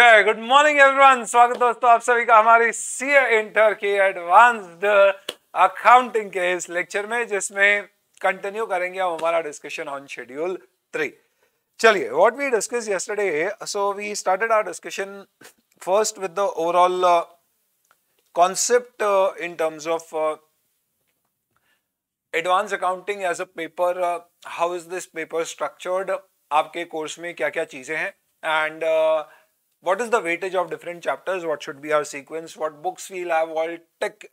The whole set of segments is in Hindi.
गुड मॉर्निंग एवरीवन स्वागत दोस्तों आप सभी का हमारी सी इंटर की एडवांस्ड अकाउंटिंग के इस लेक्चर में जिसमें कंटिन्यू करेंगे हम हमारा डिस्कशन ऑन शेड्यूल थ्री चलिए what we discuss yesterday so we started our discussion first with the overall concept in terms of advance accounting as a paper how is this paper structured आपके कोर्स में क्या क्या चीजें हैं and uh, what is the weightage of different chapters, what should be our sequence, what books we'll have, what tech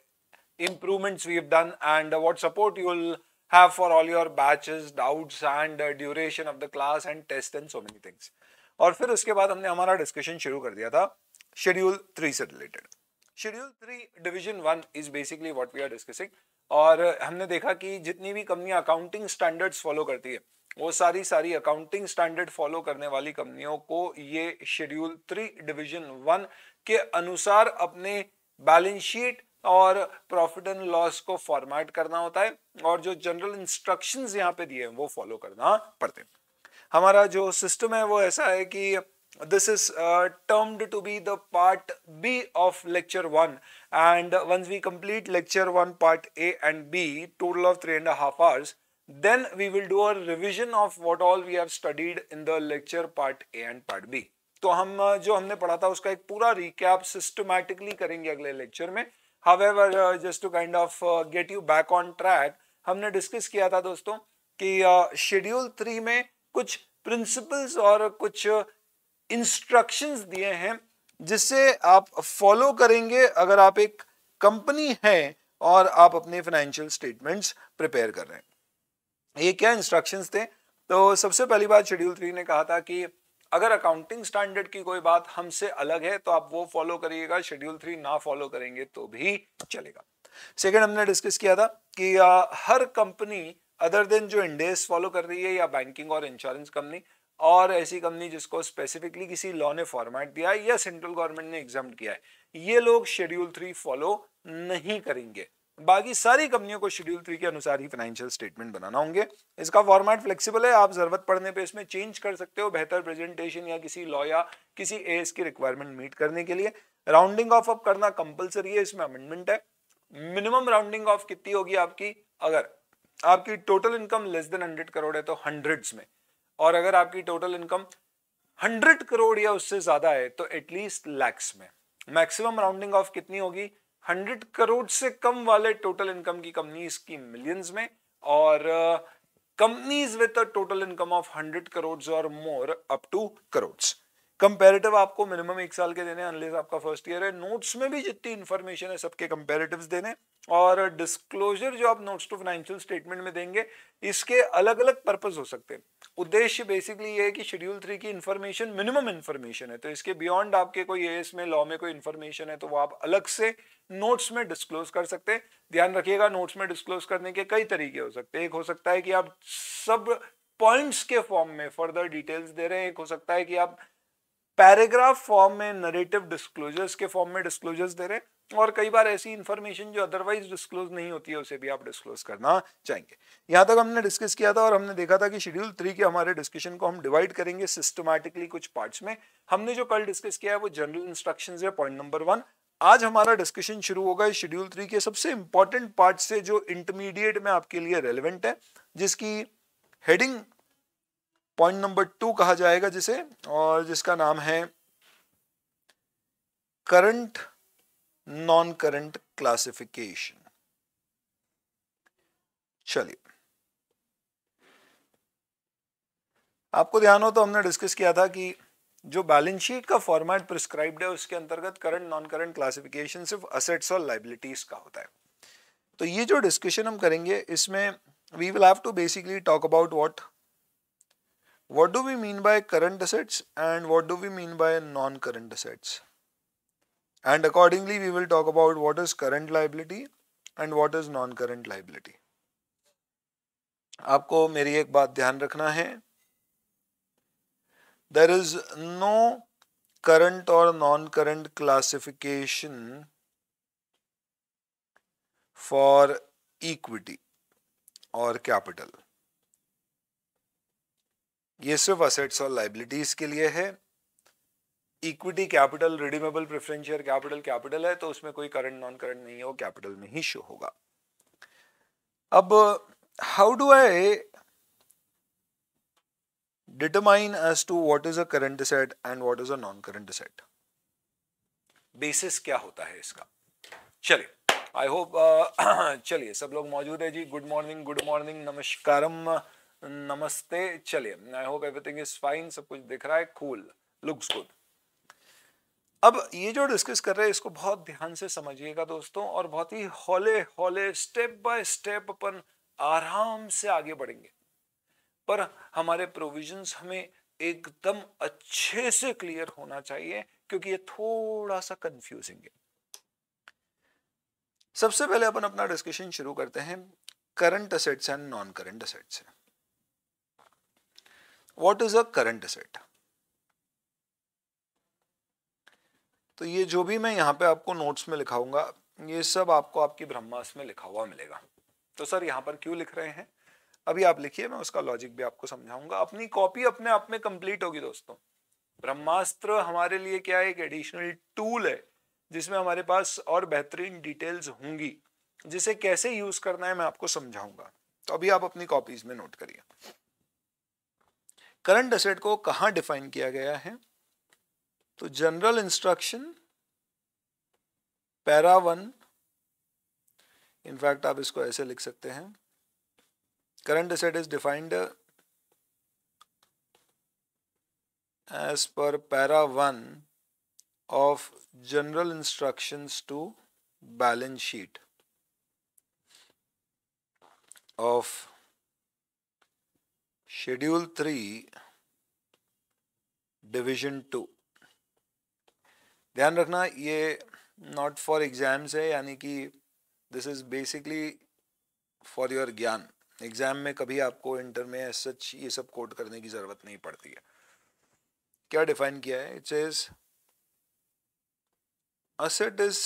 improvements we've done and what support you'll have for all your batches, doubts and uh, duration of the class and test and so many things. और फिर उसके बाद हमने हमारा डिस्कशन शुरू कर दिया था शेड्यूल थ्री से related schedule three division one is basically what we are discussing और हमने देखा कि जितनी भी कंपनियां अकाउंटिंग स्टैंडर्ड्स फॉलो करती है वो सारी सारी अकाउंटिंग स्टैंडर्ड फॉलो करने वाली कंपनियों को ये शेड्यूल थ्री डिवीजन वन के अनुसार अपने बैलेंस शीट और प्रॉफिट एंड लॉस को फॉर्मेट करना होता है और जो जनरल इंस्ट्रक्शंस यहाँ पे दिए हैं वो फॉलो करना पड़ते हैं हमारा जो सिस्टम है वो ऐसा है कि this is termed to be the part B of lecture one and once we complete lecture one part A and B total of three and half hours Then we will do a revision of what all we have studied in the lecture part A and part B. तो हम जो हमने पढ़ा था उसका एक पूरा रिकैप सिस्टमैटिकली करेंगे अगले लेक्चर में however just to kind of get you back on track हमने डिस्कस किया था दोस्तों कि शेड्यूल uh, थ्री में कुछ प्रिंसिपल्स और कुछ इंस्ट्रक्शंस दिए हैं जिससे आप फॉलो करेंगे अगर आप एक कंपनी हैं और आप अपने फाइनेंशियल स्टेटमेंट्स प्रिपेयर कर रहे हैं ये क्या इंस्ट्रक्शंस थे तो सबसे पहली बात शेड्यूल थ्री ने कहा था कि अगर अकाउंटिंग स्टैंडर्ड की कोई बात हमसे अलग है तो आप वो फॉलो करिएगा शेड्यूल थ्री ना फॉलो करेंगे तो भी चलेगा सेकेंड हमने डिस्कस किया था कि आ, हर कंपनी अदर देन जो इंडेस फॉलो कर रही है या बैंकिंग और इंश्योरेंस कंपनी और ऐसी कंपनी जिसको स्पेसिफिकली किसी लॉ ने फॉर्मेट दिया है या सेंट्रल गवर्नमेंट ने एग्जाम किया है ये लोग शेड्यूल थ्री फॉलो नहीं करेंगे बाकी सारी कंपनियों को शेड्यूल थ्री के अनुसार ही फाइनेंशियल स्टेटमेंट बनाना होंगे इसका फॉर्मेट फ्लेक्सिबल है आप जरूरत पड़ने पे इसमें चेंज कर सकते हो बेहतर प्रेजेंटेशन या किसी लॉ या किसी एस की रिक्वायरमेंट मीट करने के लिए राउंडिंग ऑफ अप करना कंपलसरी है इसमें अमेंडमेंट है मिनिमम राउंडिंग ऑफ कितनी होगी आपकी अगर आपकी total income less than hundred crore है तो हंड्रेड में और अगर आपकी टोटल इनकम हंड्रेड करोड़ या उससे ज्यादा है तो एटलीस्ट लैक्स में मैक्सिमम राउंडिंग ऑफ कितनी होगी हंड्रेड करोड़ से कम वाले टोटल इनकम की कंपनीज की मिलियंस में और companies with total income of hundred crore और more up to crore comparative आपको मिनिमम एक साल के देने अनलेस आपका फर्स्ट ईयर है नोट्स में भी जितनी इन्फॉर्मेशन है सबके कंपेरेटिव देने और डिस्क्लोजर जो आप नोट्स टू फाइनेंशियल स्टेटमेंट में देंगे इसके अलग अलग पर्पज हो सकते हैं उद्देश्य बेसिकली ये है कि शेड्यूल थ्री की इन्फॉर्मेशन मिनिमम इन्फॉर्मेशन है तो इसके बियॉन्ड आपके कोई एस में लॉ में कोई इन्फॉर्मेशन है तो वो आप अलग से नोट्स में डिस्क्लोज कर सकते हैं ध्यान रखिएगा नोट्स में डिस्क्लोज करने के कई तरीके हो सकते हैं एक हो सकता है कि आप सब पॉइंट्स के फॉर्म में फर्दर डिटेल्स दे रहे हैं एक हो सकता है कि आप पैराग्राफ फॉर्म में नरेटिव डिस्क्लोजर्स के फॉर्म में डिस्क्लोजर्स दे रहे हैं और कई बार ऐसी इंफॉर्मेशन जो अदरवाइज डिस्क्लोज नहीं होती है उसे भी आप डिस्क्लोज करना चाहेंगे यहाँ तक हमने डिस्कस किया था और हमने देखा था कि शेड्यूल थ्री के हमारे डिस्कशन को हम डिवाइड करेंगे सिस्टमैटिकली कुछ पार्ट्स में हमने जो कल डिस्कस किया है वो जनरल इंस्ट्रक्शन है पॉइंट नंबर वन आज हमारा डिस्कशन शुरू होगा शेड्यूल थ्री के सबसे इंपॉर्टेंट पार्ट से जो इंटरमीडिएट में आपके लिए रेलिवेंट है जिसकी हेडिंग पॉइंट नंबर टू कहा जाएगा जिसे और जिसका नाम है करंट नॉन करंट क्लासिफिकेशन चलिए आपको ध्यान हो तो हमने डिस्कस किया था कि जो बैलेंस शीट का फॉर्मेट प्रिस्क्राइब्ड है उसके अंतर्गत करंट नॉन करंट क्लासिफिकेशन सिर्फ असेट्स और लाइबिलिटीज का होता है तो ये जो डिस्कशन हम करेंगे इसमें we will have to basically talk about what What do we mean by current assets and what do we mean by non-current assets? And accordingly, we will talk about what is current liability and what is non-current liability. आपको मेरी एक बात ध्यान रखना है there is no current or non-current classification for equity or capital. ये सिर्फ असेट्स और लाइबिलिटीज के लिए है equity capital redeemable preferential capital capital है तो उसमें कोई करंट नॉन करंट नहीं है वो कैपिटल में ही शो होगा अब how do I determine as to what is a current asset and what is a non current asset basis क्या होता है इसका चलिए आई होप uh, चलिए सब लोग मौजूद है जी गुड मॉर्निंग गुड मॉर्निंग नमस्कारम नमस्ते चलिए I hope everything is fine सब कुछ दिख रहा है कूल लुक्स गुड अब ये जो डिस्कस कर रहे हैं इसको बहुत ध्यान से समझिएगा दोस्तों और बहुत ही हौले हौले स्टेप बाय स्टेप अपन आराम से आगे बढ़ेंगे पर हमारे प्रोविजंस हमें एकदम अच्छे से क्लियर होना चाहिए क्योंकि ये थोड़ा सा कंफ्यूजिंग है सबसे पहले अपन अपना डिस्कशन शुरू करते हैं current assets and non current assets what is a current asset तो ये जो भी मैं यहाँ पे आपको नोट्स में लिखाऊंगा ये सब आपको आपकी ब्रह्मास में लिखा हुआ मिलेगा तो सर यहां पर क्यों लिख रहे हैं अभी आप लिखिए मैं उसका लॉजिक भी आपको समझाऊंगा अपनी कॉपी अपने आप में कंप्लीट होगी दोस्तों ब्रह्मास्त्र हमारे लिए क्या है एक एडिशनल टूल है जिसमें हमारे पास और बेहतरीन डिटेल्स होंगी जिसे कैसे यूज करना है मैं आपको समझाऊंगा तो अभी आप अपनी कॉपीज में नोट करिए करंट असेट को कहाँ डिफाइन किया गया है तो general instruction para one in fact आप इसको ऐसे लिख सकते हैं current asset is defined as per para one of general instruction to balance sheet of schedule three division two ध्यान रखना ये नॉट फॉर एग्ज़ाम्स है यानी कि this is basically for your ज्ञान एग्ज़ाम में कभी आपको इंटर में सच ये सब कोट करने की ज़रूरत नहीं पड़ती है क्या डिफाइन किया है it's is asset is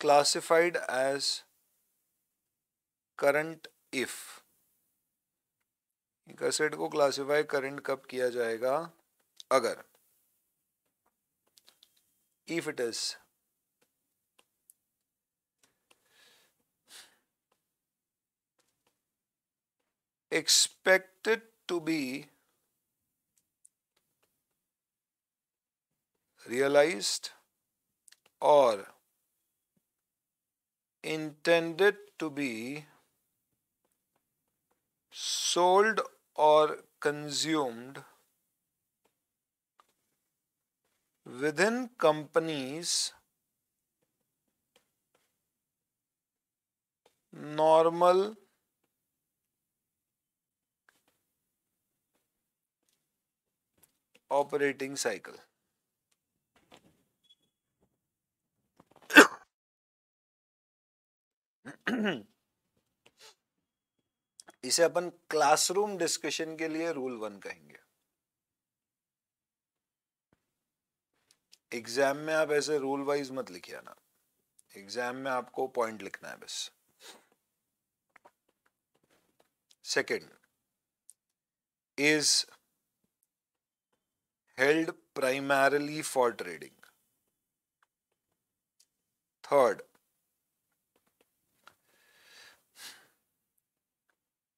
classified as current if एक एसेट को क्लासिफाई करेंट कब किया जाएगा अगर if it is expected to be realise और intended to be sold or consumed within companies normal operating cycle. इसे अपन क्लासरूम डिस्कशन के लिए रूल वन कहेंगे एग्जाम में आप ऐसे रूल वाइज मत लिखिए ना एग्जाम में आपको पॉइंट लिखना है बस second is held primarily for trading third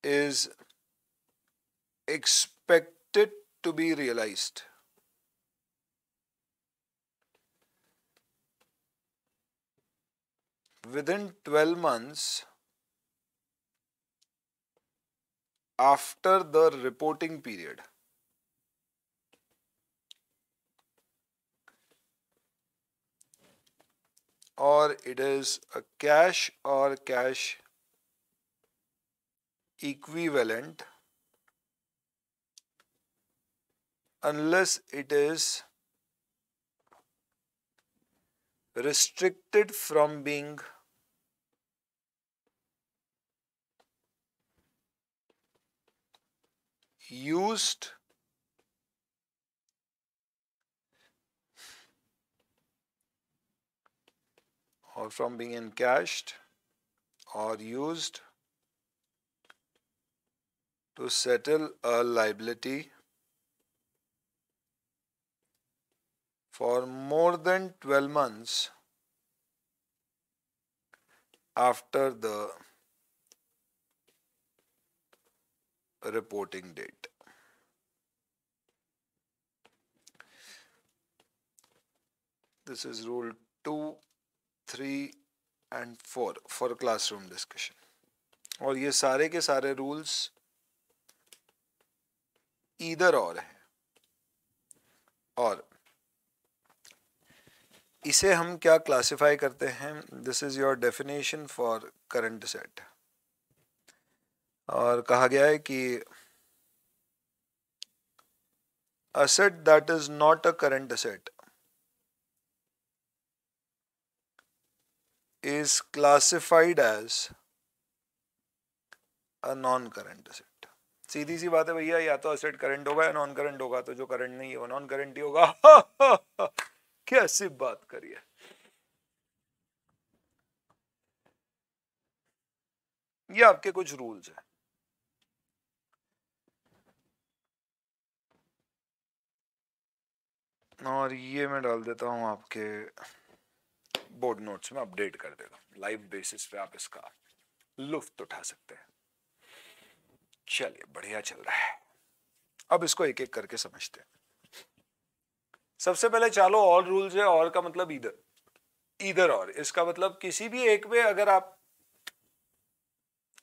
is expected to be realized. Within 12 months after the reporting period. Or it is a cash or cash equivalent unless it is restricted from being used or from being encashed or used to settle a liability for more than 12 months after the reporting date. This is rule 2, 3 and 4 for classroom discussion. And these are all rules either और है और इसे हम क्या क्लासिफाई करते हैं this is your definition for current set और कहा गया है कि uh that is not a current set is classified as a non current set सीधी सी बात है भैया या तो असेट करंट होगा या नॉन करंट होगा तो जो करंट नहीं है नॉन करंट ही होगा क्या सी कैसी बात करिए ये आपके कुछ रूल्स हैं और ये मैं डाल देता हूं आपके बोर्ड नोट्स में अपडेट कर देगा लाइव बेसिस पे आप इसका लुफ्त उठा सकते हैं चलिए बढ़िया चल रहा है अब इसको एक एक करके समझते हैं सबसे पहले चालो ऑल रूल्स है ऑल का मतलब इधर इधर और इसका मतलब किसी भी एक में अगर आप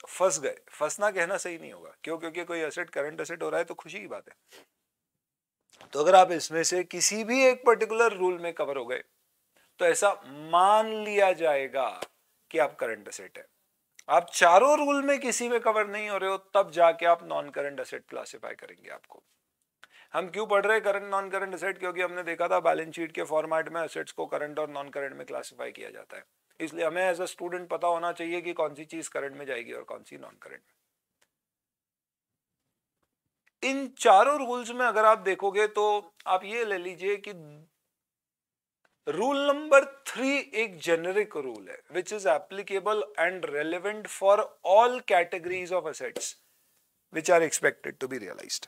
फंस गए फंसना कहना सही नहीं होगा क्यों क्योंकि कोई असेट करंट असेट हो रहा है तो खुशी की बात है तो अगर आप इसमें से किसी भी एक पर्टिकुलर रूल में कवर हो गए तो ऐसा मान लिया जाएगा कि आप करंट असेट है आप चारों रूल में किसी में कवर नहीं हो रहे हो तब जाके आप नॉन करंट असेट क्लासिफाई करेंगे आपको हम क्यों पढ़ रहे हैं करंट नॉन करंट असेट क्योंकि हमने देखा था बैलेंस शीट के फॉर्मेट में असेट्स को करंट और नॉन करंट में क्लासिफाई किया जाता है इसलिए हमें एज अ स्टूडेंट पता होना चाहिए कि कौन सी चीज करंट में जाएगी और कौन सी नॉन करंट में इन चारों रूल्स में अगर आप देखोगे तो आप ये ले लीजिए कि रूल नंबर थ्री एक जेनरिक रूल है which is applicable and relevant for all categories of assets which are expected to be realise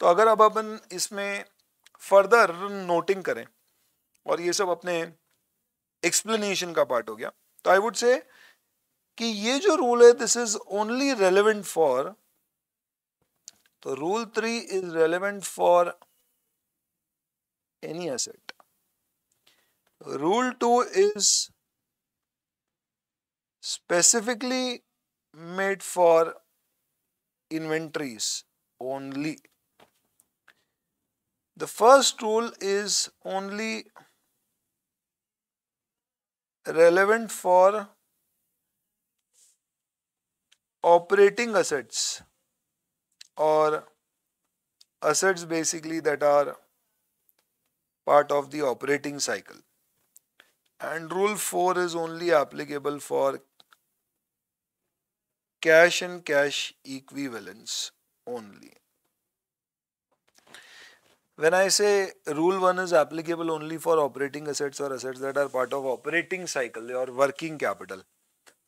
तो अगर अब अपन इसमें फर्दर नोटिंग करें और ये सब अपने एक्सप्लेनेशन का पार्ट हो गया तो आई वुड से कि ये जो रूल है this is only relevant for तो rule three is relevant for any asset Rule 2 is specifically made for inventories only. The first rule is only relevant for operating assets or assets basically that are part of the operating cycle. and rule 4 is only applicable for cash and cash equivalents only. When I say rule 1 is applicable only for operating assets or assets that are part of operating cycle or working capital.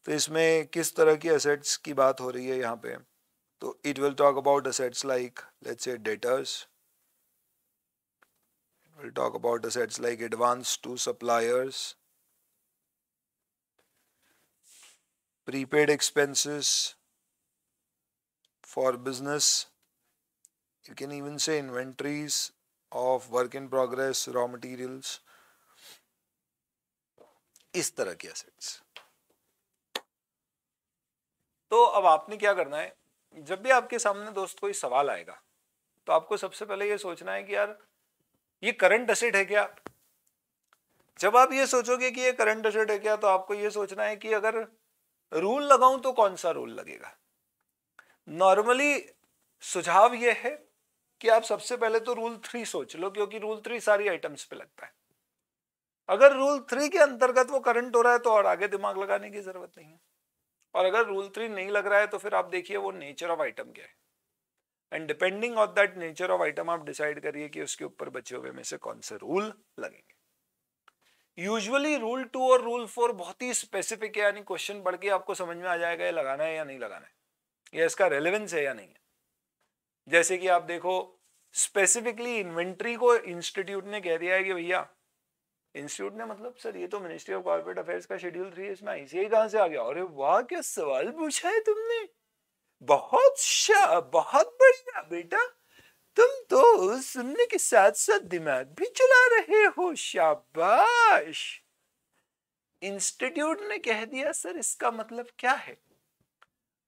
तो इसमें किस तरह की assets की बात हो रही है यहाँ पे तो it will talk about assets like let's say debtors it will talk about assets like advance to suppliers prepaid expenses for business. You can even say inventories of work in progress, raw materials. इस तरह के असेट्स तो अब आपने क्या करना है जब भी आपके सामने दोस्त कोई सवाल आएगा तो आपको सबसे पहले ये सोचना है कि यार ये करंट असेट है क्या जब आप ये सोचोगे कि ये करंट असेट है क्या तो आपको ये सोचना है कि अगर रूल लगाऊं तो कौन सा रूल लगेगा नॉर्मली सुझाव यह है कि आप सबसे पहले तो रूल थ्री सोच लो क्योंकि रूल थ्री सारी आइटम्स पे लगता है अगर रूल थ्री के अंतर्गत वो करंट हो रहा है तो और आगे दिमाग लगाने की जरूरत नहीं है और अगर रूल थ्री नहीं लग रहा है तो फिर आप देखिए वो नेचर ऑफ आइटम क्या है and depending on that nature of item आप डिसाइड करिए कि उसके ऊपर बचे हुए में से कौन से रूल लगेंगे यूजुअली रूल टू और रूल फोर बहुत ही स्पेसिफिक है यानी क्वेश्चन पढ़ के आपको समझ में आ जाएगा ये लगाना है या नहीं लगाना है या इसका रेलिवेंस है या नहीं है जैसे कि आप देखो स्पेसिफिकली इन्वेंट्री को इंस्टीट्यूट ने कह दिया है कि भैया इंस्टीट्यूट ने मतलब सर ये तो मिनिस्ट्री ऑफ कॉर्पोरेट अफेयर्स का शेड्यूल थ्री इसमें आईसीआई कहां से आ गया अरे वाह क्या सवाल पूछा है तुमने बहुत बहुत बढ़िया बेटा तुम तो सुनने के साथ साथ दिमाग भी चला रहे हो शाबाश इंस्टीट्यूट ने कह दिया सर इसका मतलब क्या है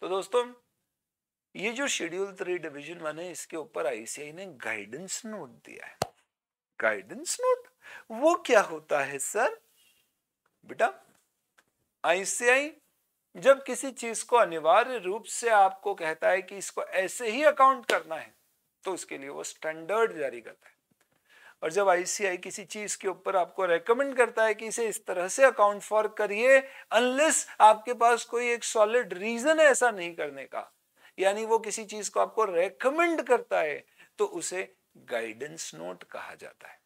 तो दोस्तों ये जो शेड्यूल थ्री डिवीजन वन है इसके ऊपर आईसीआई ने गाइडेंस नोट दिया है गाइडेंस नोट वो क्या होता है सर बेटा आईसीआई जब किसी चीज को अनिवार्य रूप से आपको कहता है कि इसको ऐसे ही अकाउंट करना है तो उसके लिए वो स्टैंडर्ड जारी करता है और जब आईसीआई किसी चीज के ऊपर आपको रेकमेंड करता है कि इसे इस तरह से अकाउंट फॉर करिए अनलेस आपके पास कोई एक सॉलिड रीजन है ऐसा नहीं करने का यानी वो किसी चीज को आपको रेकमेंड करता है तो उसे गाइडेंस नोट कहा जाता है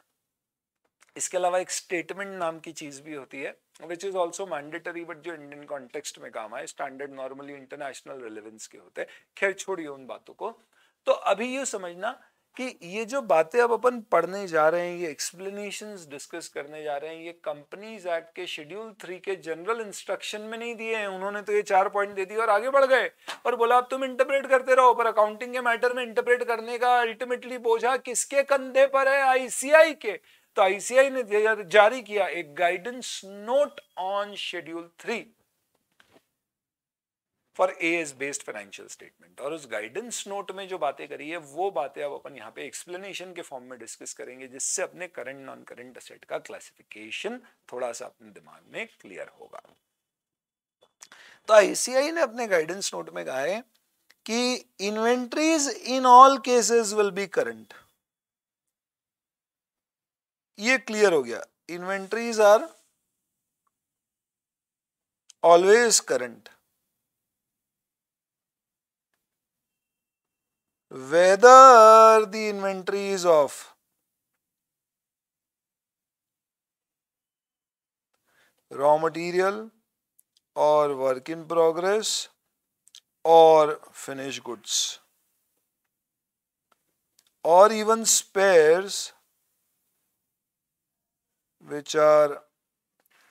इसके अलावा एक स्टेटमेंट नाम की चीज भी होती है which is also mandatory but जो इंडियन कॉन्टेक्स्ट में काम आए स्टैंडर्ड नॉर्मली इंटरनेशनल रेलिवेंस के होते हैं खैर छोड़िए उन बातों को तो अभी ये समझना कि ये जो बातें अब अपन पढ़ने जा रहे हैं ये एक्सप्लेनेशन डिस्कस करने जा रहे हैं ये कंपनीज एक्ट के शेड्यूल थ्री के जनरल इंस्ट्रक्शन में नहीं दिए हैं उन्होंने तो ये चार पॉइंट दे दिए और आगे बढ़ गए और बोला अब तुम इंटरप्रेट करते रहो पर अकाउंटिंग के मैटर में इंटरप्रेट करने का अल्टीमेटली बोझा किसके कंधे पर है आईसीआई के तो आईसीआई ने जारी किया एक guidance note on schedule three for a as based financial statement और उस गाइडेंस नोट में जो बातें करी है वो बातें अब अपन यहाँ पे एक्सप्लेनेशन के फॉर्म में डिस्कस करेंगे जिससे अपने करंट नॉन करंट असेट का क्लासिफिकेशन थोड़ा सा अपने दिमाग में क्लियर होगा तो आईसीआई ने अपने गाइडेंस नोट में कहा है कि inventories in all cases will be current ये क्लियर हो गया inventories are always current whether the inventories of raw material or work in progress or finished goods or even spares which are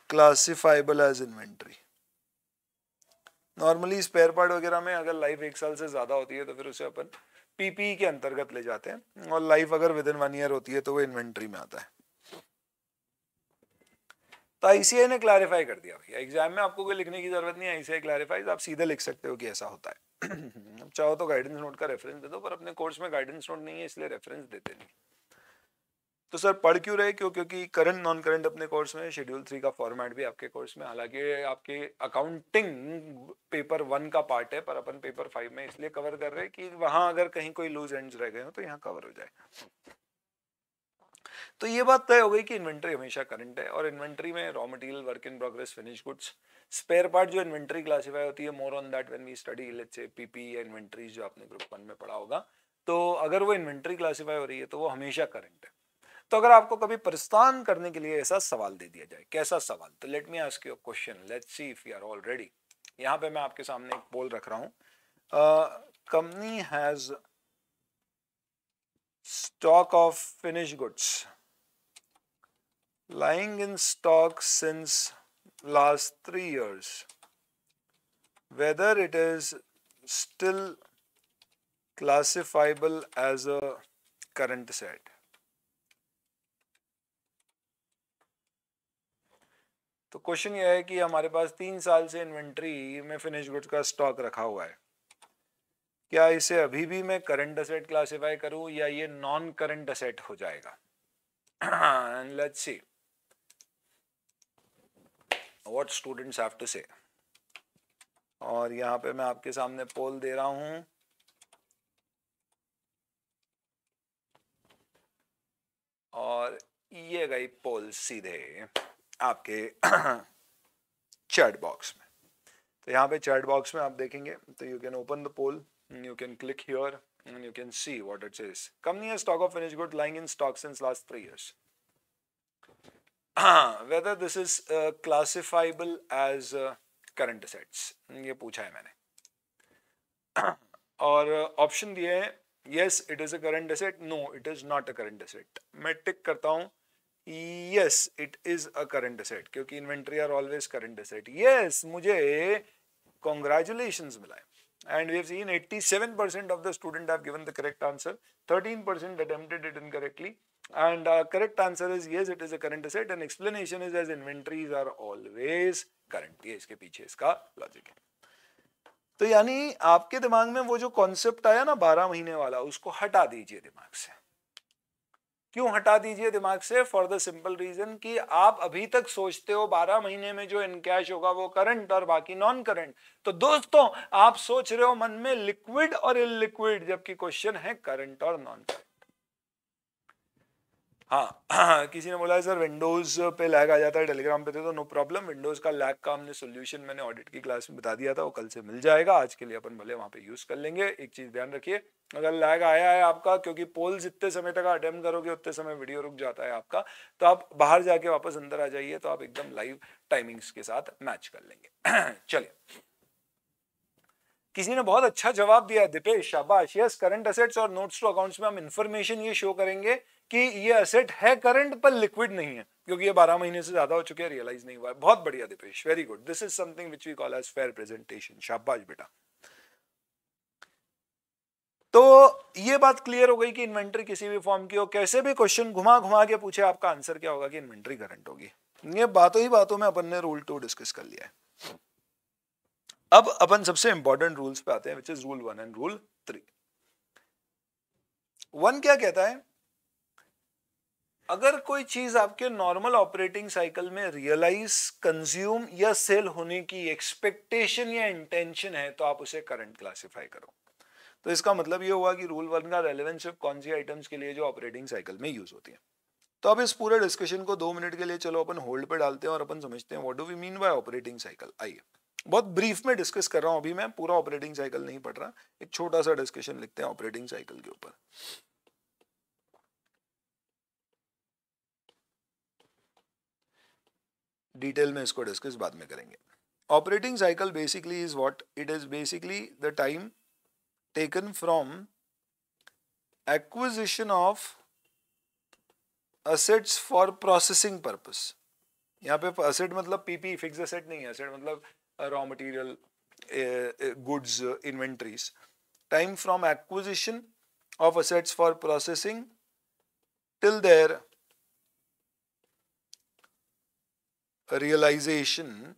classifiable as inventory normally spare part वगैरह में अगर लाइफ एक साल से ज़्यादा होती है तो फिर उसे अपन पीपी e के अंतर्गत ले जाते हैं और लाइफ अगर विद इन वन ईयर होती है तो वो इन्वेंट्री में आता है तो आईसीआई ने क्लैरिफाई कर दिया भैया एग्जाम में आपको कोई लिखने की जरूरत नहीं है आईसीआई क्लैरिफाइज आप सीधे लिख सकते हो कि ऐसा होता है चाहो तो गाइडेंस नोट का रेफरेंस दे दो पर अपने कोर्स में गाइडेंस नोट नहीं है इसलिए रेफरेंस देते नहीं तो सर पढ़ क्यों रहे क्यों क्योंकि करंट नॉन करंट अपने कोर्स में शेड्यूल थ्री का फॉर्मेट भी आपके कोर्स में हालांकि आपके अकाउंटिंग पेपर वन का पार्ट है पर अपन पेपर फाइव में इसलिए कवर कर रहे हैं कि वहां अगर कहीं कोई लूज एंड्स रह गए हो तो यहाँ कवर हो जाए तो ये बात तय हो गई कि इन्वेंट्री हमेशा करंट है और इन्वेंट्री में raw material work in progress finish goods spare part जो इन्वेंट्री क्लासीफाई होती है more on that when we study let's say PP या इन्वेंट्रीज जो आपने ग्रुप वन में पढ़ा होगा तो अगर वो इन्वेंट्री क्लासीफाई हो रही है तो वो हमेशा करंट है तो अगर आपको कभी परेशान करने के लिए ऐसा सवाल दे दिया जाए कैसा सवाल तो let me ask you question let see if you are already यहां पे मैं आपके सामने एक बोल रख रहा हूं company has stock of finish goods lying in stock since last three years whether it is still classifiable as a current set तो क्वेश्चन ये है कि हमारे पास तीन साल से इन्वेंट्री में फिनिश गुड्स का स्टॉक रखा हुआ है क्या इसे अभी भी मैं करंट असेट क्लासीफाई करूं या ये नॉन करंट असेट हो जाएगा let's see what students have to say और यहां पे मैं आपके सामने पोल दे रहा हूं और ये गई पोल सीधे आपके चैट बॉक्स में तो यहाँ पे चैट बॉक्स में आप देखेंगे तो you can open the poll you can click here and you can see what it says company stock of finish good lying in stock since last three years whether this is classifiable as current assets ये पूछा है मैंने और ऑप्शन uh, दिए हैं yes it is a current asset no it is not a current asset मैं टिक करता हूं yes it is a current asset क्योंकि inventory are always current asset yes मुझे कॉन्ग्रेचुलेशन मिला है and we have seen 87% of the student have given the correct answer 13% attempted it incorrectly and correct answer is yes it is a current asset and explanation is as inventories are always current ये इसके पीछे इसका लॉजिक है तो यानी आपके दिमाग में वो जो कॉन्सेप्ट आया ना बारह महीने वाला उसको हटा दीजिए दिमाग से क्यों हटा दीजिए दिमाग से फॉर द सिंपल रीजन कि आप अभी तक सोचते हो बारह महीने में जो इनकैश होगा वो करंट और बाकी नॉन करंट तो दोस्तों आप सोच रहे हो मन में लिक्विड और इलिक्विड जबकि क्वेश्चन है करंट और नॉन करंट हाँ, हाँ किसी ने बोला सर विंडोज़ पे लैग आ जाता है टेलीग्राम पे थे तो नो प्रॉब्लम विंडोज़ का लैग का हमने सोल्यूशन मैंने ऑडिट की क्लास में बता दिया था वो कल से मिल जाएगा आज के लिए अपन भले वहाँ पे यूज़ कर लेंगे एक चीज़ ध्यान रखिए अगर लैग आया है आपका क्योंकि पोल जितने समय तक अटेम्प्ट करोगे उतने समय वीडियो रुक जाता है आपका तो आप बाहर जाके वापस अंदर आ जाइए तो आप एकदम लाइव टाइमिंग्स के साथ मैच कर लेंगे चलिए किसी ने बहुत अच्छा जवाब दिया दीपेश शाबाश यस करंट असेट्स और नोट्स टू अकाउंट्स में हम इन्फॉर्मेशन ये शो करेंगे कि ये असेट है करंट पर लिक्विड नहीं है क्योंकि ये बारह महीने से ज्यादा हो चुके हैं रियलाइज नहीं हुआ है बहुत बढ़िया Deepesh very good this is something which we call as fair presentation शाबाश बेटा तो ये बात क्लियर हो गई कि इन्वेंट्री किसी भी फॉर्म की हो कैसे भी क्वेश्चन घुमा घुमा के पूछे आपका आंसर क्या होगा कि इन्वेंट्री करंट होगी ये बातों ही बातों में अपन ने रूल टू डिस्कस कर लिया है अब अपन सबसे इंपॉर्टेंट रूल्स पे आते हैं which is rule one and rule three one क्या कहता है अगर कोई चीज आपके नॉर्मल ऑपरेटिंग साइकिल में रियलाइज कंज्यूम या सेल होने की एक्सपेक्टेशन या इंटेंशन है तो आप उसे करंट क्लासिफाई करो तो इसका मतलब ये हुआ कि रूल वन का रेलेवेंस सिर्फ कौन सी आइटम्स के लिए जो ऑपरेटिंग साइकिल में यूज होती है तो अब इस पूरे डिस्कशन को दो मिनट के लिए चलो अपन होल्ड पे डालते हैं और अपन समझते हैं what do we mean by operating cycle आइए बहुत ब्रीफ में डिस्कस कर रहा हूँ अभी मैं पूरा ऑपरेटिंग साइकिल नहीं पढ़ रहा एक छोटा सा डिस्कशन लिखते हैं ऑपरेटिंग साइकिल के ऊपर डिटेल में इसको डिस्कस बाद में करेंगे operating cycle basically is what it is basically the time taken from acquisition of assets for processing purpose यहाँ पे असेट मतलब पीपी फिक्स असेट नहीं है असेट मतलब raw material goods inventories time from acquisition of assets for processing till their realization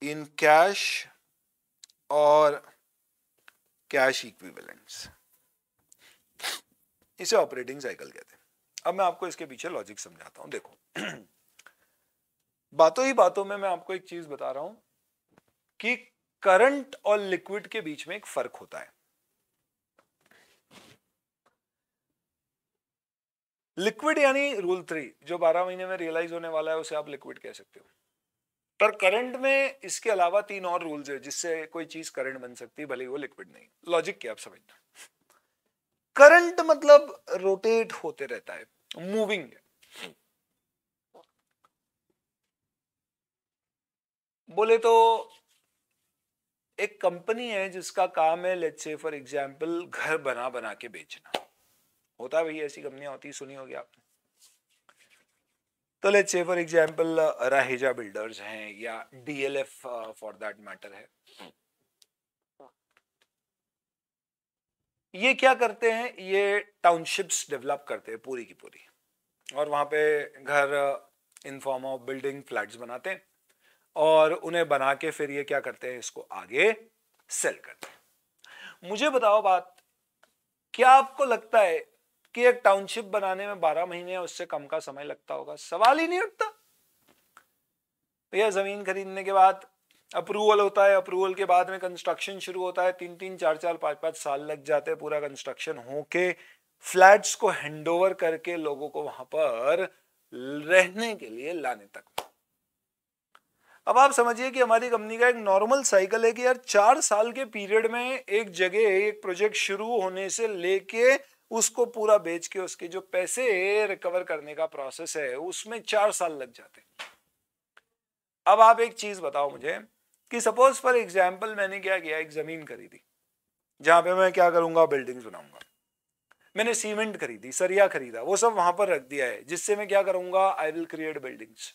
in cash or cash equivalents. इसे ऑपरेटिंग साइकिल कहते हैं अब मैं आपको इसके पीछे लॉजिक समझाता हूं देखो बातों ही बातों में मैं आपको एक चीज बता रहा हूं कि करंट और लिक्विड के बीच में एक फर्क होता है लिक्विड यानी रूल थ्री जो बारह महीने में रियलाइज होने वाला है उसे आप लिक्विड कह सकते हो पर करंट में इसके अलावा तीन और रूल्स है जिससे कोई चीज करंट बन सकती है भले वो लिक्विड नहीं लॉजिक क्या आप समझना करंट मतलब रोटेट होते रहता है मूविंग है बोले तो एक कंपनी है जिसका काम है लेट्स से फॉर एग्जांपल घर बना बना के बेचना होता भी ऐसी कंपनियां होती सुनी होगी आपने तो let's say for example Raheja builders हैं या डीएलएफ फॉर दैट मैटर है ये क्या करते हैं ये टाउनशिप्स डेवलप करते हैं पूरी की पूरी और वहां पे घर in form of building flats बनाते हैं और उन्हें बना के फिर ये क्या करते हैं इसको आगे सेल करते हैं मुझे बताओ बात क्या आपको लगता है कि एक टाउनशिप बनाने में बारह महीने या उससे कम का समय लगता होगा सवाल ही नहीं उठता भैया जमीन खरीदने के बाद अप्रूवल होता है अप्रूवल के बाद में कंस्ट्रक्शन शुरू होता है तीन तीन चार चार पांच पांच साल लग जाते हैं पूरा कंस्ट्रक्शन होके फ्लैट्स को हैंडओवर करके लोगों को वहां पर रहने के लिए लाने तक अब आप समझिए कि हमारी कंपनी का एक नॉर्मल साइकिल है कि यार चार साल के पीरियड में एक जगह एक प्रोजेक्ट शुरू होने से लेके उसको पूरा बेच के उसके जो पैसे रिकवर करने का प्रोसेस है उसमें चार साल लग जाते अब आप एक चीज बताओ मुझे कि सपोज फॉर एग्जाम्पल मैंने क्या किया एक जमीन खरीदी जहां पे मैं क्या करूंगा बिल्डिंग बनाऊंगा मैंने सीमेंट खरीदी सरिया खरीदा वो सब वहां पर रख दिया है जिससे मैं क्या करूंगा आई विल क्रिएट बिल्डिंग्स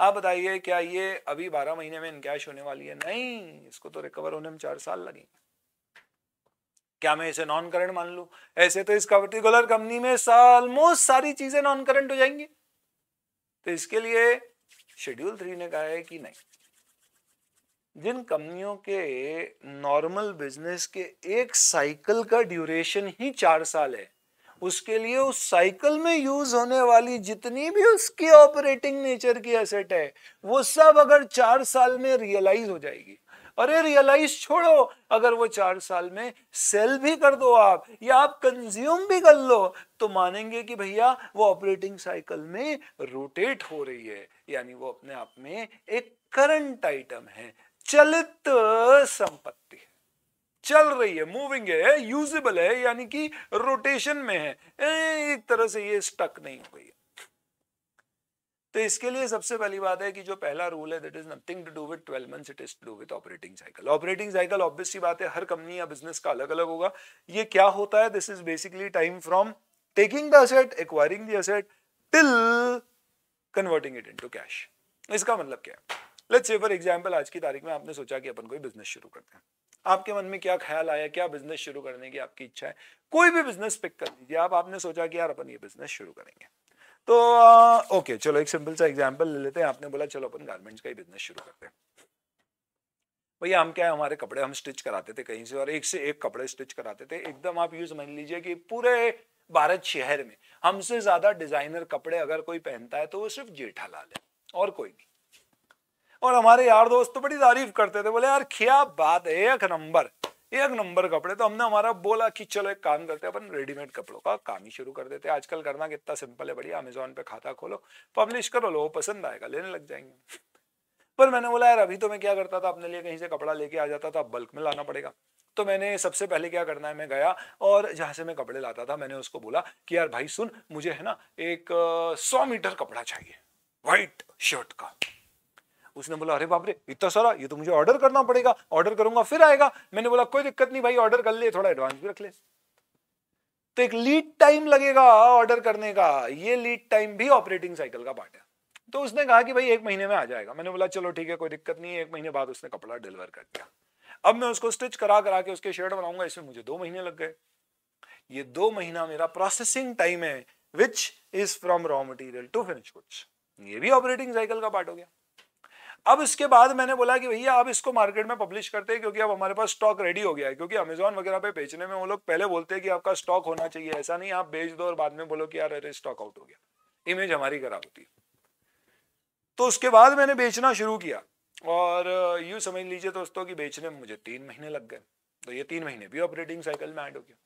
आप बताइए क्या ये अभी बारह महीने में इनकैश होने वाली है नहीं इसको तो रिकवर होने में चार साल लगेंगे क्या मैं इसे नॉन करंट मान लू ऐसे तो इस पर्टिकुलर कंपनी में ऑलमोस्ट सारी चीजें नॉन करंट हो जाएंगी तो इसके लिए शेड्यूल थ्री ने कहा है कि नहीं जिन कंपनियों के नॉर्मल बिजनेस के एक साइकिल का ड्यूरेशन ही चार साल है उसके लिए उस साइकिल में यूज होने वाली जितनी भी उसकी ऑपरेटिंग नेचर की एसेट है वो सब अगर चार साल में रियलाइज हो जाएगी अरे रियलाइज छोड़ो अगर वो चार साल में सेल भी कर दो आप या आप कंज्यूम भी कर लो तो मानेंगे कि भैया वो ऑपरेटिंग साइकिल में रोटेट हो रही है यानी वो अपने आप में एक करंट आइटम है चलित संपत्ति है चल रही है मूविंग है यूजेबल है यानी कि रोटेशन में है एक तरह से ये स्टक नहीं हो तो इसके लिए सबसे पहली बात है कि जो पहला रूल है that is nothing to do with 12 months it is to do with operating cycle operating cycle obviously बात है हर कंपनी या बिजनेस का अलग अलग होगा ये क्या होता है this is basically time from taking the asset acquiring the asset till converting it into cash इसका मतलब क्या है लेट्स से फॉर एग्जांपल आज की तारीख में आपने सोचा कि अपन कोई बिजनेस शुरू करते हैं आपके मन में क्या ख्याल आया क्या बिजनेस शुरू करने की आपकी इच्छा है कोई भी बिजनेस पिक कर लीजिए आप आपने सोचा कि यार अपन ये बिजनेस शुरू करेंगे तो आ, ओके चलो एक सिंपल सा एग्जाम्पल ले लेते हैं आपने बोला चलो अपन गारमेंट्स का ही बिजनेस शुरू करते हैं भैया हम क्या है हमारे कपड़े हम स्टिच कराते थे कहीं से और एक से एक कपड़े स्टिच कराते थे एकदम आप यूज मान लीजिए कि पूरे भारत शहर में हमसे ज्यादा डिजाइनर कपड़े अगर कोई पहनता है तो वो सिर्फ जेठा लाल है और कोई नहीं और हमारे यार दोस्त तो बड़ी तारीफ करते थे बोले यार क्या बात है एक नंबर एक नंबर कपड़े तो हमने हमारा बोला कि चलो एक काम करते हैं अपन रेडीमेड कपड़ों का काम ही शुरू कर देते हैं आजकल करना कितना सिंपल है बढ़िया अमेजोन पे खाता खोलो पब्लिश करो लोगों पसंद आएगा लेने लग जाएंगे पर मैंने बोला यार अभी तो मैं क्या करता था अपने लिए कहीं से कपड़ा लेके आ जाता था बल्क में लाना पड़ेगा तो मैंने सबसे पहले क्या करना है मैं गया और जहां से मैं कपड़े लाता था मैंने उसको बोला कि यार भाई सुन मुझे है ना एक सौ मीटर कपड़ा चाहिए व्हाइट शर्ट का उसने बोला अरे बाप रे इतना सारा ये तो मुझे ऑर्डर करना पड़ेगा ऑर्डर करूंगा फिर आएगा मैंने बोला कोई दिक्कत नहीं भाई ऑर्डर कर ले थोड़ा एडवांस भी रख ले तो एक लीड टाइम लगेगा ऑर्डर करने का ये लीड टाइम भी ऑपरेटिंग साइकिल का पार्ट है तो उसने कहा कि भाई एक महीने में आ जाएगा मैंने बोला चलो ठीक है कोई दिक्कत नहीं है एक महीने बाद उसने कपड़ा डिलीवर कर दिया अब मैं उसको स्टिच करा करा के उसके शर्ट बनाऊंगा इसमें मुझे दो महीने लग गए ये दो महीना मेरा प्रोसेसिंग टाइम है which is from raw material to finish goods ये भी ऑपरेटिंग साइकिल का पार्ट हो गया अब इसके बाद मैंने बोला कि भैया आप इसको मार्केट में पब्लिश करते हैं क्योंकि अब हमारे पास स्टॉक रेडी हो गया है क्योंकि अमेजोन वगैरह पे बेचने में वो लोग पहले बोलते हैं कि आपका स्टॉक होना चाहिए ऐसा नहीं आप बेच दो और बाद में बोलो कि यार अरे स्टॉक आउट हो गया इमेज हमारी खराब होती है तो उसके बाद मैंने बेचना शुरू किया और यूं समझ लीजिए दोस्तों की बेचने में मुझे तीन महीने लग गए तो ये तीन महीने भी ऑपरेटिंग साइकिल में एड हो गया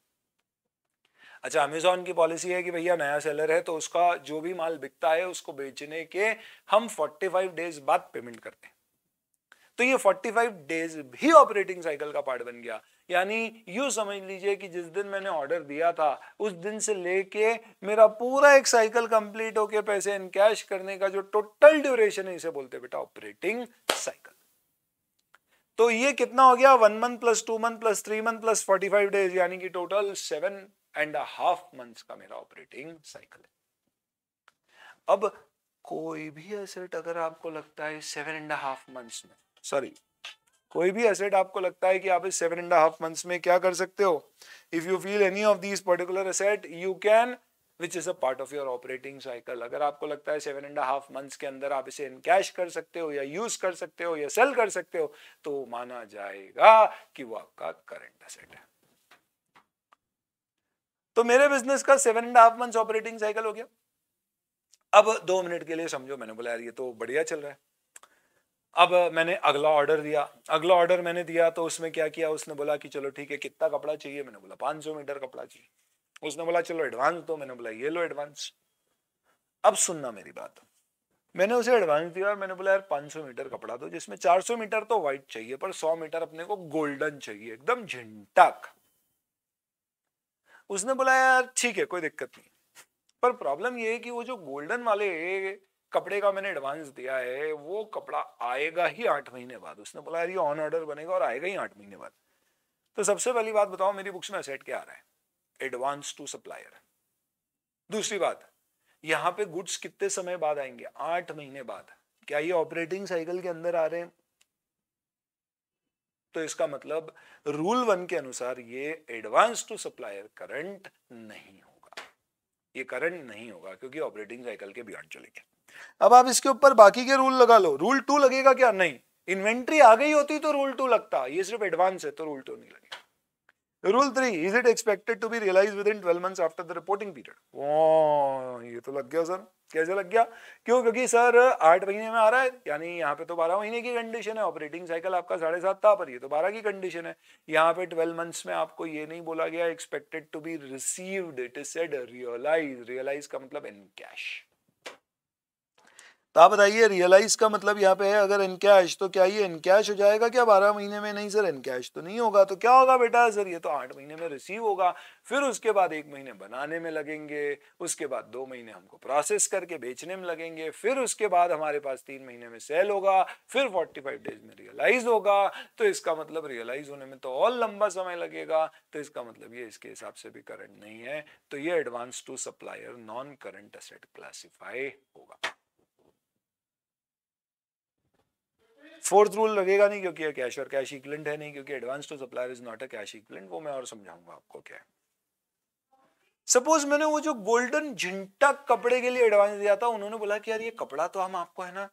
अच्छा अमेजोन की पॉलिसी है कि भैया नया सेलर है तो उसका जो भी माल बिकता है उसको बेचने के हम 45 डेज बाद पेमेंट करते हैं तो ये 45 डेज भी ऑपरेटिंग साइकिल का पार्ट बन गया यानी यू समझ लीजिए कि जिस दिन मैंने ऑर्डर दिया था उस दिन से लेके मेरा पूरा एक साइकिल कंप्लीट होके पैसे इनकैश करने का जो टोटल ड्यूरेशन है इसे बोलते बेटा ऑपरेटिंग साइकिल तो ये कितना हो गया one month plus two month plus three month plus forty five days यानी कि total seven and half months का मेरा ऑपरेटिंग साइकिल है अब कोई भी एसेट अगर आपको लगता है सेवन एंड हाफ मंथ्स में सॉरी कोई भी एसेट आपको लगता है कि आप इस सेवन एंड हाफ मंथ्स में क्या कर सकते हो if you feel any of these particular asset you can which is a part of your operating cycle अगर आपको लगता है सेवन एंड हाफ मंथ्स के अंदर आप इसे इनकैश कर सकते हो या यूज कर सकते हो या सेल कर सकते हो तो माना जाएगा कि वो आपका करंट एसेट है तो मेरे बिजनेस का seven and half month operating cycle हो गया अब दो मिनट के लिए समझो मैंने बोला यार ये तो बढ़िया चल रहा है अब मैंने अगला ऑर्डर दिया अगला ऑर्डर मैंने दिया तो उसमें क्या किया उसने बोला कि चलो ठीक है कितना कपड़ा चाहिए मैंने बोला पाँच सौ मीटर कपड़ा चाहिए उसने बोला चलो एडवांस दो मैंने बोला ये लो एडवांस अब सुनना मेरी बात मैंने उसे एडवांस दिया और मैंने बोला यार 500 मीटर कपड़ा दो जिसमें 400 मीटर तो व्हाइट चाहिए पर 100 मीटर अपने को गोल्डन चाहिए एकदम झिंटक उसने बोला यार ठीक है कोई दिक्कत नहीं पर प्रॉब्लम ये है कि वो जो गोल्डन वाले कपड़े का मैंने एडवांस दिया है वो कपड़ा आएगा ही आठ महीने बाद उसने बोला यार ये ऑन ऑर्डर बनेगा और आएगा ही आठ महीने बाद तो सबसे पहली बात बताओ मेरी बुक्स में असेट क्या आ रहा है एडवांस टू सप्लायर दूसरी बात यहाँ पे गुड्स कितने समय बाद आएंगे आठ महीने बाद क्या ये ऑपरेटिंग साइकिल के अंदर आ रहे हैं तो इसका मतलब रूल वन के अनुसार ये एडवांस टू सप्लायर करंट नहीं होगा ये करंट नहीं होगा क्योंकि ऑपरेटिंग साइकिल के बियॉन्ड चले अब आप इसके ऊपर बाकी के रूल लगा लो रूल टू लगेगा क्या नहीं इन्वेंट्री आ गई होती तो रूल टू लगता ये सिर्फ एडवांस है तो रूल टू नहीं लगेगा rule three is it expected to be realise within twelve months after the reporting period ओ ये तो लग गया सर कैसे लग गया क्यों क्योंकि सर आठ महीने में आ रहा है यानी यहाँ पे तो बारह महीने की कंडीशन है ऑपरेटिंग साइकिल आपका साढ़े सात था पर ये तो बारह की कंडीशन है यहाँ पे ट्वेल्व मंथ्स में आपको ये नहीं बोला गया expected to be received it is said realise realise का मतलब इन कैश तो आप बताइए रियलाइज का मतलब यहाँ पे है अगर इनकैश तो क्या ये इनकैश हो जाएगा क्या बारह महीने में नहीं सर इनकैश तो नहीं होगा तो क्या होगा बेटा सर ये तो आठ महीने में रिसीव होगा फिर उसके बाद एक महीने बनाने में लगेंगे उसके बाद दो महीने हमको प्रोसेस करके बेचने में लगेंगे फिर उसके बाद हमारे पास तीन महीने में सेल होगा फिर फोर्टी फाइव डेज में रियलाइज होगा तो इसका मतलब रियलाइज होने में तो और लंबा समय लगेगा तो इसका मतलब ये इसके हिसाब से भी करंट नहीं है तो ये advance to supplier non current asset classify होगा फोर्थ रूल लगेगा नहीं क्योंकि कैश और कैश इक्विलेंट है नहीं क्योंकि advance to supplier is not a cash equivalent वो मैं और समझाऊंगा आपको क्या है सपोज मैंने वो जो गोल्डन झिंटा कपड़े के लिए एडवांस दिया था उन्होंने बोला कि यार ये कपड़ा तो हम आपको है ना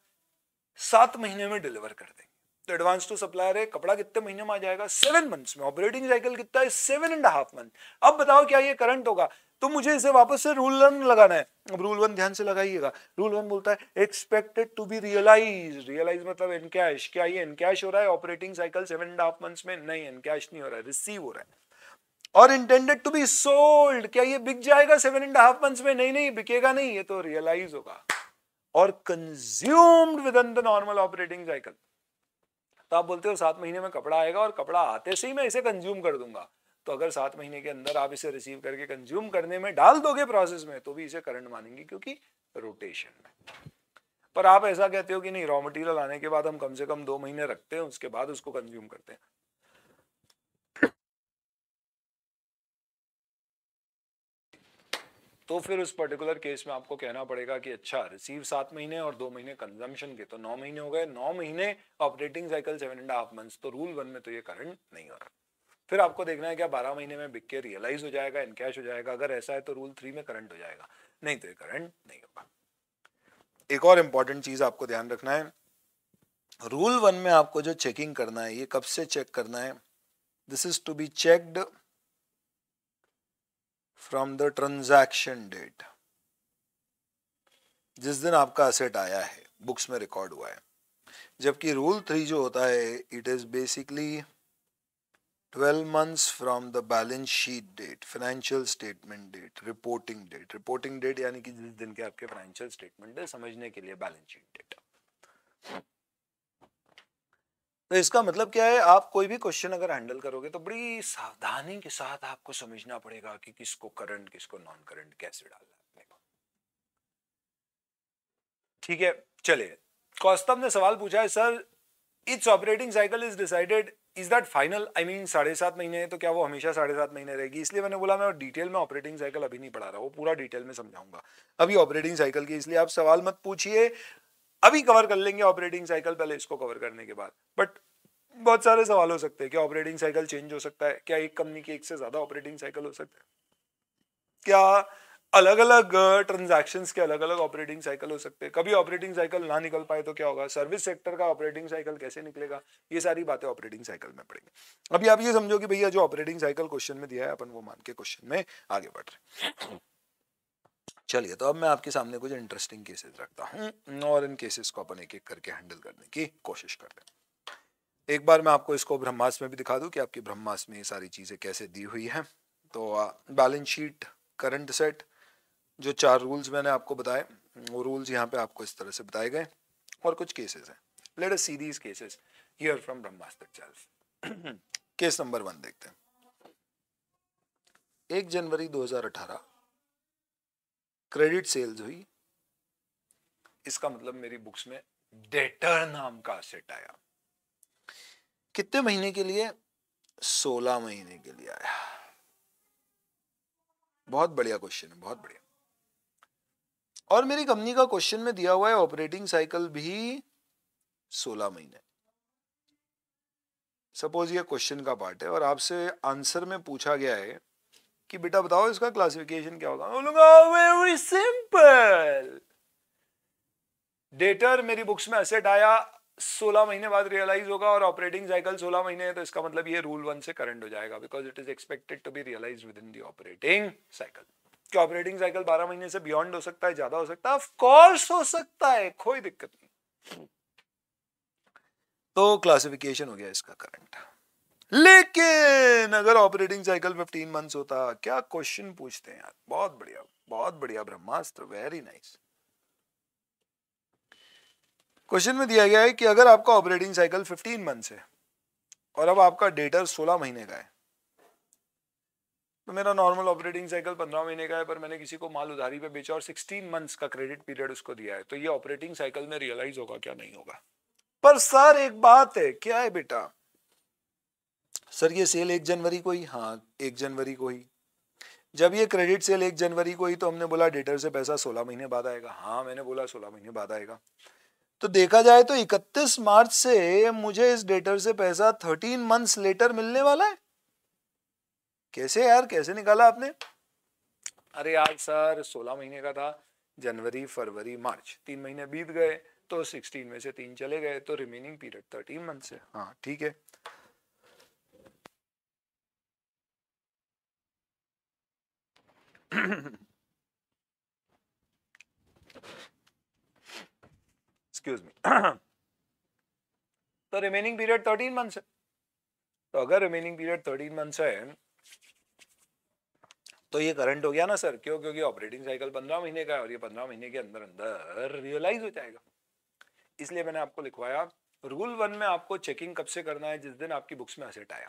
सात महीने में डिलीवर कर देंगे तो एडवांस टू सप्लायर है कपड़ा कितने महीने में आ जाएगा सेवन मंथ्स में ऑपरेटिंग साइकिल कितना है सेवन एंड हाफ मंथ अब बताओ क्या ये करंट होगा तो मुझे इसे वापस से रूल वन लगाना है अब रूल वन ध्यान से लगाइएगा रूल वन बोलता है expected to be realise realise मतलब एनकैश क्या ये एनकैश हो रहा है operating cycle seven and half month में नहीं एनकैश नहीं हो रहा है रिसीव हो रहा है और इंटेंडेड टू बी सोल्ड क्या ये बिक जाएगा सेवन एंड हाफ मंथ में नहीं नहीं बिकेगा नहीं ये तो रियलाइज होगा और consumed within the normal operating cycle तो आप बोलते हो सात महीने में कपड़ा आएगा और कपड़ा आते से ही मैं इसे कंज्यूम कर दूंगा तो अगर सात महीने के अंदर आप इसे रिसीव करके कंज्यूम करने में डाल दोगे प्रोसेस में तो भी इसे करंट मानेंगे क्योंकि रोटेशन में पर आप ऐसा कहते हो कि नहीं रॉ मटेरियल आने के बाद हम कम से कम दो महीने रखते हैं उसके बाद उसको कंज्यूम करते हैं तो फिर उस पर्टिकुलर केस में आपको कहना पड़ेगा कि अच्छा रिसीव सात महीने और दो महीने कंजम्पशन के तो नौ महीने हो गए नौ महीने operating cycle seven and half months तो रूल वन में तो ये करंट नहीं हो रहा फिर आपको देखना है क्या बारह महीने में बिक के रियलाइज हो जाएगा इनकैश हो जाएगा अगर ऐसा है तो रूल थ्री में करंट हो जाएगा नहीं तो ये करंट नहीं होगा एक और इंपॉर्टेंट चीज़ आपको ध्यान रखना है रूल वन में आपको जो चेकिंग करना है ये कब से चेक करना है this is to be checked from the transaction date जिस दिन आपका असेट आया है बुक्स में रिकॉर्ड हुआ है जबकि रूल थ्री जो होता है it is basically 12 months from the balance sheet date financial statement date reporting date reporting date यानी कि जिस दिन के आपके financial statement है समझने के लिए balance sheet date तो इसका मतलब क्या है आप कोई भी क्वेश्चन अगर हैंडल करोगे तो बड़ी सावधानी के साथ आपको समझना पड़ेगा कि किसको करंट किसको नॉन करंट कैसे डालना है ठीक है चलिए कौस्तम ने सवाल पूछा है sir it's operating cycle is decided is that final I mean साढ़े सात महीने है तो क्या वो हमेशा साढ़े सात महीने रहेगी इसलिए मैंने बोला मैं डिटेल में ऑपरेटिंग साइकिल अभी नहीं पढ़ा रहा वो पूरा डिटेल में समझाऊंगा अभी ऑपरेटिंग साइकिल की इसलिए आप सवाल मत पूछिए अभी कवर कर लेंगे ऑपरेटिंग साइकिल पहले इसको कवर करने के बाद बट बहुत सारे सवाल हो सकते हैं क्या ऑपरेटिंग साइकिल चेंज हो सकता है क्या एक कंपनी की एक से ज्यादा ऑपरेटिंग साइकिल हो सकता है क्या अलग अलग ट्रांजैक्शन के अलग अलग ऑपरेटिंग साइकिल हो सकते हैं कभी ऑपरेटिंग साइकिल ना निकल पाए तो क्या होगा सर्विस सेक्टर का ऑपरेटिंग साइकिल कैसे निकलेगा ये सारी बातें ऑपरेटिंग साइकिल में पड़ेंगी अभी आप ये समझो कि भैया जो ऑपरेटिंग साइकिल क्वेश्चन में दिया है अपन वो मान के क्वेश्चन में आगे बढ़ रहे चलिए तो अब मैं आपके सामने कुछ इंटरेस्टिंग केसेस रखता हूँ और इन केसेस को अपन एक एक करके हैंडल करने की कोशिश करते हैं एक बार मैं आपको इसको ब्रह्मास में भी दिखा दूं कि आपकी ब्रह्मास में ये सारी चीज़ें कैसे दी हुई हैं तो बैलेंस शीट करंट सेट जो चार रूल्स मैंने आपको बताए वो रूल्स यहाँ पे आपको इस तरह से बताए गए और कुछ केसेस हैं let us see these cases here from Brahmastra Charles case number one देखते हैं एक जनवरी 2018 क्रेडिट सेल्स हुई इसका मतलब मेरी बुक्स में डेटर नाम का सेट आया कितने महीने के लिए सोलह महीने के लिए आया बहुत बढ़िया क्वेश्चन है बहुत बढ़िया और मेरी कंपनी का क्वेश्चन में दिया हुआ है ऑपरेटिंग साइकिल भी सोलह महीने सपोज ये क्वेश्चन का पार्ट है और आपसे आंसर में पूछा गया है कि बेटा बताओ इसका क्लासिफिकेशन क्या होगा बोलूंगा वेरी सिंपल डेटर मेरी बुक्स में असेट आया 16 महीने बाद रियलाइज होगा और ऑपरेटिंग साइकिल 16 महीने है तो इसका मतलब ये रूल वन से करंट हो जाएगा because it is expected to be realise within the operating cycle कि ऑपरेटिंग साइकिल बारह महीने से बियॉन्ड हो सकता है ज्यादा हो सकता है ऑफकोर्स हो सकता है कोई दिक्कत नहीं तो क्लासिफिकेशन हो गया इसका करंट लेकिन अगर ऑपरेटिंग साइकिल 15 मंथ्स होता क्या क्वेश्चन पूछते हैं यार बहुत बढ़िया बहुत बढ़िया ब्रह्मास्त्र वेरी नाइस क्वेश्चन में दिया गया है कि अगर आपका ऑपरेटिंग साइकिल 15 मंथ्स है और अब आपका डेटर 16 महीने का है तो मेरा नॉर्मल ऑपरेटिंग साइकिल पंद्रह महीने का है पर मैंने किसी को माल उधारी पे बेचा और सिक्सटीन मंथ्स का क्रेडिट पीरियड उसको दिया है तो ये ऑपरेटिंग साइकिल में रियलाइज होगा क्या नहीं होगा पर सर एक बात है क्या है बेटा सर ये सेल एक जनवरी को ही हाँ एक जनवरी को ही जब ये क्रेडिट सेल एक जनवरी को ही तो हमने बोला डेटर से पैसा सोलह महीने बाद आएगा हाँ मैंने बोला सोलह महीने बाद आएगा तो देखा जाए तो इकतीस मार्च से मुझे इस डेटर से पैसा थर्टीन मंथ्स लेटर मिलने वाला है कैसे यार कैसे निकाला आपने अरे यार सर सोलह महीने का था जनवरी फरवरी मार्च तीन महीने बीत गए तो सिक्सटीन में से तीन चले गए तो रिमेनिंग पीरियड थर्टीन मंथ है हाँ ठीक है एक्सक्यूज मी तो रिमेनिंग पीरियड थर्टीन मंथ्स है तो अगर रिमेनिंग पीरियड थर्टीन मंथ्स है तो ये करंट हो गया ना सर क्यों क्योंकि ऑपरेटिंग साइकिल पंद्रह महीने का है और ये पंद्रह महीने के अंदर अंदर रियलाइज हो जाएगा इसलिए मैंने आपको लिखवाया रूल वन में आपको चेकिंग कब से करना है जिस दिन आपकी बुक्स में असेट आया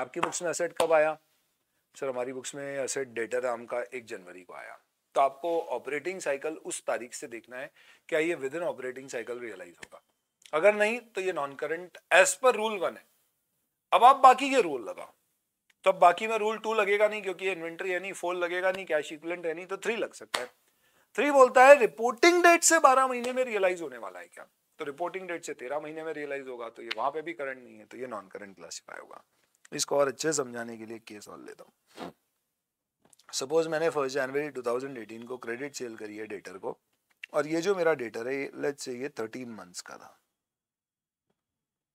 आपकी बुक्स में असेट कब आया सर हमारी बुक्स में असेट डेटा राम का एक जनवरी को आया तो आपको ऑपरेटिंग साइकिल उस तारीख से देखना है क्या ये within operating cycle realise होगा अगर नहीं तो ये non current as per rule one है अब आप बाकी के रूल लगाओ तो अब बाकी में रूल टू लगेगा नहीं क्योंकि इन्वेंट्री है नहीं फोर लगेगा नहीं कैश इक्विलेंट है नहीं तो थ्री लग सकता है थ्री बोलता है रिपोर्टिंग डेट से बारह महीने में रियलाइज होने वाला है क्या तो रिपोर्टिंग डेट से तेरह महीने में रियलाइज होगा तो ये वहां पे भी करंट नहीं है तो ये नॉन करंट क्लासीफाई होगा इसको और अच्छे समझाने के लिए केस और लेता हूँ सपोज मैंने फर्स्ट जनवरी 2018 को क्रेडिट सेल करी है डेटर को और ये जो मेरा डेटर है लेट्स से ये 13 मंथ्स का था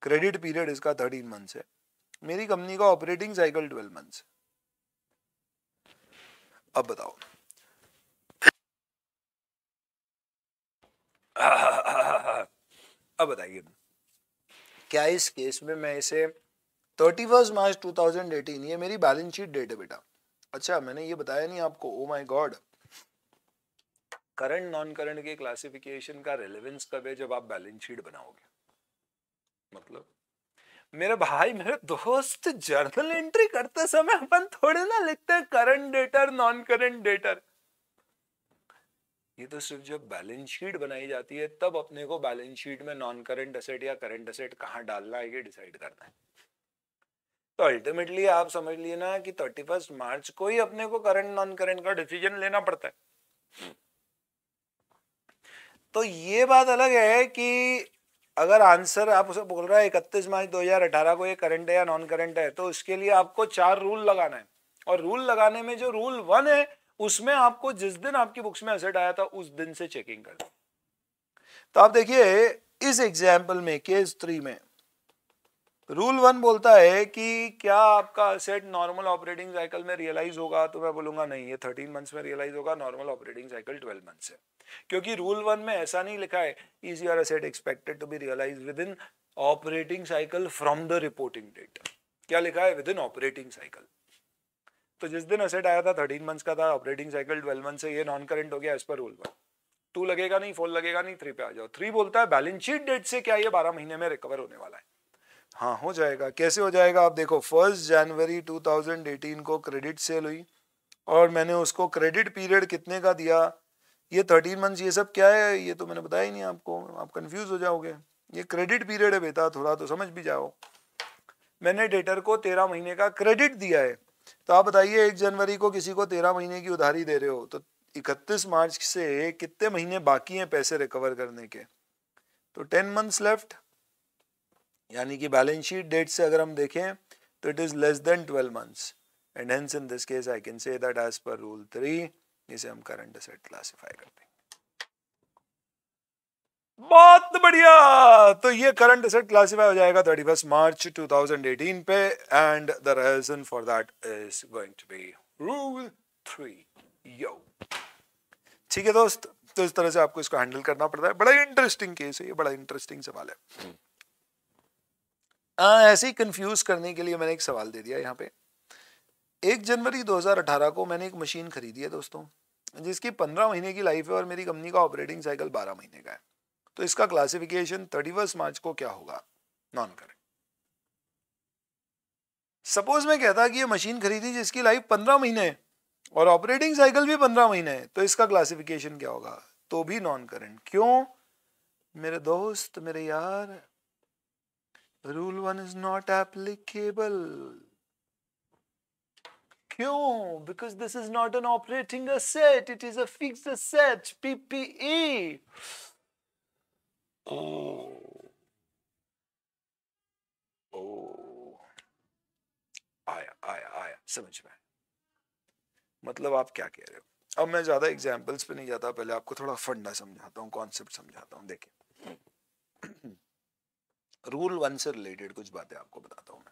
क्रेडिट पीरियड इसका 13 मंथ्स है मेरी कंपनी का ऑपरेटिंग साइकिल ट्वेल्व मंथ्स अब बताओ अब बताइए क्या इस केस में मैं इसे thirty first March two thousand eighteen ये मेरी बैलेंस शीट डेट है बेटा अच्छा मैंने ये बताया नहीं आपको oh my god current non current के क्लासिफिकेशन का रेलेवेंस कब है जब आप बैलेंस शीट बनाओगे मतलब मेरे भाई मेरे दोस्त जर्नल एंट्री करते समय अपन थोड़े ना लिखते हैं current debtor non current debtor ये तो सिर्फ जब बैलेंस शीट बनाई जाती है तब अपने को बैलेंस शीट में नॉन करंट असेट या करंट असेट कहाँ डालना है ये डिसाइड करना है तो अल्टीमेटली आप समझ लिए ना कि थर्टी फर्स्ट मार्च को ही अपने को करंट नॉन करंट का डिसीजन लेना पड़ता है तो ये बात अलग है कि अगर आंसर आप उसे बोल रहा है इकतीस मार्च दो हजार अठारह को ये करंट है या नॉन करंट है तो उसके लिए आपको चार रूल लगाना है और रूल लगाने में जो रूल वन है उसमें आपको जिस दिन आपकी बुक्स में असेट आया था उस दिन से चेकिंग कर तो आप देखिए इस एग्जाम्पल में केस थ्री में रूल वन बोलता है कि क्या आपका असेट नॉर्मल ऑपरेटिंग साइकिल में रियलाइज होगा तो मैं बोलूंगा नहीं ये थर्टीन मंथ्स में रियलाइज होगा normal operating cycle twelve months है क्योंकि रूल वन में ऐसा नहीं लिखा है is your asset expected to be realise within operating cycle from the reporting date क्या लिखा है विद इन ऑपरेटिंग साइकिल तो जिस दिन असेट आया था थर्टीन मंथ्स का था ऑपरेटिंग साइकिल ट्वेल्व मंथ से ये नॉन करेंट हो गया as per rule one to लगेगा नहीं फोर लगेगा नहीं थ्री पे आ जाओ थ्री बोलता है बैलेंस शीट डेट से क्या ये बारह महीने में रिकवर होने वाला है हाँ हो जाएगा कैसे हो जाएगा आप देखो फर्स्ट जनवरी 2018 को क्रेडिट सेल हुई और मैंने उसको क्रेडिट पीरियड कितने का दिया ये थर्टीन मंथ्स ये सब क्या है ये तो मैंने बताया ही नहीं आपको आप कंफ्यूज हो जाओगे ये क्रेडिट पीरियड है बेटा थोड़ा तो समझ भी जाओ मैंने डेटर को तेरह महीने का क्रेडिट दिया है तो आप बताइए एक जनवरी को किसी को तेरह महीने की उधारी दे रहे हो तो इकतीस मार्च से कितने महीने बाकी हैं पैसे रिकवर करने के तो टेन मंथ्स लेफ्ट यानी कि बैलेंस शीट डेट से अगर हम देखें तो it is less than twelve months and hence in this case I can say that as per rule three इसे हम करंट असेट क्लासीफाई करते हैं बहुत बढ़िया तो ये करंट असेट क्लासीफाई हो जाएगा thirty first March two thousand eighteen पे and the reason for that is going to be rule three यो ठीक है दोस्त तो इस तरह से आपको इसको हैंडल करना पड़ता है बड़ा इंटरेस्टिंग केस है ये बड़ा इंटरेस्टिंग सवाल है हम्म। ऐसे ही कंफ्यूज करने के लिए मैंने एक सवाल दे दिया यहाँ पे एक जनवरी 2018 को मैंने एक मशीन खरीदी है दोस्तों जिसकी 15 महीने की लाइफ है और मेरी कंपनी का ऑपरेटिंग साइकिल 12 महीने का है तो इसका क्लासिफिकेशन थर्टी मार्च को क्या होगा नॉन करेंट सपोज मैं कहता कि ये मशीन खरीदी जिसकी लाइफ पंद्रह महीने है और ऑपरेटिंग साइकिल भी पंद्रह महीने है तो इसका क्लासिफिकेशन क्या होगा तो भी नॉन करंट क्यों मेरे दोस्त मेरे यार rule one is not applicable क्यों because this is not an operating asset it is a fixed asset PPE आया आया आया समझ में मतलब आप क्या कह रहे हो अब मैं ज्यादा एग्जाम्पल्स पे नहीं जाता पहले आपको थोड़ा फंडा समझाता हूँ कॉन्सेप्ट समझाता हूँ देखिए रूल वन से रिलेटेड कुछ बातें आपको बताता हूं मैं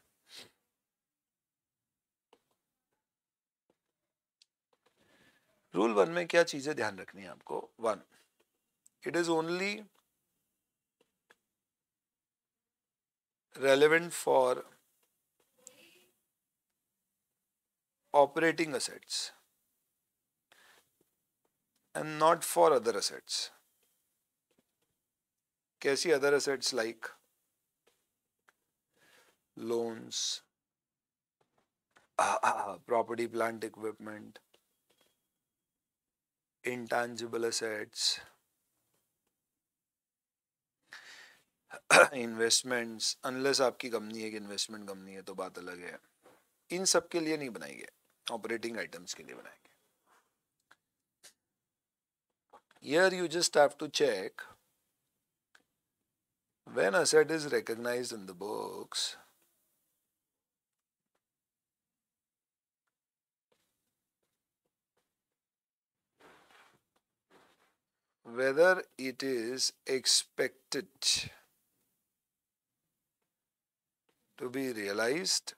रूल वन में क्या चीजें ध्यान रखनी है आपको one it is only relevant for operating assets and not for other assets कैसी other assets like loans, uh, uh, uh, property, plant, equipment, intangible assets, investments unless आपकी कंपनी है कि इन्वेस्टमेंट कंपनी है तो बात अलग है इन सब के लिए नहीं बनाई गई ऑपरेटिंग आइटम्स के लिए बनाए गए you just have to check when asset is recognized in the books whether it is expected to be realized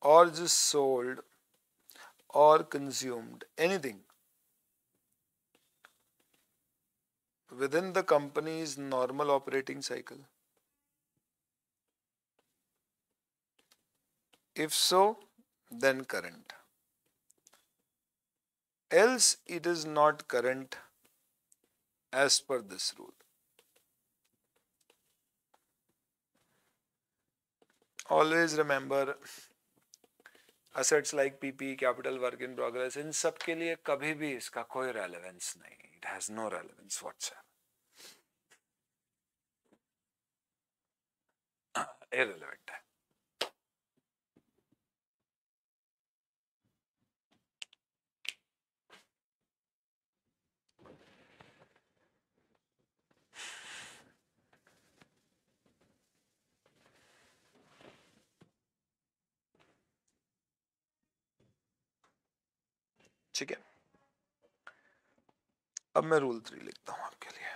or just sold or consumed anything within the company's normal operating cycle if so then current else it is not current as per this rule. Always remember assets like PP, capital work in progress, in sab ke liye kabhi bhi iska koi relevance nahi. It has no relevance whatsoever. Irrelevant है अब मैं रूल थ्री लिखता हूं आपके लिए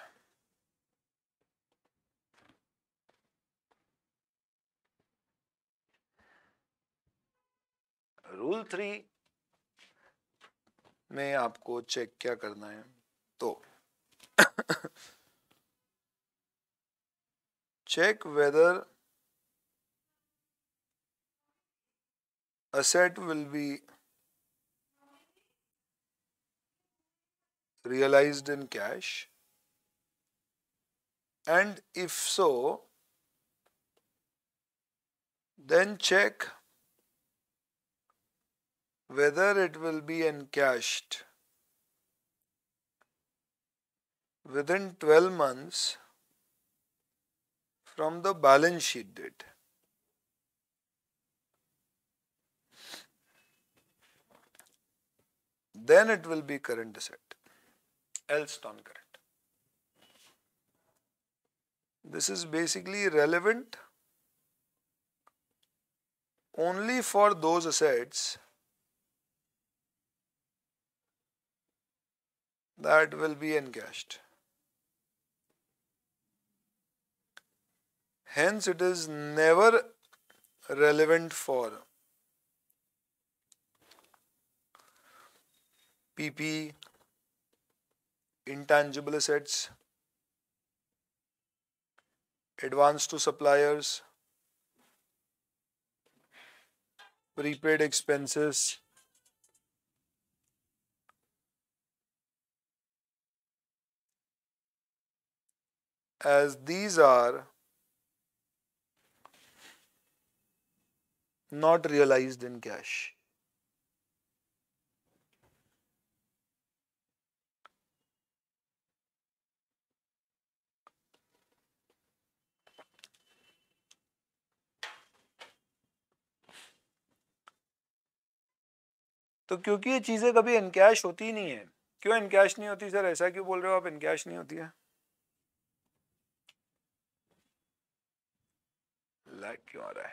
रूल थ्री में आपको चेक क्या करना है तो check whether asset will be realized in cash? And if so, then check whether it will be encashed within 12 months from the balance sheet date. Then it will be current asset else done. current This is basically relevant only for those assets that will be encashed. Hence, it is never relevant for PP, intangible assets, advance to suppliers, prepaid expenses, as these are not realized in cash. तो क्योंकि ये चीज़ें कभी इनकैश होती नहीं है क्यों इनकैश नहीं होती सर ऐसा क्यों बोल रहे हो आप इनकैश नहीं होती है लाइक क्यों आ रहा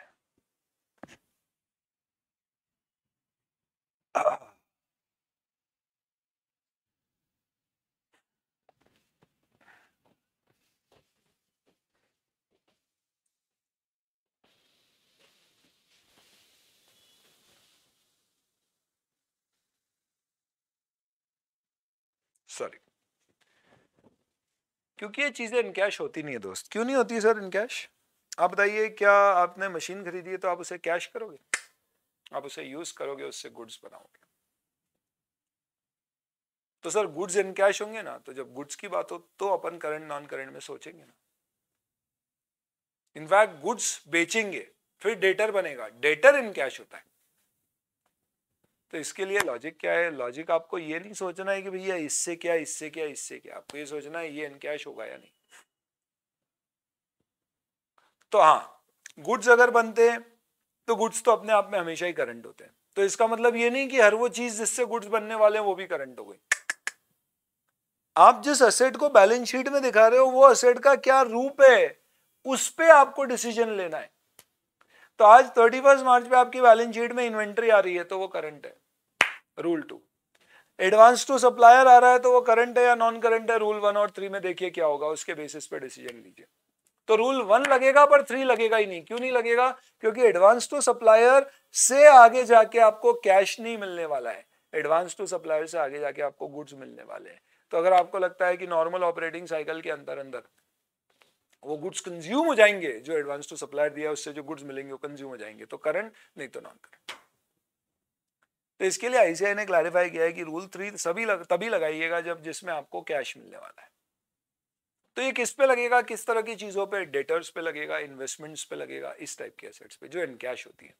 है सॉरी क्योंकि ये चीज़ें इनकैश होती नहीं है दोस्त क्यों नहीं होती सर इनकैश आप बताइए क्या आपने मशीन खरीदी है तो आप उसे कैश करोगे आप उसे यूज करोगे उससे गुड्स बनाओगे तो सर गुड्स इन कैश होंगे ना तो जब गुड्स की बात हो तो अपन करंट नॉन करंट में सोचेंगे ना इनफैक्ट गुड्स बेचेंगे फिर डेटर बनेगा डेटर इन कैश होता है तो इसके लिए लॉजिक क्या है लॉजिक आपको ये नहीं सोचना है कि भैया इससे क्या इससे क्या इससे क्या आपको ये सोचना है ये इनकैश होगा या नहीं तो हाँ गुड्स अगर बनते हैं तो गुड्स तो अपने आप में हमेशा ही करंट होते हैं तो इसका मतलब ये नहीं कि हर वो चीज जिससे गुड्स बनने वाले हैं वो भी करंट हो गई आप जिस असेट को बैलेंस शीट में दिखा रहे हो वो असेट का क्या रूप है उस पर आपको डिसीजन लेना है तो आज थर्टी फर्स्ट मार्च पे आपकी बैलेंस शीट में इन्वेंट्री आ रही है तो वो करंट है rule two advance to supplier आ रहा है तो वो करंट है या नॉन करंट है रूल वन और थ्री में देखिए क्या होगा उसके बेसिस पे डिसीजन लीजिए तो रूल वन लगेगा पर थ्री लगेगा ही नहीं क्यों नहीं लगेगा क्योंकि एडवांस टू सप्लायर से आगे जाके आपको कैश नहीं मिलने वाला है एडवांस टू सप्लायर से आगे जाके आपको गुड्स मिलने वाले हैं तो अगर आपको लगता है कि नॉर्मल ऑपरेटिंग साइकिल के अंदर अंदर वो गुड्स कंज्यूम हो जाएंगे जो एडवांस टू सप्लायर दिया उससे जो गुड्स मिलेंगे वो कंज्यूम हो जाएंगे तो करंट नहीं तो नॉन करंट तो इसके लिए आईसीआई ने क्लैरिफाई किया है कि रूल थ्री सभी लग, तभी लगाइएगा जब जिसमें आपको कैश मिलने वाला है तो ये किस पे लगेगा किस तरह की चीज़ों पे डेटर्स पे लगेगा इन्वेस्टमेंट्स पे लगेगा इस टाइप के एसेट्स पे जो इनकैश होती है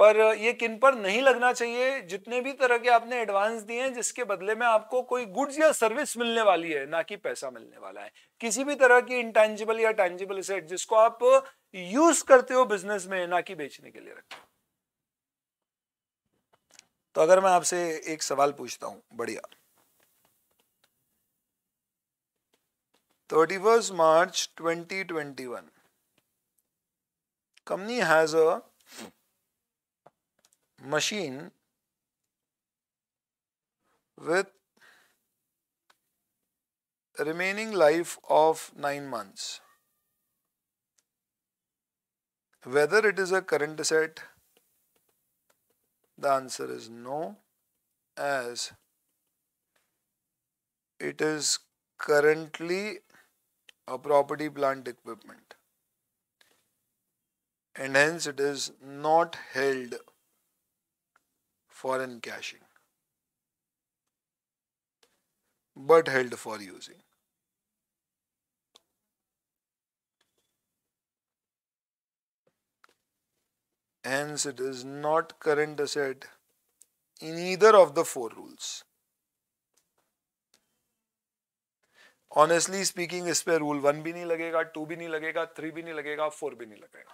पर ये किन पर नहीं लगना चाहिए जितने भी तरह के आपने एडवांस दिए हैं जिसके बदले में आपको कोई गुड्स या सर्विस मिलने वाली है ना कि पैसा मिलने वाला है किसी भी तरह की इंटेंजिबल या टेंजिबल सेट जिसको आप यूज करते हो बिजनेस में ना कि बेचने के लिए रखते हो तो अगर मैं आपसे एक सवाल पूछता हूं बढ़िया thirty first March twenty twenty one company has a machine with remaining life of 9 months. Whether it is a current asset, the answer is no as it is currently a property plant equipment and hence it is not held foreign caching, but held for using. Hence, it is not current asset in either of the four rules. Honestly speaking, इस पर रूल वन भी नहीं लगेगा टू भी नहीं लगेगा थ्री भी नहीं लगेगा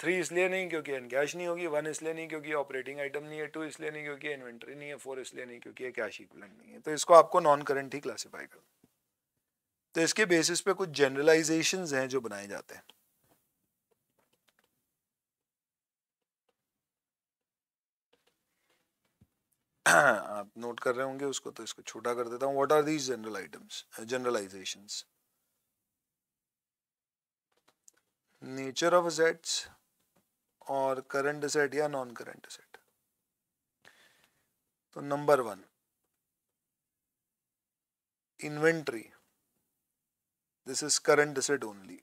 थ्री इसलिए नहीं क्योंकि एन कैश नहीं होगी वन इसलिए नहीं क्योंकि ऑपरेटिंग आइटम नहीं है टू इसलिए नहीं क्योंकि इन्वेंट्री नहीं है फोर इसलिए नहीं क्योंकि कैश इक्वलेंट नहीं है तो इसको आपको नॉन करेंट ही क्लासीफाई कर तो इसके बेसिस पे कुछ जनरलाइजेशन हैं जो बनाए जाते हैं आप नोट कर रहे होंगे उसको तो इसको छोटा कर देता हूँ what are these general items generalisations nature of assets और करंट सेट या नॉन करंट सेट तो number one inventory this is current asset only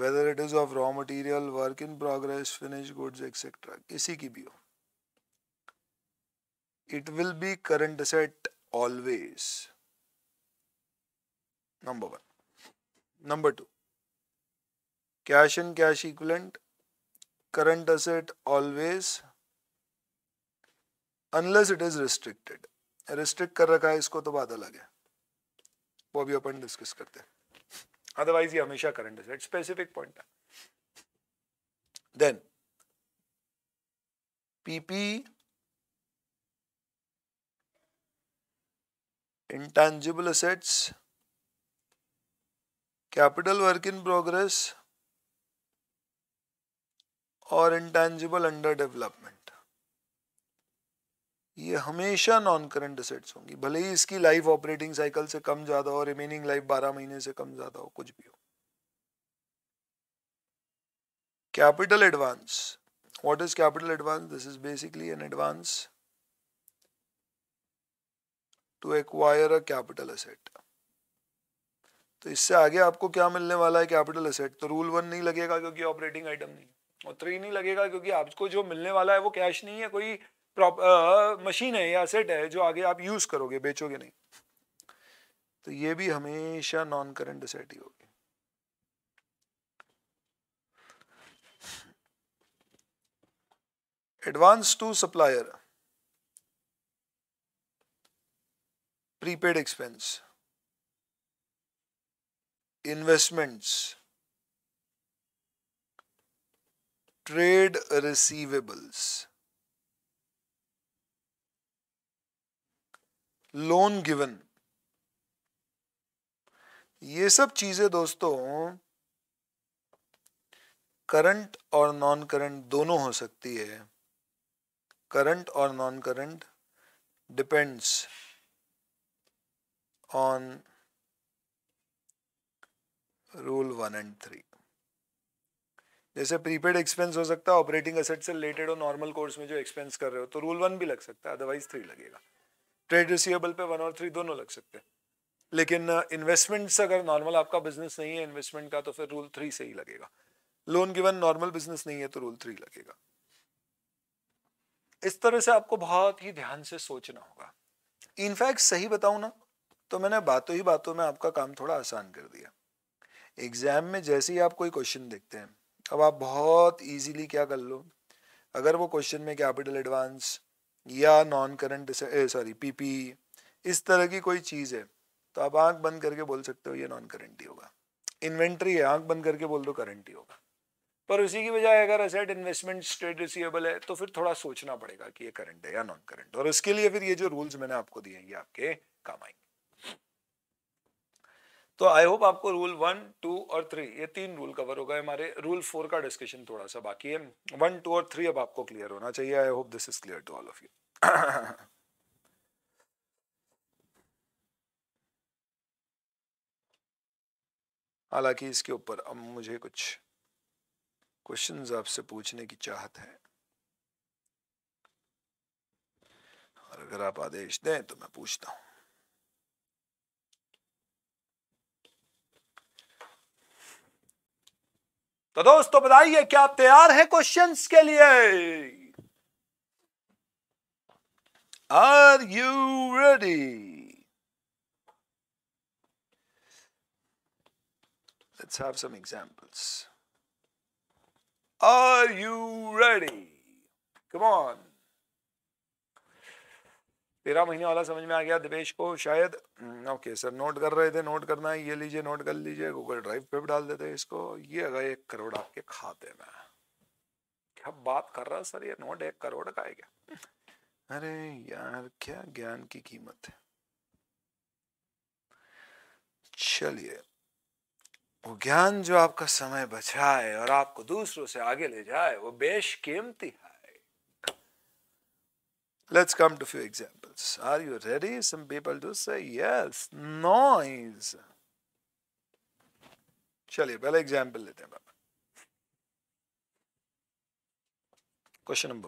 whether it is of raw material work in progress finish goods etcetera किसी की भी हो it will be current asset always number one number two cash and cash equivalent current asset always unless it is restricted restrict कर रखा है इसको तो बात अलग है वो भी अपन डिस्कस करते हैं अदरवाइज ये हमेशा करंट असेट स्पेसिफिक पॉइंट है then PP intangible assets capital work in progress और इंटेंजिबल अंडर डेवलपमेंट ये हमेशा नॉन करंट असेट्स होंगी भले ही इसकी लाइफ ऑपरेटिंग साइकिल से कम ज्यादा हो रिमेनिंग लाइफ बारह महीने से कम ज्यादा हो कुछ भी हो capital advance what is capital advance this is basically an advance to acquire a capital asset तो इससे आगे आपको क्या मिलने वाला है कैपिटल असेट तो रूल वन नहीं लगेगा क्योंकि ऑपरेटिंग आइटम नहीं उतना ही नहीं लगेगा क्योंकि आपको जो मिलने वाला है वो कैश नहीं है कोई मशीन है या सेट है जो आगे आप यूज करोगे बेचोगे नहीं तो ये भी हमेशा नॉन करंट सेट ही होगी advance to supplier prepaid expense investments trade receivables loan given ये सब चीजें दोस्तों करंट और नॉन करंट दोनों हो सकती है करंट और non current depends on rule one and three जैसे प्रीपेड एक्सपेंस हो सकता है ऑपरेटिंग असेट से रिलेटेड और नॉर्मल कोर्स में जो एक्सपेंस कर रहे हो तो रूल वन भी लग सकता है अदरवाइज थ्री लगेगा ट्रेड रिसीवेबल पे वन और थ्री दोनों लग सकते हैं लेकिन इन्वेस्टमेंट्स uh, अगर नॉर्मल आपका बिजनेस नहीं है इन्वेस्टमेंट का तो फिर रूल थ्री से ही लगेगा लोन गिवन नॉर्मल बिजनेस नहीं है तो रूल थ्री लगेगा इस तरह से आपको बहुत ही ध्यान से सोचना होगा इनफैक्ट सही बताऊं ना तो मैंने बातों ही बातों में आपका काम थोड़ा आसान कर दिया एग्जाम में जैसे ही आप कोई क्वेश्चन देखते हैं अब आप बहुत इजीली क्या कर लो अगर वो क्वेश्चन में कैपिटल एडवांस या नॉन करंट सॉरी पीपी इस तरह की कोई चीज़ है तो आप आंख बंद करके बोल सकते हो ये नॉन करंट ही होगा इन्वेंट्री है आंख बंद करके बोल दो करंट ही होगा पर उसी की बजाय अगर असेट इन्वेस्टमेंट स्टेट रिसीवेबल है तो फिर थोड़ा सोचना पड़ेगा कि ये करंट है या नॉन करंट और उसके लिए फिर ये जो रूल्स मैंने आपको दिए ये आपके काम आएंगे तो आई होप आपको रूल वन टू और थ्री ये तीन रूल कवर हो गए हमारे रूल फोर का डिस्कशन थोड़ा सा बाकी है वन टू और थ्री अब आपको क्लियर होना चाहिए I hope this is clear to all of you हालांकि इसके ऊपर अब मुझे कुछ क्वेश्चंस आपसे पूछने की चाहत है और अगर आप आदेश दें तो मैं पूछता हूं तो दोस्तों बताइए क्या आप तैयार हैं क्वेश्चंस के लिए are you ready let's have some examples are you ready come on तेरह महीने वाला समझ में आ गया दिवेश को शायद ओके सर नोट कर रहे थे नोट करना है ये लीजिए नोट कर लीजिए गूगल ड्राइव पे भी डाल देते हैं इसको ये अगर एक करोड़ आपके खाते में क्या बात कर रहा है सर ये नोट एक करोड़ का है क्या अरे यार क्या ज्ञान की कीमत है चलिए वो ज्ञान जो आपका समय बचाए और आपको दूसरों से आगे ले जाए वो बेशकीमती है Let's come to few examples. Are you ready? Some people do say yes. Noise. चलिए पहला एग्जाम्पल लेते हैं बाबा question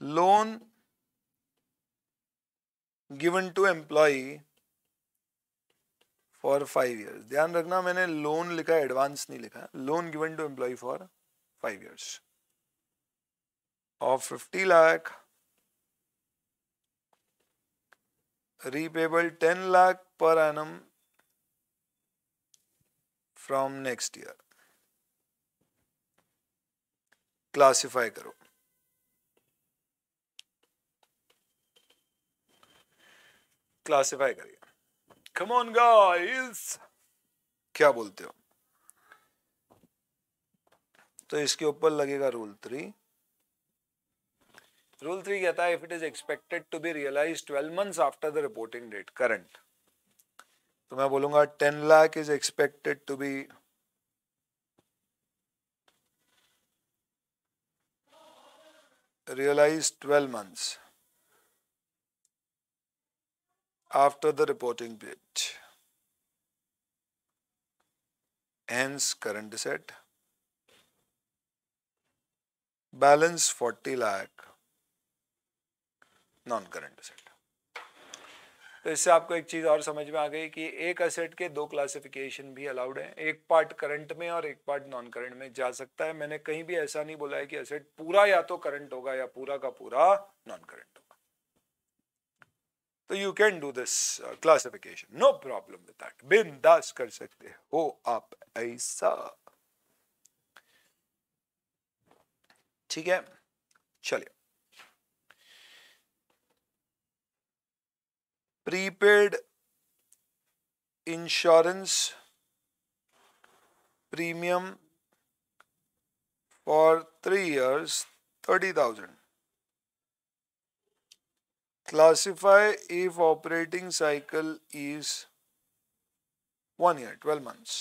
loan given to employee for five years ध्यान रखना मैंने लोन लिखा एडवांस नहीं लिखा loan given to employee for five years of fifty lakh repayable ten lakh per annum from next year classify करो क्लासीफाई करिए कम ऑन गाइस क्या बोलते हो तो इसके ऊपर लगेगा रूल थ्री रूल थ्री कहता है if it is expected to be realise twelve months after the reporting date current तो मैं बोलूंगा ten lakh is expected to be realise twelve months after the reporting bit hence current asset balance 40 lakh non current asset. तो इससे आपको एक चीज़ और समझ में आ गई कि एक असेट के दो क्लासिफिकेशन भी अलाउड हैं एक पार्ट करंट में और एक पार्ट नॉन करंट में जा सकता है मैंने कहीं भी ऐसा नहीं बोला है कि असेट पूरा या तो करंट होगा या पूरा का पूरा नॉन करंट तो you can do this classification no problem with that बिंदास कर सकते हो आप ऐसा ठीक है चलिए prepaid insurance premium for 3 years 30000 classify if operating cycle is 1 year, 12 months.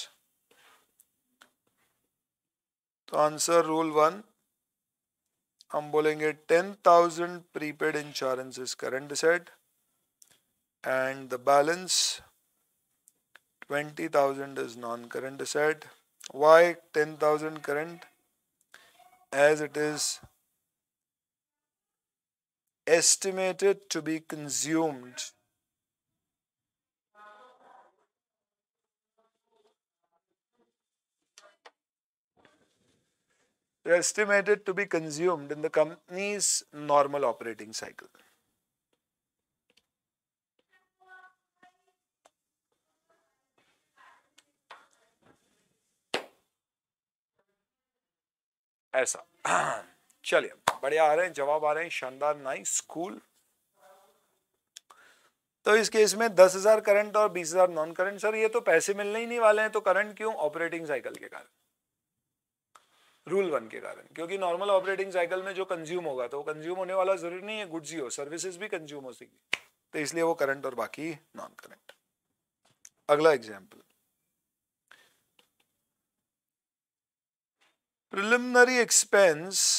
To answer rule 1, I'm bowling it 10,000 prepaid insurance is current asset and the balance 20,000 is non-current asset. Why 10,000 current? As it is estimated to be consumed. They're estimated to be consumed in the company's normal operating cycle. ऐसा चलिए बढ़िया आ रहे हैं जवाब आ रहे हैं शानदार नाइस स्कूल तो इस केस में दस हजार करंट और बीस हजार नॉन करंट सर ये तो पैसे मिलने ही नहीं वाले हैं तो करंट क्यों ऑपरेटिंग साइकिल के कारण रूल वन के कारण क्योंकि नॉर्मल ऑपरेटिंग साइकिल में जो कंज्यूम होगा तो कंज्यूम होने वाला जरूरी नहीं है गुड्स ही हो सर्विसेज भी कंज्यूम हो सकेगी तो इसलिए वो करंट और बाकी नॉन करंट अगला एग्जाम्पल प्रिलिमिनरी एक्सपेंस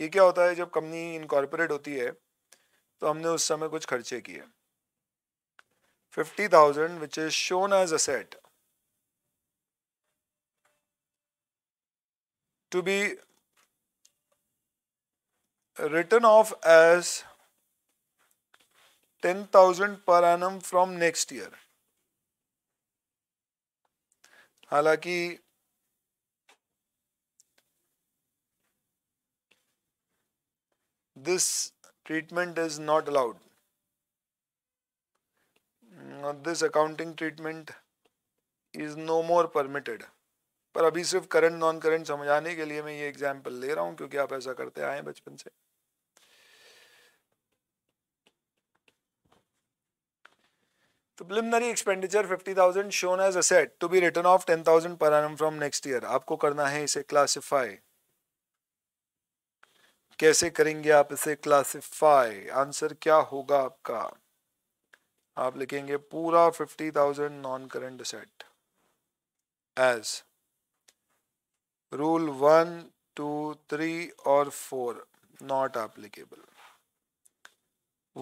ये क्या होता है जब कंपनी इनकॉर्पोरेट होती है तो हमने उस समय कुछ खर्चे किए fifty thousand which is shown as asset to be written off as ten thousand per annum from next year हालांकि this treatment is not allowed. This accounting treatment is no more permitted. पर अभी सिर्फ करंट नॉन करंट समझाने के लिए मैं ये एग्जाम्पल ले रहा हूं क्योंकि आप ऐसा करते आए हैं बचपन से तो preliminary expenditure 50,000 shown as asset to be written off 10,000 per annum from next year आपको करना है इसे क्लासिफाई कैसे करेंगे आप इसे क्लासिफाई आंसर क्या होगा आपका आप लिखेंगे पूरा fifty thousand non current asset as rule one two three और फोर नॉट एप्लीकेबल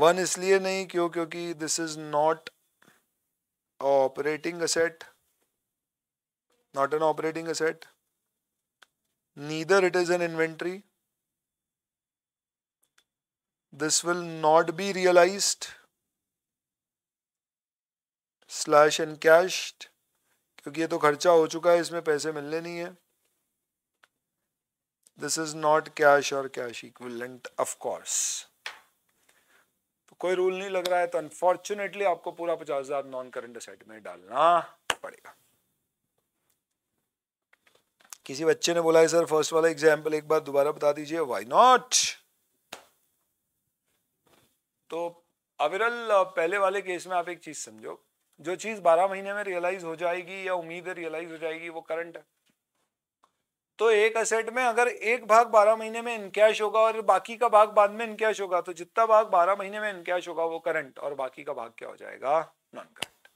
वन इसलिए नहीं क्यों क्योंकि this is not operating asset not an operating asset neither it is an inventory this will not be realized slash and cashed क्योंकि ये तो खर्चा हो चुका है इसमें पैसे मिलने नहीं है दिस इज नॉट कैश और कैश इक्विलेंट ऑफकोर्स तो कोई रूल नहीं लग रहा है तो अनफॉर्चुनेटली आपको पूरा पचास हजार नॉन करंट असेट में डालना पड़ेगा किसी बच्चे ने बोला है सर फर्स्ट वाला एग्जाम्पल एक बार दोबारा बता दीजिए वाई नॉट तो अविरल पहले वाले केस में आप एक चीज़ समझो जो चीज़ बारह महीने में रियलाइज हो जाएगी या उम्मीद है रियलाइज हो जाएगी वो करंट है तो एक असेट में अगर एक भाग बारह महीने में इनकैश होगा और बाकी का भाग बाद में इनकैश होगा तो जितना भाग बारह महीने में इनकैश होगा वो करंट और बाकी का भाग क्या हो जाएगा नॉन करंट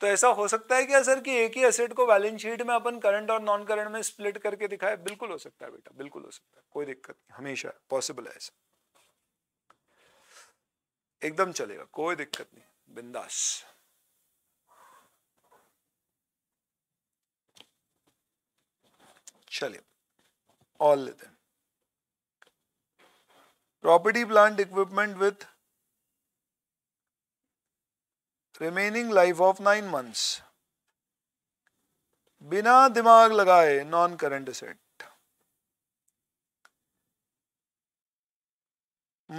तो ऐसा हो सकता है क्या सर कि एक ही असेट को बैलेंस शीट में अपन करंट और नॉन करंट में स्प्लिट करके दिखाए बिल्कुल हो सकता है बेटा बिल्कुल हो सकता है कोई दिक्कत नहीं हमेशा पॉसिबल है ऐसा एकदम चलेगा कोई दिक्कत नहीं बिंदास चलिए ऑल लेते हैं property plant equipment with remaining life of nine months बिना दिमाग लगाए non current asset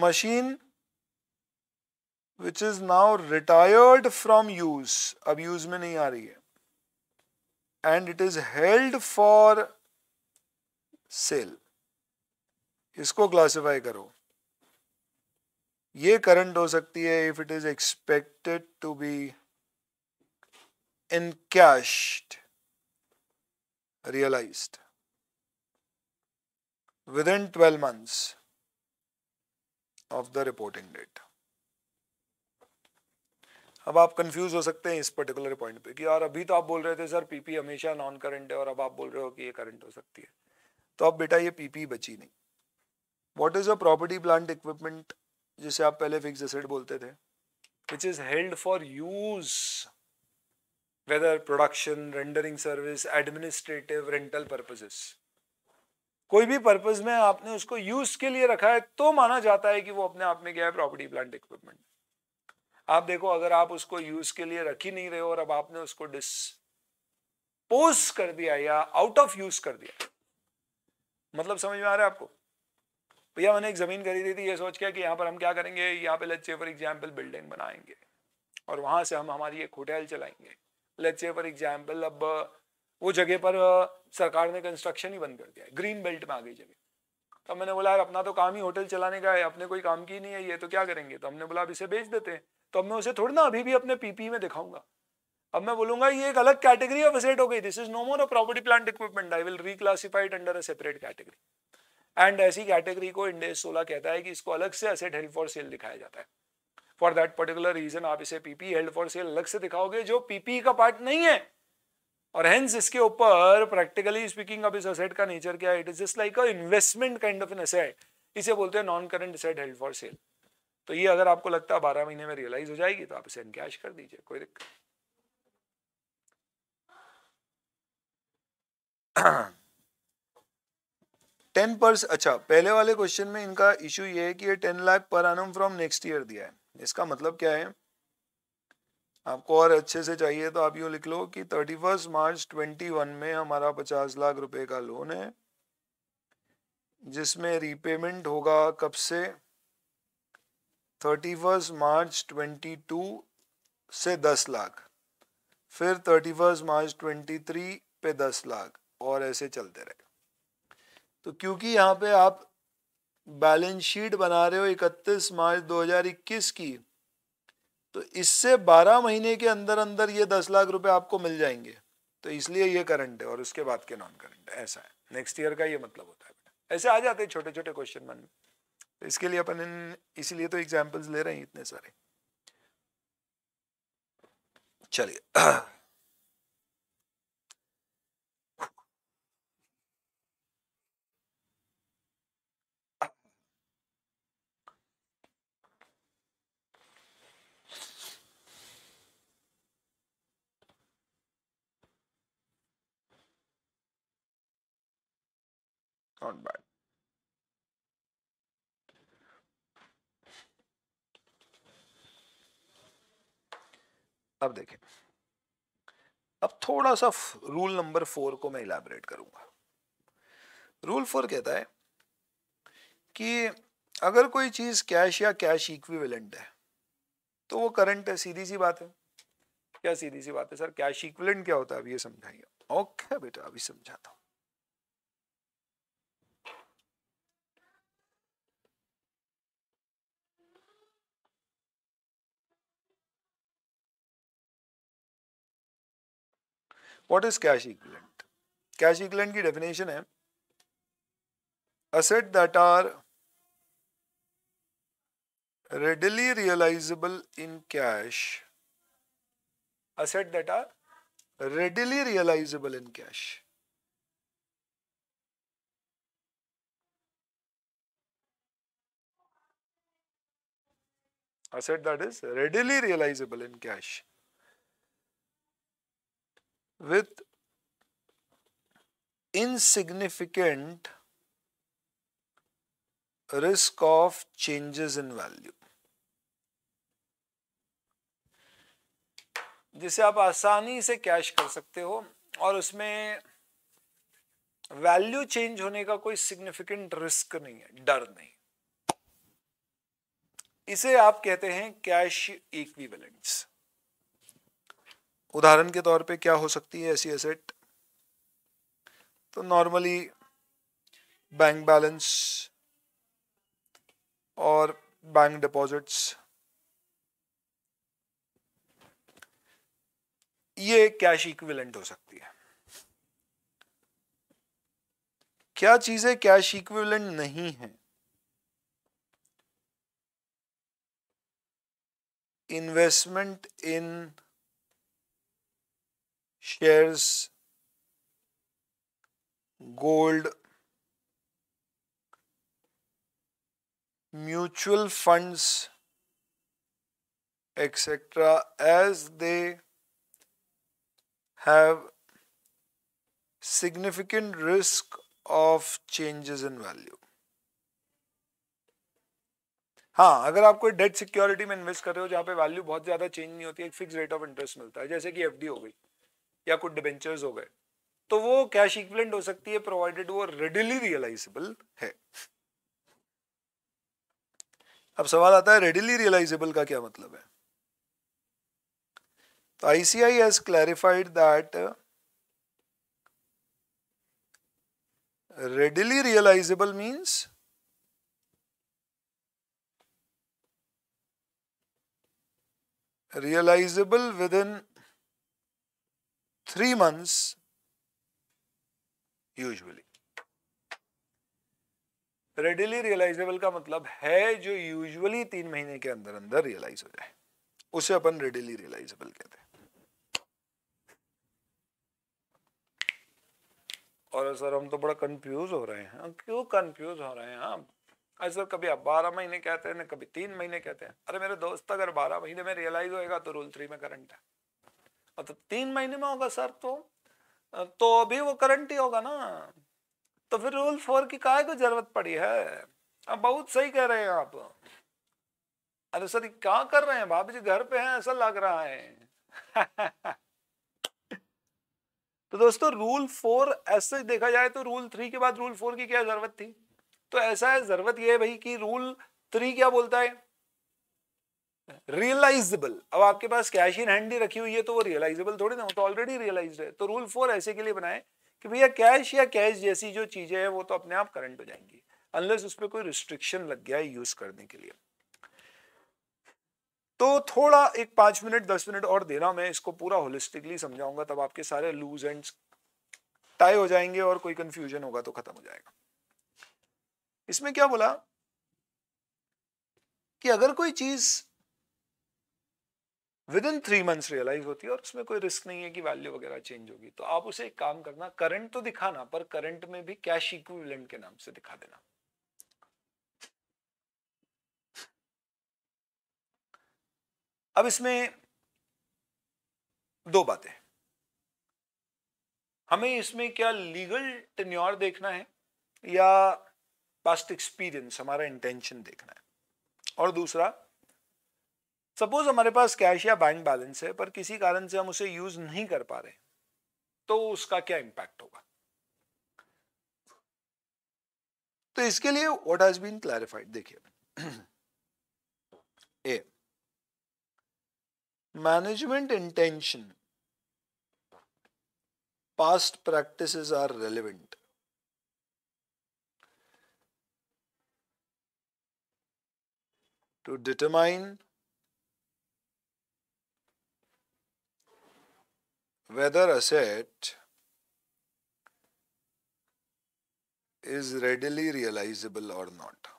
machine which is now retired from use अब यूज में नहीं आ रही है and it is held for sale इसको क्लासिफाई करो ये करंट हो सकती है if it is expected to be in realise within twelve months of the reporting date अब आप कंफ्यूज हो सकते हैं इस पर्टिकुलर पॉइंट पे कि यार अभी तो आप बोल रहे थे सर पीपी हमेशा नॉन करंट है और अब आप बोल रहे हो कि ये करंट हो सकती है तो अब बेटा ये पीपी बची नहीं what is a property plant equipment जिसे आप पहले फिक्स एसेट बोलते थे which is held for use whether production rendering service administrative rental purposes कोई भी पर्पज में आपने उसको यूज के लिए रखा है तो माना जाता है कि वो अपने आप में क्या है प्रॉपर्टी प्लांट इक्विपमेंट आप देखो अगर आप उसको यूज के लिए रख ही नहीं रहे हो और अब आपने उसको डिस्पोज कर दिया या आउट ऑफ यूज कर दिया मतलब समझ में आ रहा है आपको भैया मैंने एक जमीन खरीदी थी ये सोच के कि यहाँ पर हम क्या करेंगे यहाँ पे लच्चे फॉर एग्जाम्पल बिल्डिंग बनाएंगे और वहां से हम हमारी एक होटल चलाएंगे लच्चे फॉर एग्जाम्पल अब वो जगह पर सरकार ने कंस्ट्रक्शन ही बंद कर दिया है ग्रीन बेल्ट में आ गई जगह तो मैंने बोला यार अपना तो काम ही होटल चलाने का है अपने कोई काम की नहीं है ये तो क्या करेंगे तो हमने बोला अब इसे बेच देते हैं तो अब मैं उसे थोड़ी ना अभी भी अपने पीपी में दिखाऊंगा अब मैं बोलूंगा ये एक अलग कैटेगरी ऑफ एसेट हो गई this is no more a property plant equipment I will reclassified under a separate category and ऐसी कैटेगरी को इंडेस सोलह कहता है कि इसको अलग से असेट हेल्प फॉर सेल दिखाया जाता है फॉर दैट पर्टिकुलर रीजन आप इसे पीपी हेल्ड फॉर सेल अलग से दिखाओगे जो पीपी का पार्ट नहीं है और हेंस इसके ऊपर प्रैक्टिकली स्पीकिंग अब इस असेट का नेचर क्या है it is just like a investment kind of an asset इसे बोलते हैं non current asset held for sale तो ये अगर आपको लगता है बारह महीने में रियलाइज हो जाएगी तो आप इसे इनकैश कर दीजिए कोई दिक्कत टेन परसेंट अच्छा पहले वाले क्वेश्चन में इनका इशू ये है कि ये ten lakh per annum from next year दिया है इसका मतलब क्या है आपको और अच्छे से चाहिए तो आप यू लिख लो कि thirty first March twenty one में हमारा पचास लाख रुपए का लोन है जिसमें रीपेमेंट होगा कब से thirty first March twenty two से दस लाख फिर thirty first March twenty three पे दस लाख और ऐसे चलते रहे तो क्योंकि यहाँ पे आप बैलेंस शीट बना रहे हो इकतीस मार्च दो हजार इक्कीस की तो इससे बारह महीने के अंदर अंदर ये दस लाख रुपए आपको मिल जाएंगे तो इसलिए ये करंट है और उसके बाद के नॉन करंट है ऐसा है नेक्स्ट ईयर का ये मतलब होता है ऐसे आ जाते हैं छोटे छोटे क्वेश्चन मन में तो इसके लिए अपन इसीलिए तो एग्जाम्पल्स ले रहे हैं इतने सारे चलिए on back. अब देखें अब थोड़ा सा रूल नंबर फोर को मैं इलाबरेट करूंगा रूल फोर कहता है कि अगर कोई चीज कैश या कैश इक्विवेलेंट है तो वो करंट है सीधी सी बात है क्या सीधी सी बात है सर कैश इक्विवेलेंट क्या होता है अब ये समझाइए ओके बेटा अभी समझाता हूँ What is cash equivalent? Cash equivalent की definition है asset that are readily realizable in cash asset that are readily realizable in cash asset that is readily realizable in cash with insignificant risk of changes in value जिसे आप आसानी से कैश कर सकते हो और उसमें वैल्यू चेंज होने का कोई सिग्निफिकेंट रिस्क नहीं है डर नहीं इसे आप कहते हैं कैश इक्विवेलेंट्स उदाहरण के तौर पे क्या हो सकती है ऐसी एसेट तो नॉर्मली बैंक बैलेंस और बैंक डिपॉजिट्स ये कैश इक्विवेलेंट हो सकती है क्या चीजें कैश इक्विवेलेंट नहीं है investment in in shares gold mutual funds etc as they have significant risk of changes in value हाँ अगर आप कोई डेट सिक्योरिटी में इन्वेस्ट कर रहे हो जहां पे वैल्यू बहुत ज़्यादा चेंज नहीं होती है एक फिक्स रेट ऑफ इंटरेस्ट मिलता है जैसे कि एफडी हो गई या कुछ डिबेंचर्स हो गए तो वो कैश इक्विवेलेंट हो सकती है प्रोवाइडेड वो रेडिली रियलाइजेबल है अब सवाल आता है रेडिली रियलाइजेबल का क्या मतलब है तो ICI has clarified that readily realisable means realisable within three months usually. Readily realisable का मतलब है जो usually तीन महीने के अंदर अंदर रियलाइज हो जाए उसे अपन readily realizable कहते हैं और सर हम तो बड़ा कंफ्यूज हो रहे हैं क्यों कंफ्यूज हो रहे हैं आप हाँ, सर कभी आप बारह महीने कहते हैं कभी तीन महीने कहते हैं अरे मेरे दोस्त अगर बारह महीने में रियलाइज होएगा तो रूल थ्री में करंट है तो तीन महीने में होगा सर तो तो अभी वो करंट ही होगा ना तो फिर रूल फोर की काय को जरूरत पड़ी है अब बहुत सही कह रहे हैं आप अरे सर क्या कर रहे हैं भाभी जी घर पे हैं ऐसा लग रहा है तो दोस्तों रूल फोर ऐसे देखा जाए तो रूल थ्री के बाद रूल फोर की क्या जरूरत थी तो ऐसा है जरूरत यह भाई कि रूल थ्री क्या बोलता है रियलाइजेबल अब आपके पास कैश इन हैंड नहीं रखी हुई है तो वो रियलाइजेबल थोड़ी ना हो तो ऑलरेडी रियलाइज है तो रूल फोर ऐसे के लिए बनाए कि भैया कैश या कैश जैसी जो चीजें हैं वो तो अपने आप करंट हो जाएंगी अनलेस उस पर कोई रिस्ट्रिक्शन लग गया है यूज करने के लिए तो थोड़ा एक पांच मिनट दस मिनट और देना मैं इसको पूरा होलिस्टिकली समझाऊंगा तब आपके सारे लूज एंड टाई हो जाएंगे और कोई कंफ्यूजन होगा तो खत्म हो जाएगा इसमें क्या बोला कि अगर कोई चीज within three months realise होती है और उसमें कोई रिस्क नहीं है कि वैल्यू वगैरह चेंज होगी तो आप उसे एक काम करना करंट तो दिखाना पर करंट में भी कैश इक्विवेलेंट के नाम से दिखा देना अब इसमें दो बातें हमें इसमें क्या लीगल टेन्योर देखना है या पास्ट एक्सपीरियंस हमारा इंटेंशन देखना है और दूसरा सपोज हमारे पास कैश या बैंक बैलेंस है पर किसी कारण से हम उसे यूज नहीं कर पा रहे तो उसका क्या इंपैक्ट होगा तो इसके लिए व्हाट हैज बीन क्लैरिफाइड देखिए a management intention past practices are relevant To determine whether set is readily realizable or not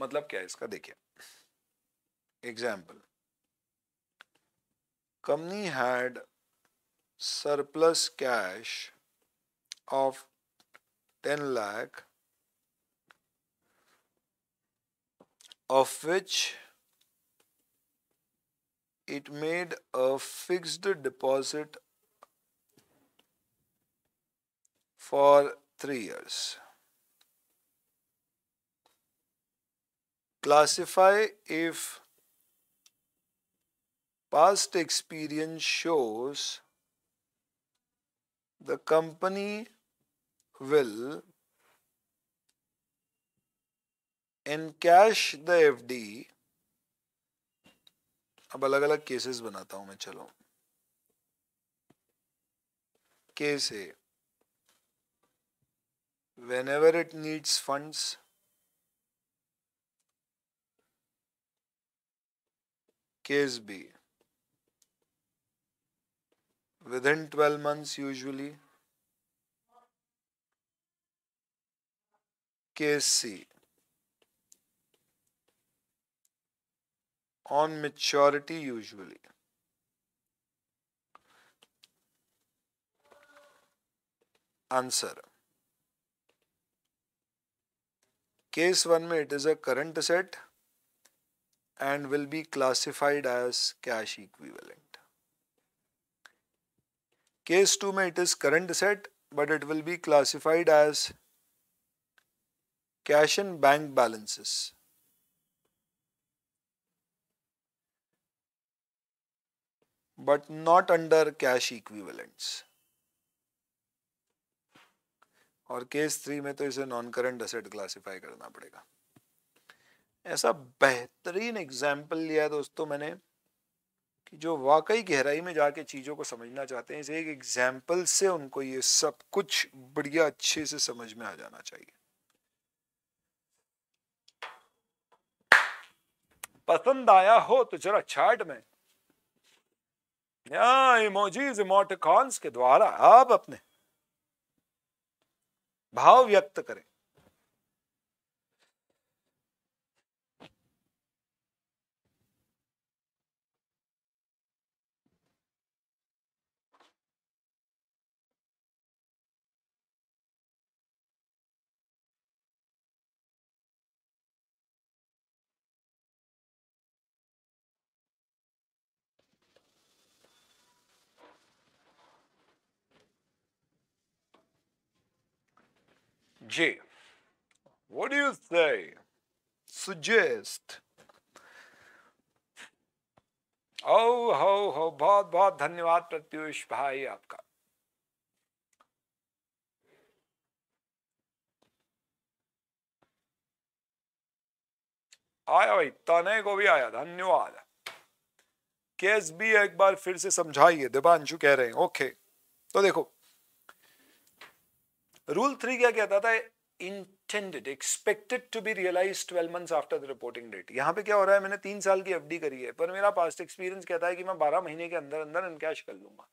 मतलब क्या है इसका देखिए example company had surplus cash of ten lakh of which it made a fixed deposit for three years. Classify if past experience shows the company will encash the FD अब अलग अलग केसेस बनाता हूं मैं चलो case A whenever it needs funds case B within twelve months usually case C on maturity usually. Answer. Case 1 may it is a current asset and will be classified as cash equivalent. Case 2 may it is current asset but it will be classified as cash and bank balances. but not under cash equivalents. और केस थ्री में तो इसे नॉन करंट असेट क्लासिफाई करना पड़ेगा ऐसा बेहतरीन एग्जाम्पल लिया दोस्तों मैंने कि जो वाकई गहराई में जाके चीज़ों को समझना चाहते हैं इसे एक एग्जाम्पल से उनको ये सब कुछ बढ़िया अच्छे से समझ में आ जाना चाहिए पसंद आया हो तो जरा छाट में इमोजीज इमोटिकॉन्स के द्वारा आप अपने भाव व्यक्त करें G. What do you say? Suggest. ओ हो हो बहुत बहुत धन्यवाद प्रत्युष भाई आपका आया भाई तने को भी आया धन्यवाद केस भी एक बार फिर से समझाइए देवांशु कह रहे हैं ओके तो देखो रूल थ्री क्या कहता था intended expected to be realise twelve month after the reporting date यहाँ पे क्या हो रहा है मैंने तीन साल की डी करी है पर मेरा पास्ट एक्सपीरियंस कहता है कि मैं बारह महीने के अंदर अंदर इनकैश कर लूंगा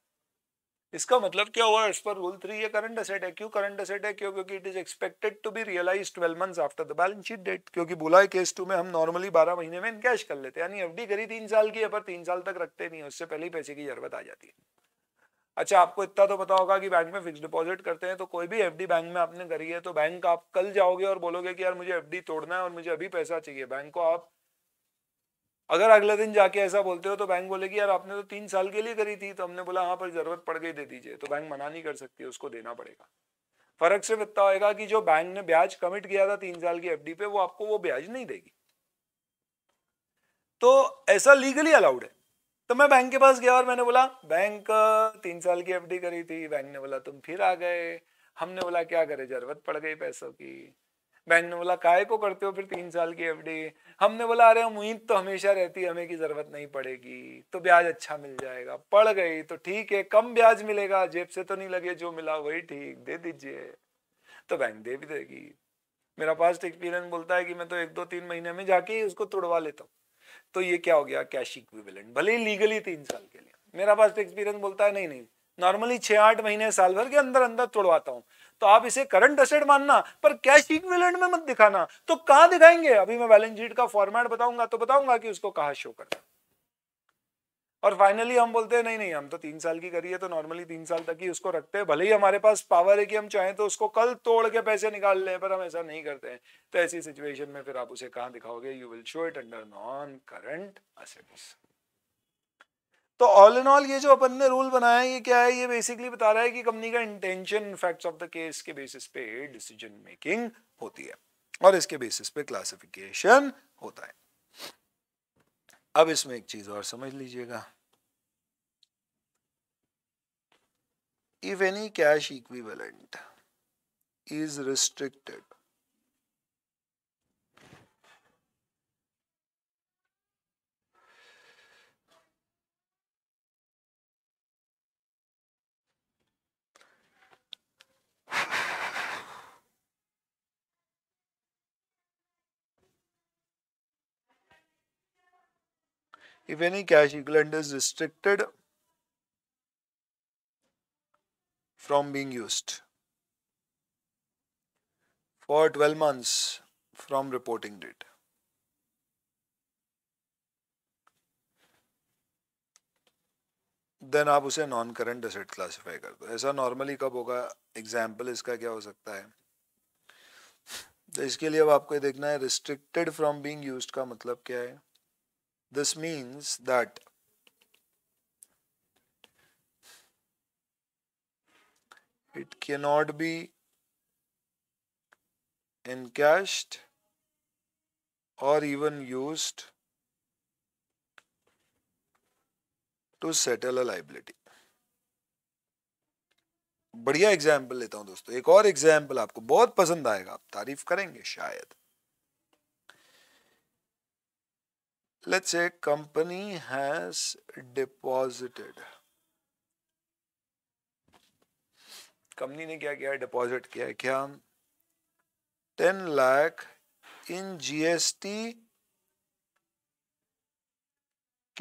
इसका मतलब क्या हुआ इस पर रूल थ्री ये करंट असेट है क्यों करंट असेट है क्यों क्योंकि it is expected to be realise twelve month after the balance sheet date क्योंकि बोला है केस टू में हम नॉर्मली बारह महीने में इनकैश कर लेते हैं यानी डी करी तीन साल की है पर तीन साल तक रखते नहीं है उससे पहले ही पैसे की जरूरत आ जाती है अच्छा आपको इतना तो पता होगा कि बैंक में फिक्स डिपॉजिट करते हैं तो कोई भी एफडी बैंक में आपने करी है तो बैंक आप कल जाओगे और बोलोगे कि यार मुझे एफडी तोड़ना है और मुझे अभी पैसा चाहिए बैंक को आप अगर अगले दिन जाके ऐसा बोलते हो तो बैंक बोले कि यार आपने तो तीन साल के लिए करी थी तो हमने बोला हाँ पर जरूरत पड़ गई दे दीजिए तो बैंक मना नहीं कर सकती उसको देना पड़ेगा फर्क सिर्फ इतना होगा कि जो बैंक ने ब्याज कमिट किया था तीन साल की एफडी पे वो आपको वो ब्याज नहीं देगी तो ऐसा लीगली अलाउड है तो मैं बैंक के पास गया और मैंने बोला बैंक तीन साल की एफडी करी थी बैंक ने बोला तुम फिर आ गए हमने बोला क्या करे जरूरत पड़ गई पैसों की बैंक ने बोला काय को करते हो फिर तीन साल की एफडी हमने बोला अरे उम्मीद तो हमेशा रहती है हमें की जरूरत नहीं पड़ेगी तो ब्याज अच्छा मिल जाएगा पड़ गई तो ठीक है कम ब्याज मिलेगा जेब से तो नहीं लगे जो मिला वही ठीक दे दीजिए तो बैंक दे भी देगी मेरा पास्ट एक्सपीरियंस बोलता है कि मैं तो एक दो तीन महीने में जाके उसको तोड़वा लेता हूँ तो ये क्या हो गया कैश इक्विवेलेंट भले ही लीगली तीन साल के लिए मेरा पास एक्सपीरियंस तो बोलता है नहीं नहीं नॉर्मली छह आठ महीने साल भर के अंदर अंदर तोड़वाता हूँ तो आप इसे करंट असेट मानना पर कैश इक्विवेलेंट में मत दिखाना तो कहाँ दिखाएंगे अभी मैं बैलेंस शीट का फॉर्मेट बताऊंगा तो बताऊंगा कि उसको कहाँ शो करना और फाइनली हम बोलते हैं नहीं नहीं हम तो तीन साल की करी है तो नॉर्मली तीन साल तक ही उसको रखते हैं भले ही हमारे पास पावर है कि हम चाहें तो उसको कल तोड़ के पैसे निकाल लें पर हम ऐसा नहीं करते हैं तो ऐसी सिचुएशन में फिर आप उसे कहाँ दिखाओगे you will show it under non current assets तो ऑल इन ऑल ये जो अपन ने रूल बनाया है ये क्या है ये बेसिकली बता रहा है कि कंपनी का intention facts of the case के बेसिस पे डिसीजन मेकिंग होती है और इसके बेसिस पे क्लासिफिकेशन होता है अब इसमें एक चीज और समझ लीजिएगा if any cash equivalent is restricted If any cash equivalent is restricted from being used for 12 months from reporting date. Then आप उसे नॉन करंट एसेट क्लासीफाई कर दो ऐसा नॉर्मली कब होगा एग्जाम्पल इसका क्या हो सकता है तो इसके लिए अब आपको देखना है रिस्ट्रिक्टेड फ्रॉम बींग यूज का मतलब क्या है This means that it cannot be encashed or even used to settle a liability. बढ़िया एग्जाम्पल लेता हूं दोस्तों एक और एग्जाम्पल आपको बहुत पसंद आएगा आप तारीफ करेंगे शायद let's say company has deposited company ने क्या किया डिपॉजिट किया है क्या ten lakh in GST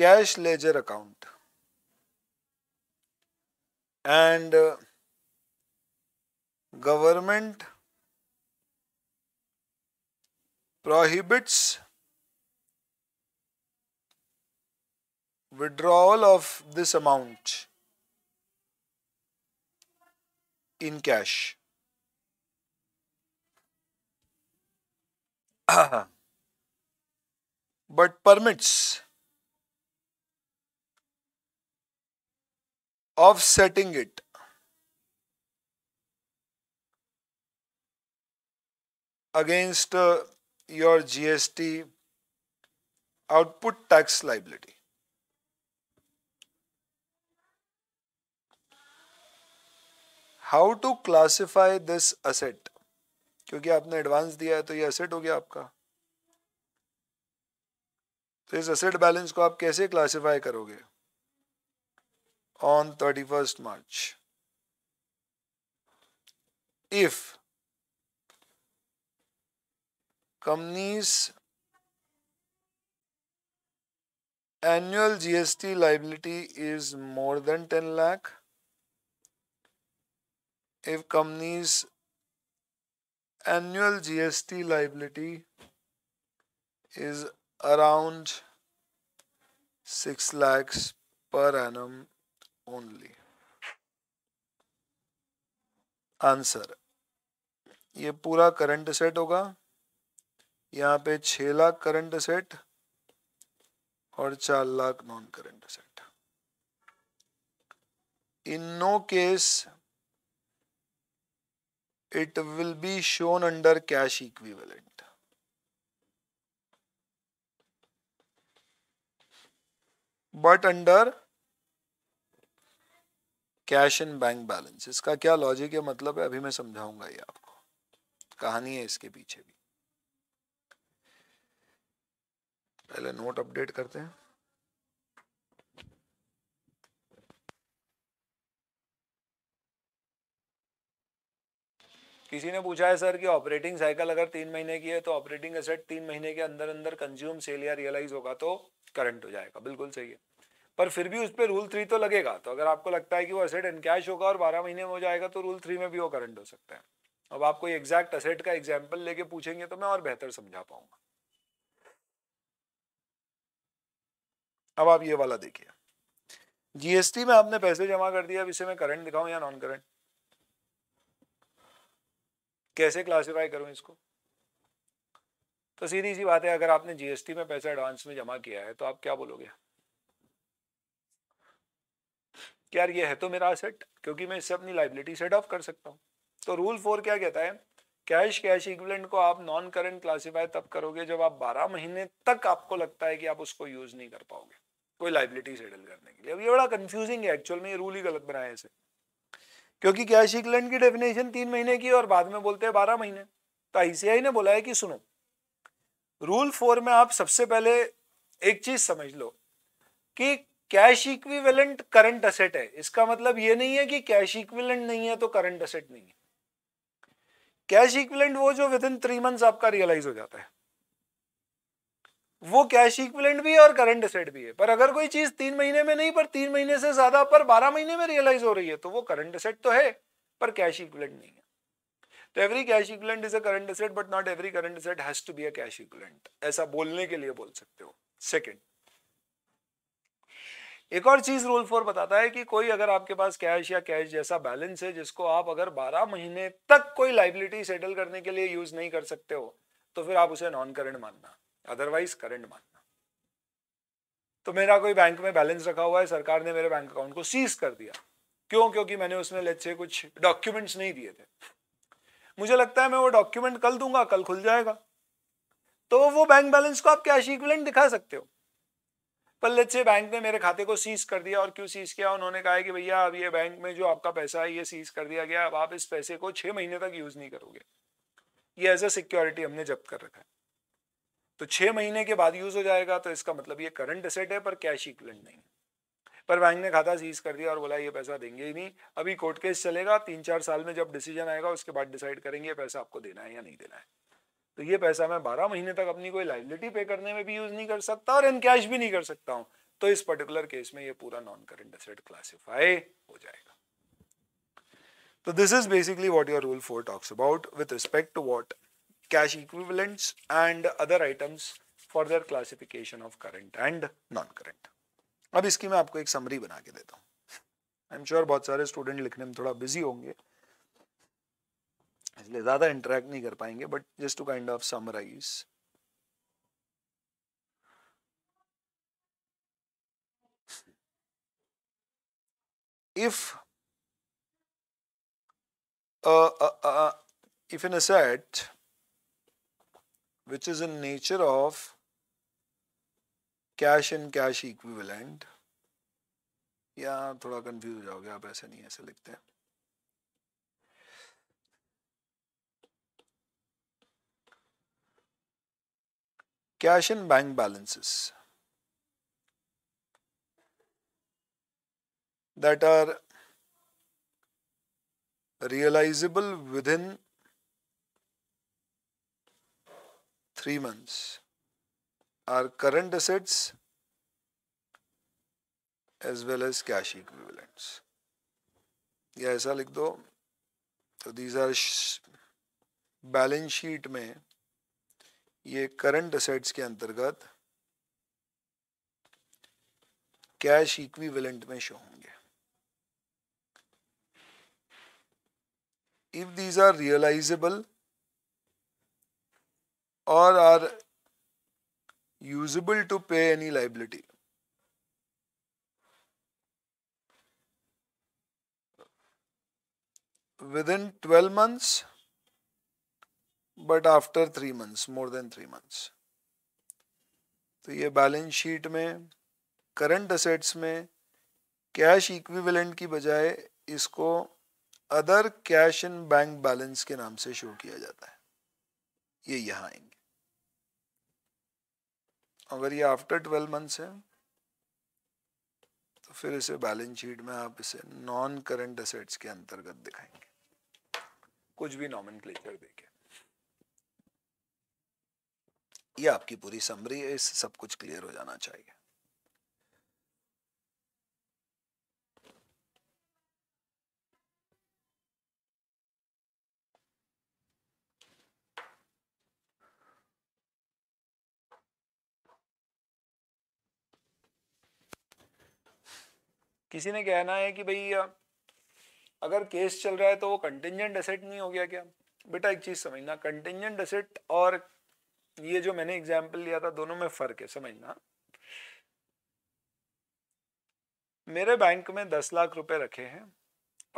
cash ledger account and government prohibits withdrawal of this amount in cash. but permits offsetting it against uh, your GST output tax liability. How to classify this asset क्योंकि आपने एडवांस दिया है तो ये असेट हो गया आपका तो इस असेट बैलेंस को आप कैसे क्लासीफाई करोगे on thirty first March if company's annual GST liability is more than ten lakh if company's annual GST liability is around 6 lakhs per annum only. answer ये पूरा करंट सेट होगा यहाँ पे छः लाख करंट सेट और चार lakh non current asset in no case it will be shown under cash equivalent but under cash and bank balance इसका क्या लॉजिक है मतलब है अभी मैं समझाऊंगा ये आपको कहानी है इसके पीछे भी पहले नोट अपडेट करते हैं किसी ने पूछा है सर कि ऑपरेटिंग साइकिल अगर तीन महीने की है तो ऑपरेटिंग एसेट तीन महीने के अंदर अंदर कंज्यूम सेल या रियलाइज होगा तो करंट हो जाएगा बिल्कुल सही है पर फिर भी उस पर रूल थ्री तो लगेगा तो अगर आपको लगता है कि वो असेट इनकैश होगा और बारह महीने में हो जाएगा तो रूल थ्री में भी वो करंट हो सकता है अब आप कोई एग्जैक्ट असेट का एग्जाम्पल लेके पूछेंगे तो मैं और बेहतर समझा पाऊंगा अब आप ये वाला देखिए जीएसटी में आपने पैसे जमा कर दिया अब इसे मैं करंट दिखाऊं या नॉन करंट कैसे क्लासीफाई करूं इसको तो सीधी सी बात है अगर आपने जीएसटी में पैसा एडवांस में जमा किया है तो आप क्या बोलोगे यार ये है तो मेरा असेट क्योंकि मैं इससे अपनी लाइबिलिटी सेट ऑफ कर सकता हूँ तो रूल फोर क्या कहता है कैश कैश इक्विवेलेंट को आप नॉन करेंट क्लासीफाई तब करोगे जब आप 12 महीने तक आपको लगता है कि आप उसको यूज नहीं कर पाओगे कोई लाइबिलिटी सेटल करने के लिए अब ये बड़ा कंफ्यूजिंग है एक्चुअल में ये रूल ही गलत बनाया है इसे क्योंकि कैश इक्विवेलेंट की डेफिनेशन तीन महीने की और बाद में बोलते हैं बारह महीने तो आईसीआई ने बोला है कि सुनो रूल फोर में आप सबसे पहले एक चीज समझ लो कि कैश इक्विवेलेंट करंट असेट है इसका मतलब ये नहीं है कि कैश इक्विवेलेंट नहीं है तो करंट असेट नहीं है कैश इक्विवेलेंट वो जो विद इन थ्री मंथ्स आपका रियलाइज हो जाता है वो कैश इक्विलेंट भी है और करंट असेट भी है पर अगर कोई चीज तीन महीने में नहीं पर तीन महीने से ज्यादा पर बारह महीने में रियलाइज हो रही है तो वो करंट असेट तो है पर कैश इक्विलेंट नहीं है तो every cash equivalent is a current asset but not every current asset has to be a cash equivalent ऐसा बोलने के लिए बोल सकते हो सेकेंड एक और चीज रूल फोर बताता है कि कोई अगर आपके पास कैश या कैश जैसा बैलेंस है जिसको आप अगर 12 महीने तक कोई लाइबिलिटी सेटल करने के लिए यूज नहीं कर सकते हो तो फिर आप उसे नॉन करंट मानना अदरवाइज करंट मानना तो मेरा कोई बैंक में बैलेंस रखा हुआ है सरकार ने मेरे बैंक अकाउंट को सीज कर दिया क्यों क्योंकि मैंने उसमें लेट से कुछ डॉक्यूमेंट्स नहीं दिए थे मुझे लगता है मैं वो डॉक्यूमेंट कल दूंगा कल खुल जाएगा तो वो बैंक बैलेंस को आप कैश इक्विलेंट दिखा सकते हो पर लेट से बैंक ने मेरे खाते को सीज कर दिया और क्यों सीज किया उन्होंने कहा है कि भैया अब ये बैंक में जो आपका पैसा है ये सीज कर दिया गया अब आप इस पैसे को छह महीने तक यूज नहीं करोगे ये एज अ सिक्योरिटी हमने जब्त कर रखा है तो छह महीने के बाद यूज़ हो जाएगा तो इसका मतलब ये करंट असेट है पर कैश इक्वलेंट नहीं पर बैंक ने खाता सीज कर दिया और बोला ये पैसा देंगे ही नहीं अभी कोर्ट केस चलेगा तीन चार साल में जब डिसीजन आएगा उसके बाद डिसाइड करेंगे ये पैसा आपको देना है या नहीं देना है तो ये पैसा मैं बारह महीने तक अपनी कोई लाइबिलिटी पे करने में भी यूज़ नहीं कर सकता और इन कैश भी नहीं कर सकता हूँ तो इस पर्टिकुलर केस में ये पूरा नॉन करेंट असेट क्लासिफाई हो जाएगा तो this is basically what your rule four talks about with respect to what cash equivalents and other items for their classification of current and non-current. अब इसकी मैं आपको एक समरी बना के देता हूँ आई एम श्योर बहुत सारे स्टूडेंट लिखने में थोड़ा बिजी होंगे इसलिए ज़्यादा इंटरेक्ट नहीं कर पाएंगे but just to kind of summarise if uh, uh, uh, if an asset which is in nature of cash and cash equivalent या थोड़ा कंफ्यूज हो जाओगे आप ऐसे नहीं ऐसे लिखते हैं cash and bank balances that are realizable within three months. Our current assets as well as cash equivalents. या ऐसा लिख दो तो दीज आर बैलेंस शीट में ये करंट असेट्स के अंतर्गत कैश इक्विवेलेंट में शो होंगे if these are realisable or are usable to pay any liability. Within 12 months, but after three months more than three months तो ये बैलेंस शीट में करंट असेट्स में कैश इक्विवेलेंट की बजाय इसको other cash in bank balance के नाम से शो किया जाता है ये यहाँ आएंगे अगर ये आफ्टर ट्वेल्व मंथ्स है तो फिर इसे बैलेंस शीट में आप इसे नॉन करंट असेट्स के अंतर्गत दिखाएंगे कुछ भी नॉमिन क्लेचर देखे ये आपकी पूरी समरी है इससे सब कुछ क्लियर हो जाना चाहिए किसी ने कहना है कि भाई अगर केस चल रहा है तो वो कंटिजेंट असेट नहीं हो गया क्या बेटा एक चीज़ समझना कंटिजेंट असेट और ये जो मैंने एग्जाम्पल लिया था दोनों में फ़र्क है समझना मेरे बैंक में दस लाख रुपए रखे हैं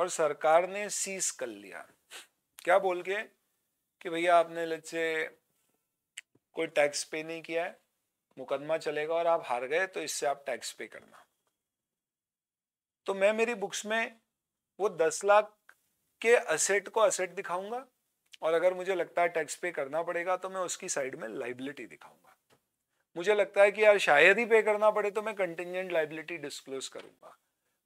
और सरकार ने सीज कर लिया क्या बोल के कि भैया आपने लग से कोई टैक्स पे नहीं किया है मुकदमा चलेगा और आप हार गए तो इससे आप टैक्स पे करना तो मैं मेरी बुक्स में वो दस लाख के असेट को असेट दिखाऊंगा और अगर मुझे लगता है टैक्स पे करना पड़ेगा तो मैं उसकी साइड में लाइबिलिटी दिखाऊंगा मुझे लगता है कि यार शायद ही पे करना पड़े तो मैं कंटिजेंट लाइबिलिटी डिस्क्लोज करूंगा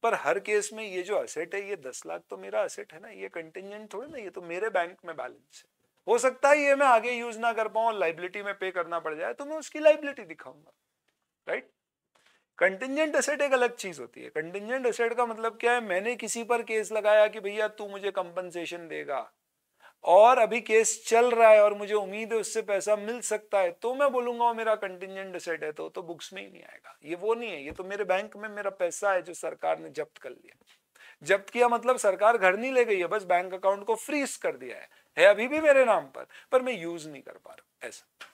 पर हर केस में ये जो असेट है ये दस लाख तो मेरा असेट है ना ये कंटिजेंट थोड़ी ना ये तो मेरे बैंक में बैलेंस है हो सकता है ये मैं आगे यूज ना कर पाऊँ लाइबिलिटी में पे करना पड़ जाए तो मैं उसकी लाइबिलिटी दिखाऊंगा राइट कंटिजेंट असेट एक अलग चीज होती है कंटिजेंट असेट का मतलब क्या है मैंने किसी पर केस लगाया कि भैया तू मुझे कंपनसेशन देगा और अभी केस चल रहा है और मुझे उम्मीद है उससे पैसा मिल सकता है तो मैं बोलूंगा वो मेरा कंटिजेंट असेट है तो तो बुक्स में ही नहीं आएगा ये वो नहीं है ये तो मेरे बैंक में मेरा पैसा है जो सरकार ने जब्त कर लिया जब्त किया मतलब सरकार घर नहीं ले गई है बस बैंक अकाउंट को फ्रीज कर दिया है, है अभी भी मेरे नाम पर पर मैं यूज नहीं कर पा रहा ऐसा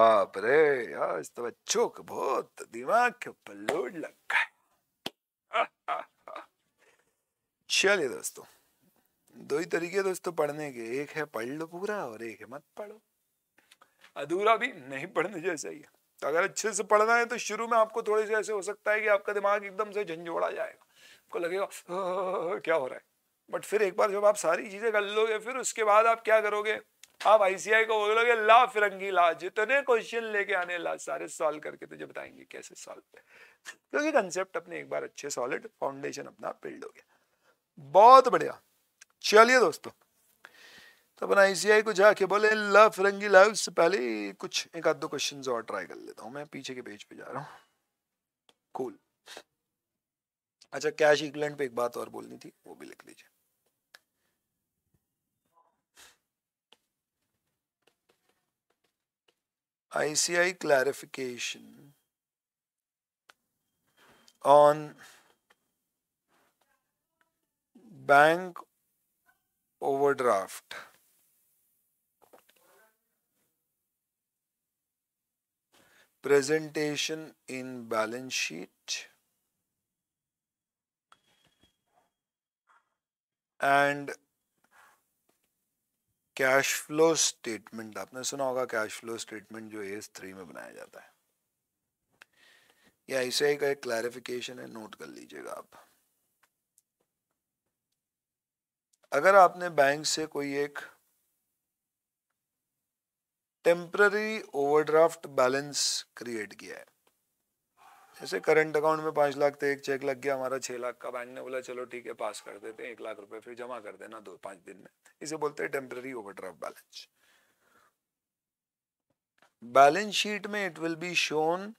बाप रे आज तो बच्चों बहुत दिमाग के पल्लूड लग गए चलिए दोस्तों दो ही तरीके दोस्तों पढ़ने के एक है पढ़ लो पूरा और एक है मत पढ़ो अधूरा भी नहीं पढ़ने जैसा ही है तो अगर अच्छे से पढ़ना है तो शुरू में आपको थोड़े से ऐसे हो सकता है कि आपका दिमाग एकदम से झंझोड़ा जाएगा आपको लगेगा क्या हो रहा है बट फिर एक बार जब आप सारी चीज़ें कर लोगे फिर उसके बाद आप क्या करोगे आप आईसीआई को बोलोगे ला फिरंगी ला जितने क्वेश्चन लेके आने ला सारे सॉल्व करके तुझे बताएंगे कैसे सॉल्व क्योंकि कंसेप्ट अपने एक बार अच्छे सॉलिड फाउंडेशन अपना बिल्ड हो गया बहुत बढ़िया चलिए दोस्तों तो अपना आईसीआई को जाके बोले ला फिरंगी ला उससे पहले कुछ एक आध दो क्वेश्चन और ट्राई कर लेता हूँ मैं पीछे के पेज पे जा रहा हूँ कूल अच्छा कैश इक्लैंड पे एक बात और बोलनी थी वो भी लिख लीजिए ICI clarification on bank overdraft. Presentation in balance sheet and cash flow statement आपने सुना होगा कैश फ्लो स्टेटमेंट जो एस थ्री में बनाया जाता है या इसे का एक क्लैरिफिकेशन है नोट कर लीजिएगा आप अगर आपने बैंक से कोई एक टेम्प्ररी ओवरड्राफ्ट बैलेंस क्रिएट किया है जैसे करंट अकाउंट में पाँच लाख थे एक चेक लग गया हमारा छः लाख का बैंक ने बोला चलो ठीक है पास कर देते हैं एक लाख रुपए फिर जमा कर देना दो पाँच दिन में इसे बोलते हैं temporary overdraft balance balance sheet में it will be shown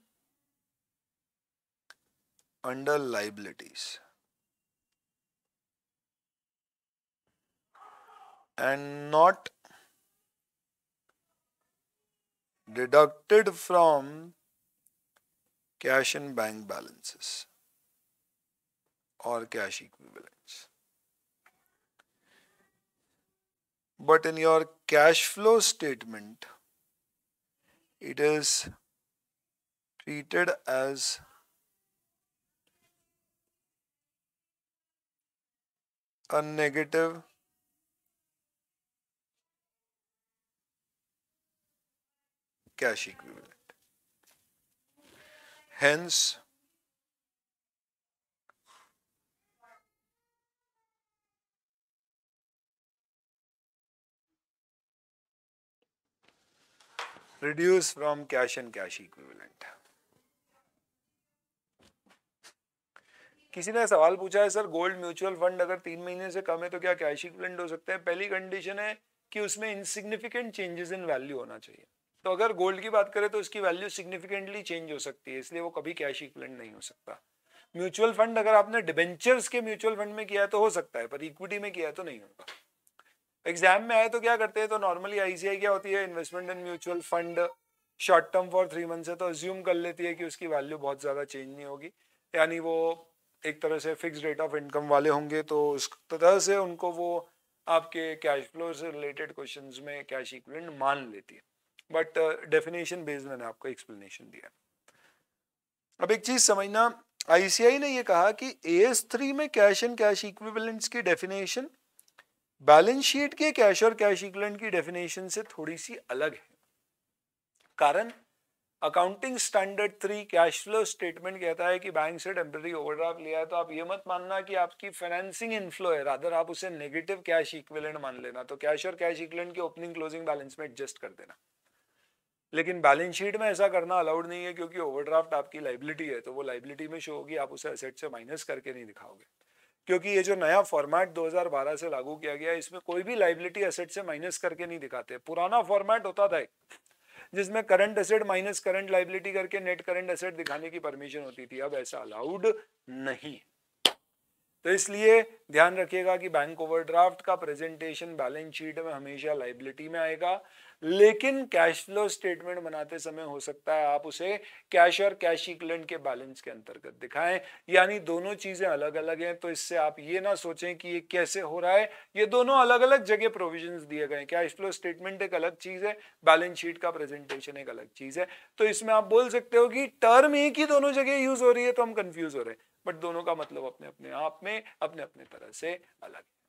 under liabilities and not deducted from cash and bank balances or cash equivalents. But in your cash flow statement, it is treated as a negative cash equivalent. Hence, reduce from cash and cash equivalent. किसी ने सवाल पूछा है सर गोल्ड म्यूचुअल फंड अगर तीन महीने से कम है तो क्या कैश इक्विवेलेंट हो सकता है पहली कंडीशन है कि उसमें इनसिग्निफिकेंट चेंजेस इन वैल्यू होना चाहिए तो अगर गोल्ड की बात करें तो इसकी वैल्यू सिग्निफिकेंटली चेंज हो सकती है इसलिए वो कभी कैश इक्वलेंट नहीं हो सकता म्यूचुअल फंड अगर आपने डिबेंचर्स के म्यूचुअल फंड में किया तो हो सकता है पर इक्विटी में किया तो नहीं होगा एग्जाम में आए तो क्या करते हैं तो नॉर्मली आईसीआई क्या होती है investment in mutual fund short term for three month है तो अज्यूम कर लेती है कि उसकी वैल्यू बहुत ज़्यादा चेंज नहीं होगी यानी वो एक तरह से फिक्स रेट ऑफ इनकम वाले होंगे तो उस तरह से उनको वो आपके कैश फ्लो से रिलेटेड क्वेश्चन में कैश इक्वलेंट मान लेती है बट डेफिनेशन बेस्ड मैंने आपको एक्सप्लेनेशन दिया अब एक चीज समझना आईसीआई ने ये कहा कि ए एस थ्री में कैश एंड कैश इक्विवेलेंट्स की डेफिनेशन बैलेंस शीट के कैश और कैश इक्विवेलेंट की डेफिनेशन से थोड़ी सी अलग है कारण accounting standard three cash flow statement कहता है कि बैंक से टेम्पररी ओवरड्राफ्ट लिया है तो आप ये मत मानना कि आपकी फाइनेंसिंग इनफ्लो है रादर आप उसे नेगेटिव कैश इक्विवेलेंट मान लेना तो कैश और कैश इक्विवेलेंट के ओपनिंग क्लोजिंग बैलेंस में एडजस्ट कर देना लेकिन बैलेंस शीट में ऐसा करना अलाउड नहीं है क्योंकि ओवरड्राफ्ट आपकी लाइबिलिटी है तो वो लाइबिलिटी में शो होगी आप उसे असेट से माइनस करके नहीं दिखाओगे क्योंकि ये जो नया फॉर्मेट 2012 से लागू किया गया इसमें कोई भी लाइबिलिटी असेट से माइनस करके नहीं दिखाते पुराना फॉर्मेट होता था जिसमें current asset minus current liability करके नेट करंट असेट दिखाने की परमिशन होती थी अब ऐसा अलाउड नहीं तो इसलिए ध्यान रखिएगा कि बैंक ओवरड्राफ्ट का प्रेजेंटेशन बैलेंस शीट में हमेशा लाइबिलिटी में आएगा लेकिन कैश फ्लो स्टेटमेंट बनाते समय हो सकता है आप उसे कैश और कैश इक्वलेंट के बैलेंस के अंतर्गत दिखाएं यानी दोनों चीजें अलग अलग हैं तो इससे आप ये ना सोचें कि ये कैसे हो रहा है ये दोनों अलग अलग जगह प्रोविजन दिए गए कैश फ्लो स्टेटमेंट एक अलग चीज है बैलेंस शीट का प्रेजेंटेशन एक अलग चीज है तो इसमें आप बोल सकते हो कि टर्म एक ही दोनों जगह यूज हो रही है तो हम कंफ्यूज हो रहे हैं बट दोनों का मतलब अपने अपने आप में अपने अपने तरह से अलग है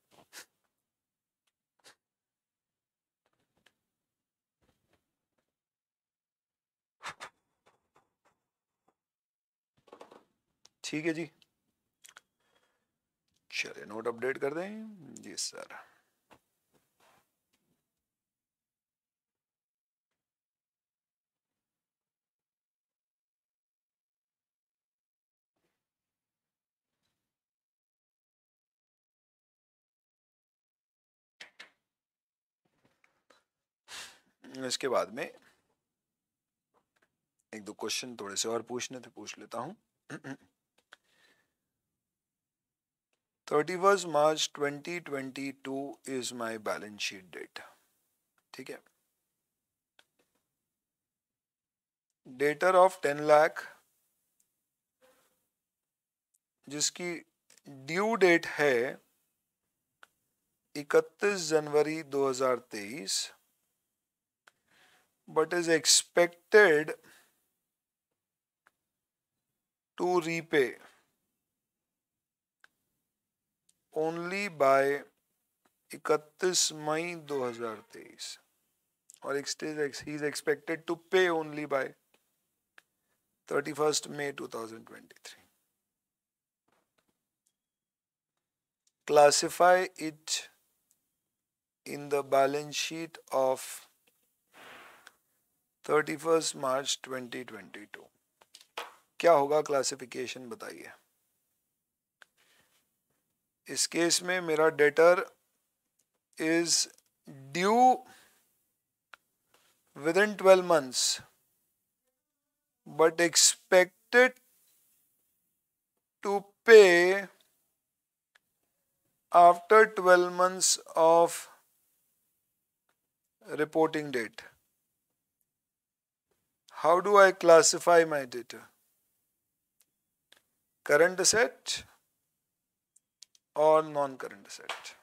ठीक है जी चलिए नोट अपडेट कर दें जी सर इसके बाद में एक दो क्वेश्चन थोड़े से और पूछने थे पूछ लेता हूँ 31st March 2022 is my balance sheet data. ठीक है डेटर ऑफ टेन लाख जिसकी ड्यू डेट है इकतीस जनवरी दो हजार तेईस but is expected to repay only by 31 May 2023 और he is expected to pay only by 31 May 2023 classify it in the balance sheet of 31 March 2022 क्या होगा क्लासिफिकेशन बताइए इस केस में मेरा debtor is due within twelve months but expected to pay after twelve months of reporting date how do I classify my debtor current asset or non-current asset.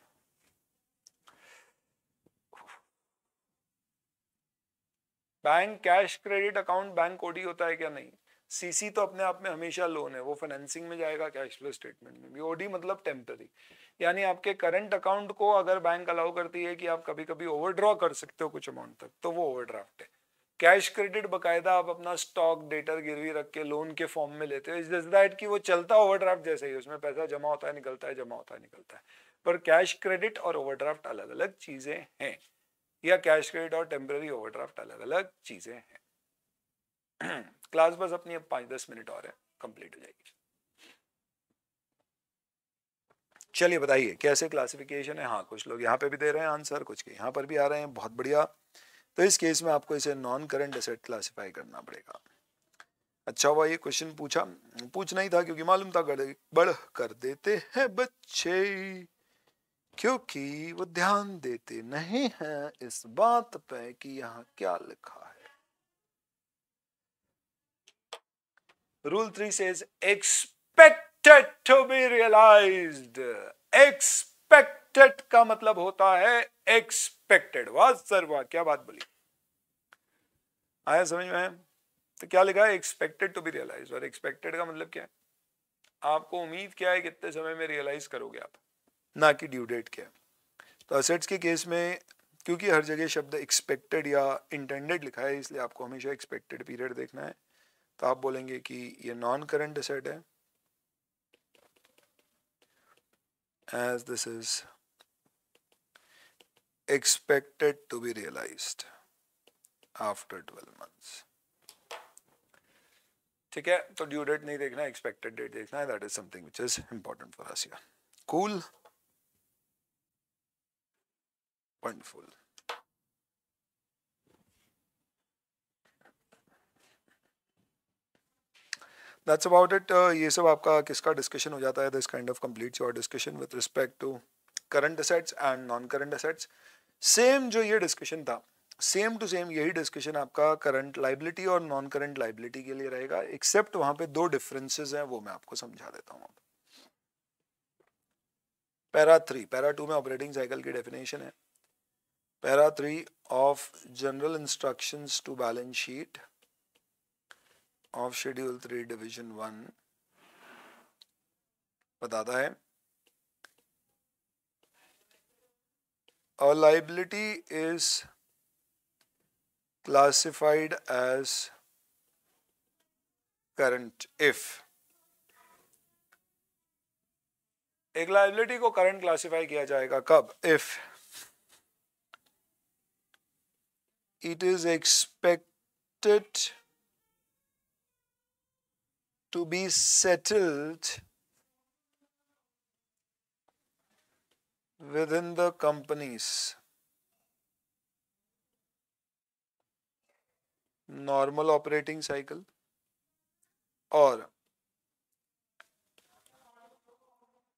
Bank cash credit account bank OD होता है क्या नहीं सीसी तो अपने आप में हमेशा लोन है वो फाइनेंसिंग में जाएगा कैश फ्लो स्टेटमेंट में भी ओडी मतलब टेम्पररी यानी आपके करंट अकाउंट को अगर बैंक अलाउ करती है कि आप कभी कभी ओवरड्रॉ कर सकते हो कुछ अमाउंट तक तो वो ओवरड्राफ्ट है कैश क्रेडिट बकायदा आप अपना स्टॉक डेटर गिरवी रख के लोन के फॉर्म में लेते हो इज दैट कि वो चलता ओवरड्राफ्ट जैसे ही उसमें पैसा जमा होता है निकलता है जमा होता है निकलता है पर कैश क्रेडिट और ओवरड्राफ्ट अलग अलग चीजें हैं या कैश क्रेडिट और टेम्पररी ओवरड्राफ्ट अलग अलग चीजें हैं क्लास बस अपनी अब पांच दस मिनट और है कंप्लीट हो जाएगी चलिए बताइए कैसे क्लासिफिकेशन है हाँ कुछ लोग यहाँ पे भी दे रहे हैं आंसर कुछ के यहाँ पर भी आ रहे हैं बहुत बढ़िया तो इस केस में आपको इसे नॉन करंट एसेट क्लासिफाई करना पड़ेगा अच्छा हुआ ये क्वेश्चन पूछा पूछना ही था क्योंकि मालूम था बढ़ कर देते हैं बच्चे क्योंकि वो ध्यान देते नहीं हैं इस बात पे कि यहाँ क्या लिखा है rule three says expected to be realised expected का मतलब होता है एक्सपेक्ट एक्सपेक्टेड वाह सर वाह क्या बात बोली आया समझ में तो क्या लिखा है एक्सपेक्टेड टू बी रियलाइज और एक्सपेक्टेड का मतलब क्या है आपको उम्मीद क्या है कितने समय में रियलाइज करोगे आप ना कि ड्यू डेट क्या तो असेट्स के केस में क्योंकि हर जगह शब्द एक्सपेक्टेड या इंटेंडेड लिखा है इसलिए आपको हमेशा एक्सपेक्टेड पीरियड देखना है तो आप बोलेंगे कि ये नॉन करंट असेट है as this is expected to be realized after 12 months. ठीक है तो ड्यू डेट नहीं देखना एक्सपेक्टेड डेट देखना है that is something which is important for us cool wonderful that's about it ये सब आपका किसका डिस्कशन हो जाता है this kind of completes your discussion with respect to current assets and non current assets same जो ये डिस्कशन था सेम टू सेम यही डिस्कशन आपका करंट लाइबिलिटी और नॉन करंट लाइबिलिटी के लिए रहेगा एक्सेप्ट वहां पे दो डिफरेंसेस हैं वो मैं आपको समझा देता हूँ पैरा थ्री पैरा टू में ऑपरेटिंग साइकिल की डेफिनेशन है para three of general instruction to balance sheet of schedule three division one बताता है a liability is classified as current if एक लाइबिलिटी को करंट क्लासिफाई किया जाएगा कब if it is expected to be settled within the companies. Normal operating cycle or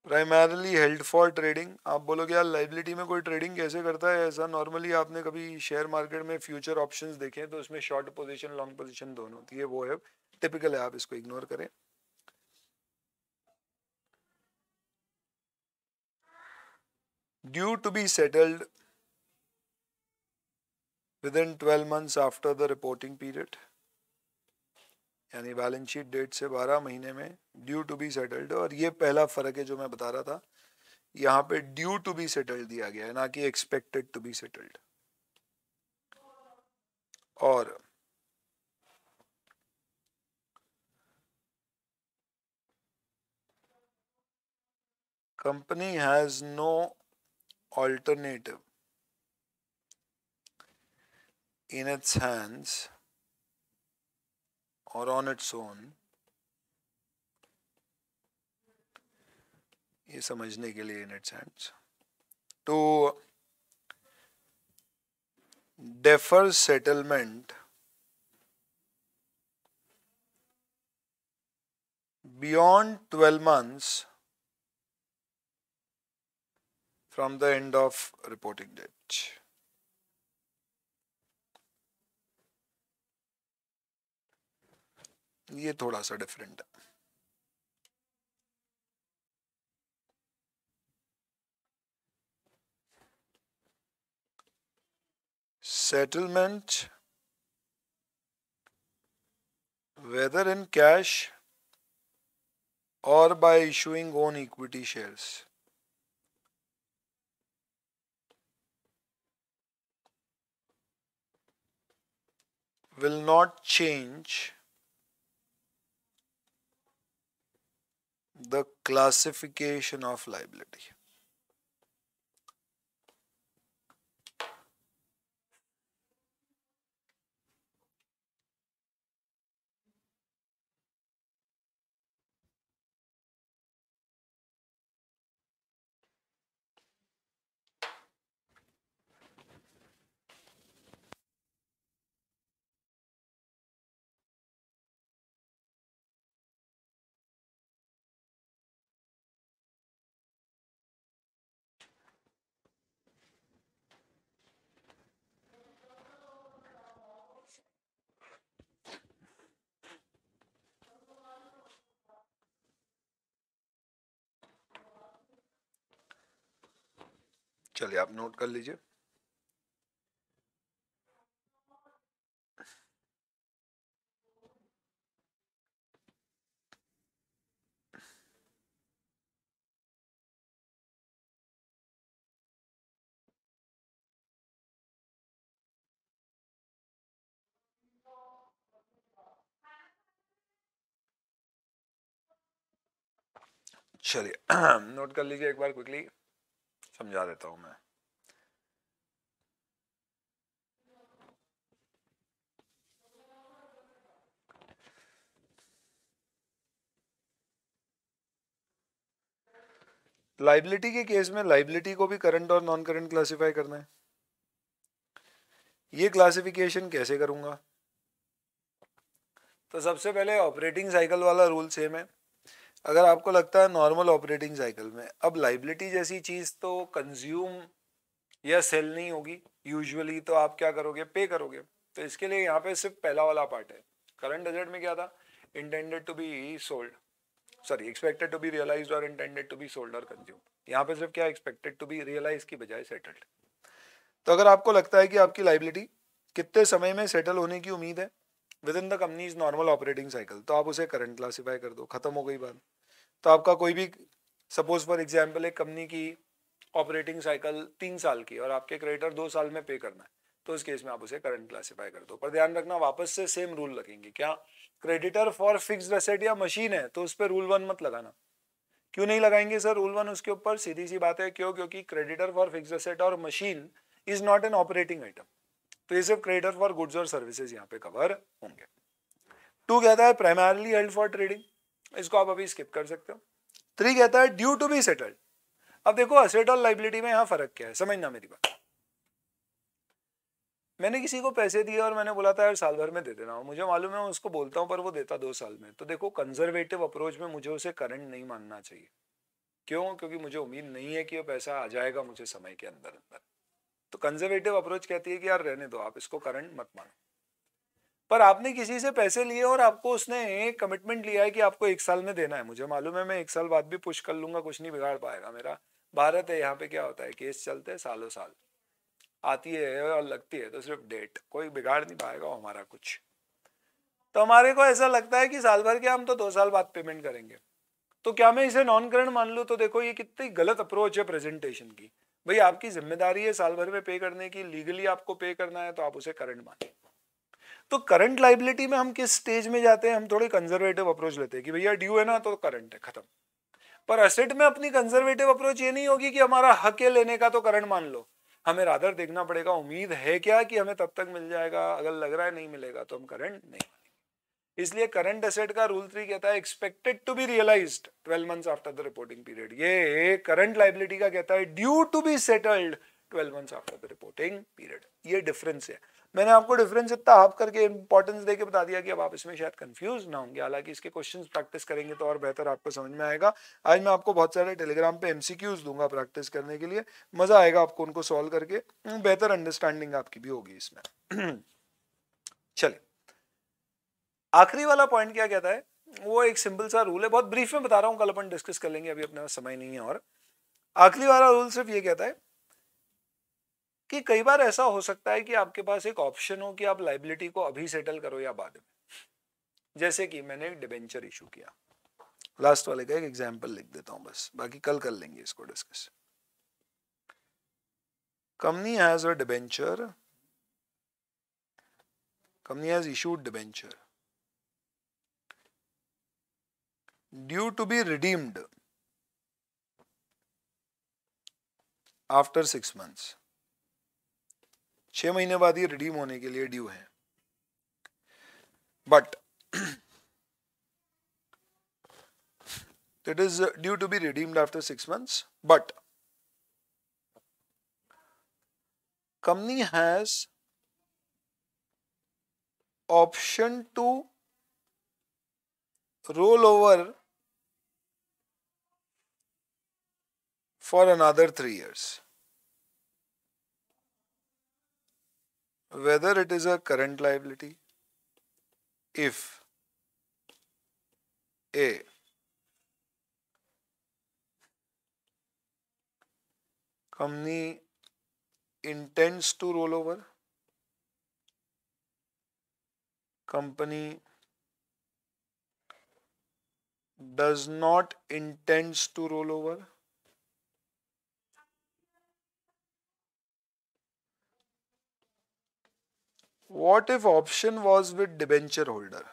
primarily held for trading आप बोलोगे यार लाइबिलिटी में कोई ट्रेडिंग कैसे करता है ऐसा नॉर्मली आपने कभी शेयर मार्केट में फ्यूचर ऑप्शन देखे तो उसमें शॉर्ट पोजिशन लॉन्ग पोजिशन दोनों होती तो है वो है टिपिकल है आप इसको इग्नोर करें due to be settled within 12 months after the reporting period यानी बैलेंस शीट डेट से 12 महीने में ड्यू टू बी सेटल्ड और ये पहला फर्क है जो मैं बता रहा था यहाँ पे ड्यू टू बी सेटल्ड दिया गया है ना कि एक्सपेक्टेड टू बी सेटल्ड और company has no alternative in its hands or on its own ये समझने के लिए in its defer settlement beyond 12 months from the end of reporting date. ये थोड़ा सा different different. settlement whether in cash or by issuing own equity shares will not change the classification of liability. चलिए आप नोट कर लीजिए चलिए नोट कर लीजिए एक बार क्विकली समझा देता हूं मैं लाइबिलिटी के केस में लाइबिलिटी को भी करंट और नॉन करंट क्लासिफाई करना है ये क्लासिफिकेशन कैसे करूंगा तो सबसे पहले ऑपरेटिंग साइकिल वाला रूल सेम है अगर आपको लगता है नॉर्मल ऑपरेटिंग साइकिल में अब लाइबिलिटी जैसी चीज़ तो कंज्यूम या सेल नहीं होगी यूजुअली तो आप क्या करोगे पे करोगे तो इसके लिए यहाँ पे सिर्फ पहला वाला पार्ट है करंट डेजर्ट में क्या था intended to be sold sorry expected to be realise और इंटेंडेड टू बी सोल्ड और कंज्यूम यहाँ पे सिर्फ क्या एक्सपेक्टेड टू बी रियलाइज की बजाय सेटल्ड तो अगर आपको लगता है कि आपकी लाइबिलिटी कितने समय में सेटल होने की उम्मीद है within the is normal operating cycle तो आप उसे करंट क्लासीफाई कर दो खत्म हो गई बात तो आपका कोई भी सपोज फॉर एग्जाम्पल एक कंपनी की ऑपरेटिंग साइकिल तीन साल की और आपके क्रेडिटर दो साल में पे करना है तो उस केस में आप उसे करंट क्लासीफाई कर दो पर ध्यान रखना वापस से सेम रूल लगेंगे क्या क्रेडिटर फॉर फिक्स रेसेट या मशीन है तो उस पर रूल वन मत लगाना क्यों नहीं लगाएंगे सर रूल वन उसके ऊपर सीधी सी बात है क्यों क्योंकि क्रेडिटर फॉर फिक्स असेट और machine is not an operating item ट्रेसिव क्रेडिटर फॉर गुड्स और सर्विसेज यहाँ पे कवर होंगे टू कहता है प्राइमरली हेल्ड फॉर ट्रेडिंग इसको आप अभी स्किप कर सकते हो थ्री कहता है ड्यू टू बी सेटल्ड अब देखो असेट और लाइबिलिटी में यहाँ फर्क क्या है समझना मेरी बात मैंने किसी को पैसे दिए और मैंने बोला था यार साल भर में दे देना मुझे मालूम है उसको बोलता हूँ पर वो देता दो साल में तो देखो कंजर्वेटिव अप्रोच में मुझे उसे करंट नहीं मानना चाहिए क्यों क्योंकि मुझे उम्मीद नहीं है कि वो पैसा आ जाएगा मुझे समय के अंदर अंदर तो कंजर्वेटिव अप्रोच कहती है कि यार रहने दो आप इसको करंट मत मानो पर आपने किसी से पैसे लिए और आपको उसने कमिटमेंट लिया है कि आपको एक साल में देना है मुझे मालूम है मैं एक साल बाद भी पुश कर लूंगा कुछ नहीं बिगाड़ पाएगा मेरा भारत है यहाँ पे क्या होता है केस चलते हैं सालों साल आती है और लगती है तो सिर्फ डेट कोई बिगाड़ नहीं पाएगा हमारा कुछ तो हमारे को ऐसा लगता है कि साल भर के हम तो दो साल बाद पेमेंट करेंगे तो क्या मैं इसे नॉन करंट मान लूँ तो देखो ये कितनी गलत अप्रोच है प्रेजेंटेशन की भाई आपकी जिम्मेदारी है साल भर में पे करने की लीगली आपको पे करना है तो आप उसे करंट मानिए तो करंट लाइबिलिटी में हम किस स्टेज में जाते हैं हम थोड़े कंजर्वेटिव अप्रोच लेते हैं कि भैया ड्यू है ना तो करंट है खत्म पर असेट में अपनी कंजर्वेटिव अप्रोच ये नहीं होगी कि हमारा हक है लेने का तो करंट मान लो हमें रादर देखना पड़ेगा उम्मीद है क्या कि हमें तब तक मिल जाएगा अगर लग रहा है नहीं मिलेगा तो हम करंट नहीं इसलिए करंट एसेट का रूल थ्री कहता है expected to be realise twelve month after the reporting period ये करंट लाइबिलिटी का कहता है due to be settled twelve month after the reporting period ये डिफरेंस है मैंने आपको डिफरेंस इतना हाफ करके इंपॉर्टेंस देके बता दिया कि अब आप इसमें शायद कंफ्यूज ना होंगे हालांकि इसके क्वेश्चंस प्रैक्टिस करेंगे तो और बेहतर आपको समझ में आएगा आज मैं आपको बहुत सारे टेलीग्राम पे एमसीक्यूज दूंगा प्रैक्टिस करने के लिए मजा आएगा आपको उनको सॉल्व करके बेहतर अंडरस्टैंडिंग आपकी भी होगी इसमें चलिए आखिरी वाला पॉइंट क्या कहता है वो एक सिंपल सा रूल है बहुत ब्रीफ में बता रहा हूँ कल अपन डिस्कस कर लेंगे अभी अपना समय नहीं है और आखिरी वाला रूल सिर्फ ये कहता है कि कई बार ऐसा हो सकता है कि आपके पास एक ऑप्शन हो कि आप लाइबिलिटी को अभी सेटल करो या बाद में जैसे कि मैंने डिबेंचर इशू किया लास्ट वाले का एक एग्जाम्पल लिख देता हूं बस बाकी कल कर लेंगे इसको discuss company has a debenture company has issued debenture due to be redeemed after six months छह महीने बाद ये रिडीम होने के लिए ड्यू है but it is due to be redeemed after six months but company has option to roll over for another three years. Whether it is a current liability, if A company intends to roll over, company does not intends to roll over What if option was with debenture holder?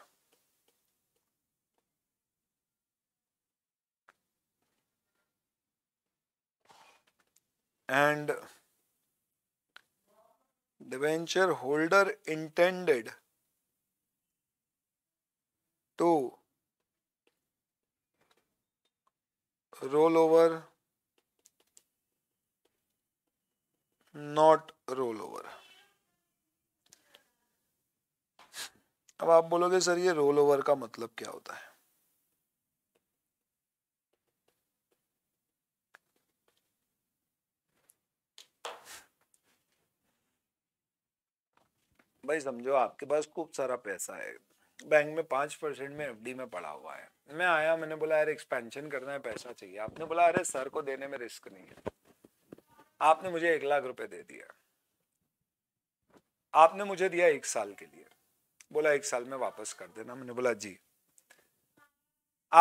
And debenture holder intended to roll over not roll over अब आप बोलोगे सर ये रोल ओवर का मतलब क्या होता है भाई समझो आपके पास खूब सारा पैसा है बैंक में पांच परसेंट में एफडी में पड़ा हुआ है मैं आया मैंने बोला यार एक्सपेंशन करना है पैसा चाहिए आपने बोला अरे सर को देने में रिस्क नहीं है आपने मुझे एक लाख रुपए दे दिया आपने मुझे दिया एक साल के लिए बोला एक साल में वापस कर देना मैंने बोला जी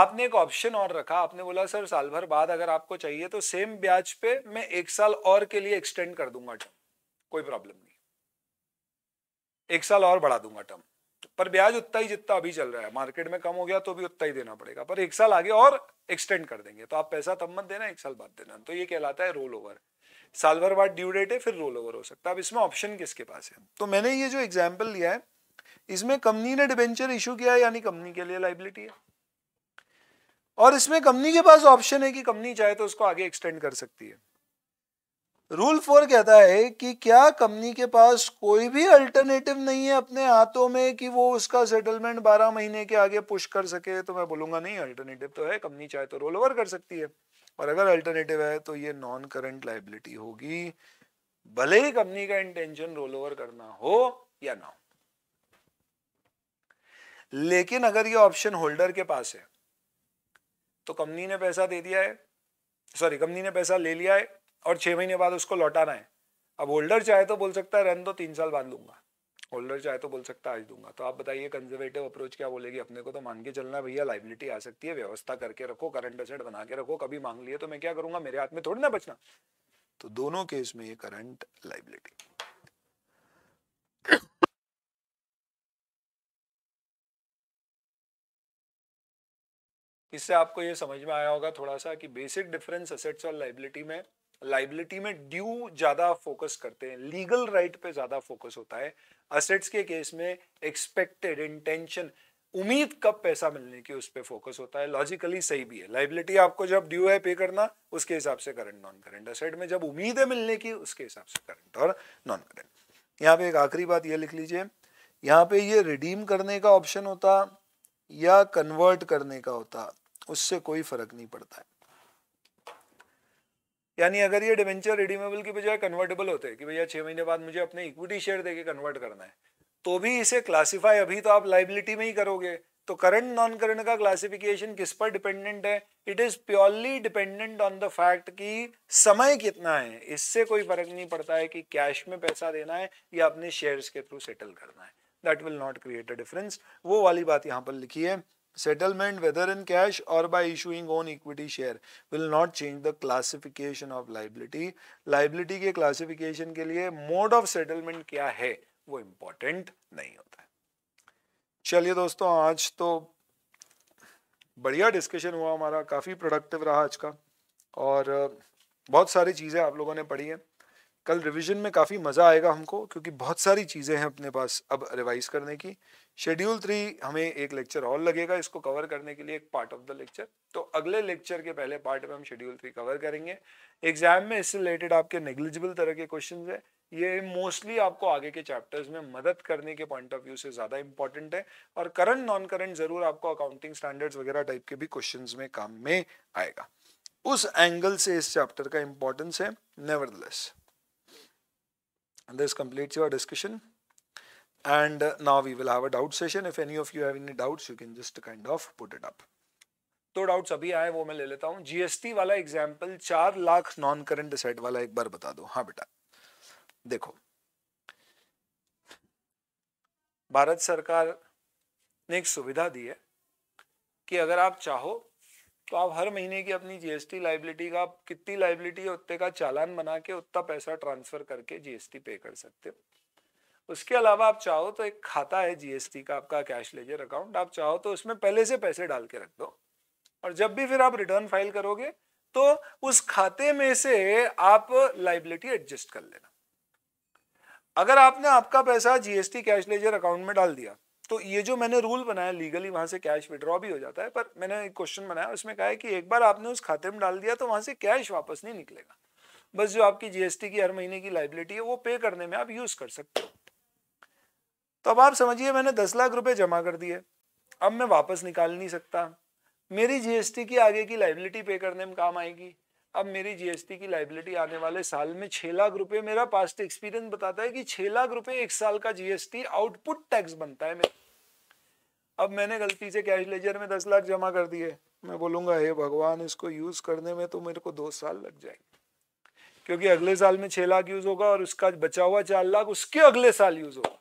आपने एक ऑप्शन और रखा आपने बोला सर साल भर बाद अगर आपको चाहिए तो सेम ब्याज पे मैं एक साल और के लिए एक्सटेंड कर दूंगा टर्म कोई प्रॉब्लम नहीं एक साल और बढ़ा दूंगा टर्म पर ब्याज उतना ही जितना अभी चल रहा है मार्केट में कम हो गया तो भी उतना ही देना पड़ेगा पर एक साल आगे और एक्सटेंड कर देंगे तो आप पैसा तब मत देना एक साल बाद देना तो ये कहलाता है रोल ओवर साल भर बाद ड्यू डेट है फिर रोल ओवर हो सकता है अब इसमें ऑप्शन किसके पास है तो मैंने ये जो एग्जाम्पल लिया है इसमें कंपनी ने डिबेंचर इशू किया है यानी कंपनी के लिए लाइबिलिटी है और इसमें कंपनी के पास ऑप्शन है कि कंपनी चाहे तो उसको आगे एक्सटेंड कर सकती है रूल फोर कहता है कि क्या कंपनी के पास कोई भी अल्टरनेटिव नहीं है अपने हाथों में कि वो उसका सेटलमेंट 12 महीने के आगे पुश कर सके तो मैं बोलूंगा नहीं अल्टरनेटिव तो है कंपनी चाहे तो रोल ओवर कर सकती है और अगर अल्टरनेटिव है तो ये नॉन करंट लाइबिलिटी होगी भले ही कंपनी का इंटेंशन रोल ओवर करना हो या ना हो लेकिन अगर ये ऑप्शन होल्डर के पास है तो कंपनी ने पैसा दे दिया है सॉरी कंपनी ने पैसा ले लिया है और छह महीने बाद उसको लौटाना है अब होल्डर चाहे तो बोल सकता है रन तो तीन साल बांध दूंगा होल्डर चाहे तो बोल सकता आज दूंगा तो आप बताइए कंजर्वेटिव अप्रोच क्या बोलेगी अपने को तो मान के चलना भैया लाइबिलिटी आ सकती है व्यवस्था करके रखो करंट असेट बना के रखो कभी मांग लिए तो मैं क्या करूंगा मेरे हाथ में थोड़ी ना बचना तो दोनों केस में ये करंट लाइबिलिटी इससे आपको ये समझ में आया होगा थोड़ा सा कि बेसिक डिफरेंस असेट्स और लाइबिलिटी में लाइबिलिटी में ड्यू ज़्यादा फोकस करते हैं लीगल राइट पे ज़्यादा फोकस होता है असेट्स के केस में एक्सपेक्टेड इंटेंशन उम्मीद कब पैसा मिलने की उस पर फोकस होता है लॉजिकली सही भी है लाइबिलिटी आपको जब ड्यू है पे करना उसके हिसाब से करंट नॉन करंट असेट में जब उम्मीद है मिलने की उसके हिसाब से करंट और नॉन करंट यहाँ पे एक आखिरी बात ये लिख लीजिए यहाँ पे ये रिडीम करने का ऑप्शन होता या कन्वर्ट करने का होता उससे कोई फर्क नहीं पड़ता है यानी अगर ये डिवेंचर रिडीमेबल की बजाय कन्वर्टेबल होते कि भैया छह महीने बाद मुझे अपने इक्विटी शेयर देके कन्वर्ट करना है तो भी इसे क्लासिफाई अभी तो आप लाइबिलिटी में ही करोगे तो करंट नॉन करंट का क्लासिफिकेशन किस पर डिपेंडेंट है it is purely dependent on the fact कि समय कितना है इससे कोई फर्क नहीं पड़ता है कि कैश में पैसा देना है या अपने शेयर्स के थ्रू सेटल करना है that will not create a difference वो वाली बात यहाँ पर लिखी है settlement whether in cash or by issuing own equity share will not change the classification of liability liability के classification के लिए mode of settlement क्या है वो important नहीं होता है चलिए दोस्तों आज तो बढ़िया डिस्कशन हुआ हमारा काफ़ी प्रोडक्टिव रहा आज का और बहुत सारी चीज़ें आप लोगों ने पढ़ी हैं कल रिवीजन में काफ़ी मज़ा आएगा हमको क्योंकि बहुत सारी चीज़ें हैं अपने पास अब रिवाइज करने की शेड्यूल थ्री हमें एक लेक्चर और लगेगा इसको कवर करने के लिए एक पार्ट ऑफ द लेक्चर तो अगले लेक्चर के पहले पार्ट में हम शेड्यूल थ्री कवर करेंगे एग्जाम में इससे रिलेटेड आपके नेग्लिजिबल तरह के क्वेश्चन है ये मोस्टली आपको आगे के चैप्टर्स में मदद करने के पॉइंट ऑफ व्यू से ज़्यादा इंपॉर्टेंट है और करंट नॉन करंट ज़रूर आपको अकाउंटिंग स्टैंडर्ड्स वगैरह टाइप के भी क्वेश्चन में काम में आएगा उस एंगल से इस चैप्टर का इंपॉर्टेंस है nevertheless this completes your discussion and uh, now we will have a doubt session if any of you have any doubts you can just kind of put it up तो डाउट्स अभी आए वो मैं ले लेता हूँ जीएसटी वाला एग्जाम्पल चार लाख नॉन करंट सेट वाला एक बार बता दो हाँ बेटा देखो भारत सरकार ने एक सुविधा दी है कि अगर आप चाहो तो आप हर महीने की अपनी जीएसटी लाइबिलिटी का कितनी लाइबिलिटी है उतने का चालान बना के उतना पैसा ट्रांसफर करके जीएसटी पे कर सकते हो उसके अलावा आप चाहो तो एक खाता है जीएसटी का आपका कैश लेजर अकाउंट आप चाहो तो उसमें पहले से पैसे डाल के रख दो और जब भी फिर आप रिटर्न फाइल करोगे तो उस खाते में से आप लाइबिलिटी एडजस्ट कर लेना अगर आपने आपका पैसा जीएसटी कैश लेजर अकाउंट में डाल दिया तो ये जो मैंने रूल बनाया लीगली वहां से कैश विड्रॉ भी हो जाता है पर मैंने एक क्वेश्चन बनाया उसमें कहा है कि एक बार आपने उस खाते में डाल दिया तो वहां से कैश वापस नहीं निकलेगा बस जो आपकी जीएसटी की हर महीने की लाइबिलिटी है वो पे करने में आप यूज कर सकते हो तो अब आप समझिए मैंने दस लाख रुपए जमा कर दिए अब मैं वापस निकाल नहीं सकता मेरी जीएसटी की आगे की लाइबिलिटी पे करने में काम आएगी अब मेरी जीएसटी की लाइबिलिटी आने वाले साल में छह लाख रुपए मेरा पास्ट एक्सपीरियंस बताता है कि छह लाख रुपए एक साल का जीएसटी आउटपुट टैक्स बनता है मेरा अब मैंने गलती से कैश लेजर में दस लाख जमा कर दिए मैं बोलूंगा हे भगवान इसको यूज करने में तो मेरे को दो साल लग जाएंगे क्योंकि अगले साल में छह लाख यूज होगा और उसका बचा हुआ चार लाख उसके अगले साल यूज होगा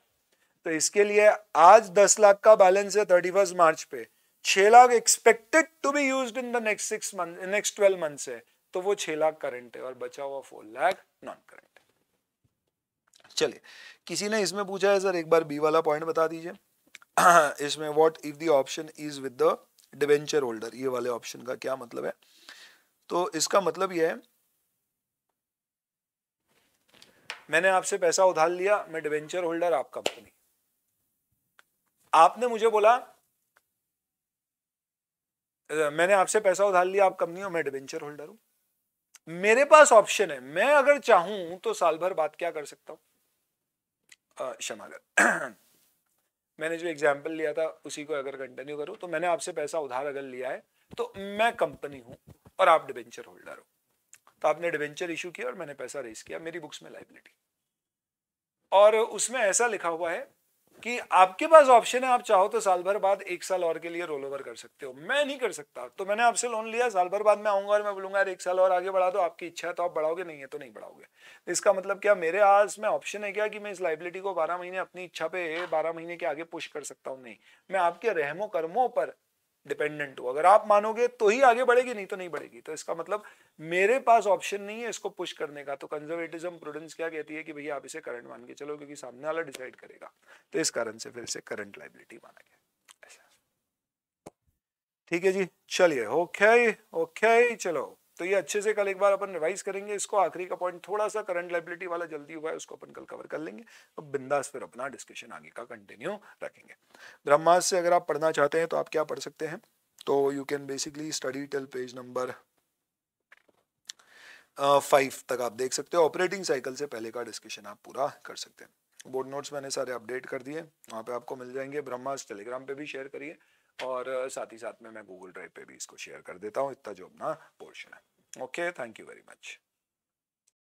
तो इसके लिए आज दस लाख का बैलेंस है थर्टी फर्स्ट मार्च पे छह lakh expected to be use in the next six month next twelve month है तो वो छह लाख करंट है और बचा हुआ फोर लाख नॉन करंट चलिए किसी ने इसमें पूछा है सर एक बार बी वाला पॉइंट बता दीजिए इसमें what if the option is with the debenture holder ये वाले ऑप्शन का क्या मतलब है तो इसका मतलब यह है मैंने आपसे पैसा उधार लिया मैं डिवेंचर होल्डर आप कंपनी आपने मुझे बोला मैंने आपसे पैसा उधार लिया आप कंपनी हो मैं डिवेंचर होल्डर हूं मेरे पास ऑप्शन है मैं अगर चाहूं तो साल भर बात क्या कर सकता हूं क्षमा कर मैंने जो एग्जाम्पल लिया था उसी को अगर कंटिन्यू करूं तो मैंने आपसे पैसा उधार अगर लिया है तो मैं कंपनी हूं और आप डिवेंचर होल्डर हो तो आपने डिवेंचर इशू किया और मैंने पैसा रेस किया मेरी बुक्स में लाइबिलिटी और उसमें ऐसा लिखा हुआ है कि आपके पास ऑप्शन है आप चाहो तो साल भर बाद एक साल और के लिए रोल ओवर कर सकते हो मैं नहीं कर सकता तो मैंने आपसे लोन लिया साल भर बाद मैं आऊंगा और मैं बोलूंगा यार एक साल और आगे बढ़ा दो आपकी इच्छा है तो आप बढ़ाओगे नहीं है तो नहीं बढ़ाओगे तो इसका मतलब क्या मेरे आज में ऑप्शन है क्या कि मैं इस लाइबिलिटी को बारह महीने अपनी इच्छा पे बारह महीने के आगे पुश कर सकता हूँ नहीं मैं आपके रहमो कर्मों पर डिपेंडेंट हो अगर आप मानोगे तो ही आगे बढ़ेगी नहीं तो नहीं बढ़ेगी तो इसका मतलब मेरे पास ऑप्शन नहीं है इसको पुश करने का तो कंजर्वेटिज्म प्रूडेंस क्या कहती है कि भैया आप इसे करंट मान के चलो क्योंकि सामने वाला डिसाइड करेगा तो इस कारण से फिर इसे करंट लाइबिलिटी माना गया ठीक है जी चलिए ओके ओके चलो तो ये अच्छे से कल एक बार अपन रिवाइज करेंगे इसको आखिरी का पॉइंट थोड़ा सा करंट लाइबिलिटी वाला जल्दी हुआ है उसको अपन कल कवर कर लेंगे तो बिंदास फिर अपना डिस्कशन आगे का कंटिन्यू रखेंगे ब्रह्मास से अगर आप पढ़ना चाहते हैं तो आप क्या पढ़ सकते हैं तो you can basically study till page number five तक आप देख सकते हो ऑपरेटिंग साइकिल से पहले का डिस्कशन आप पूरा कर सकते हैं बोर्ड नोट्स मैंने सारे अपडेट कर दिए वहाँ पे आपको मिल जाएंगे ब्रह्मास टेलीग्राम पे भी शेयर करिए और साथ ही साथ में मैं गूगल ड्राइव पे भी इसको शेयर कर देता हूँ इतना जो अपना पोर्शन है okay thank you very much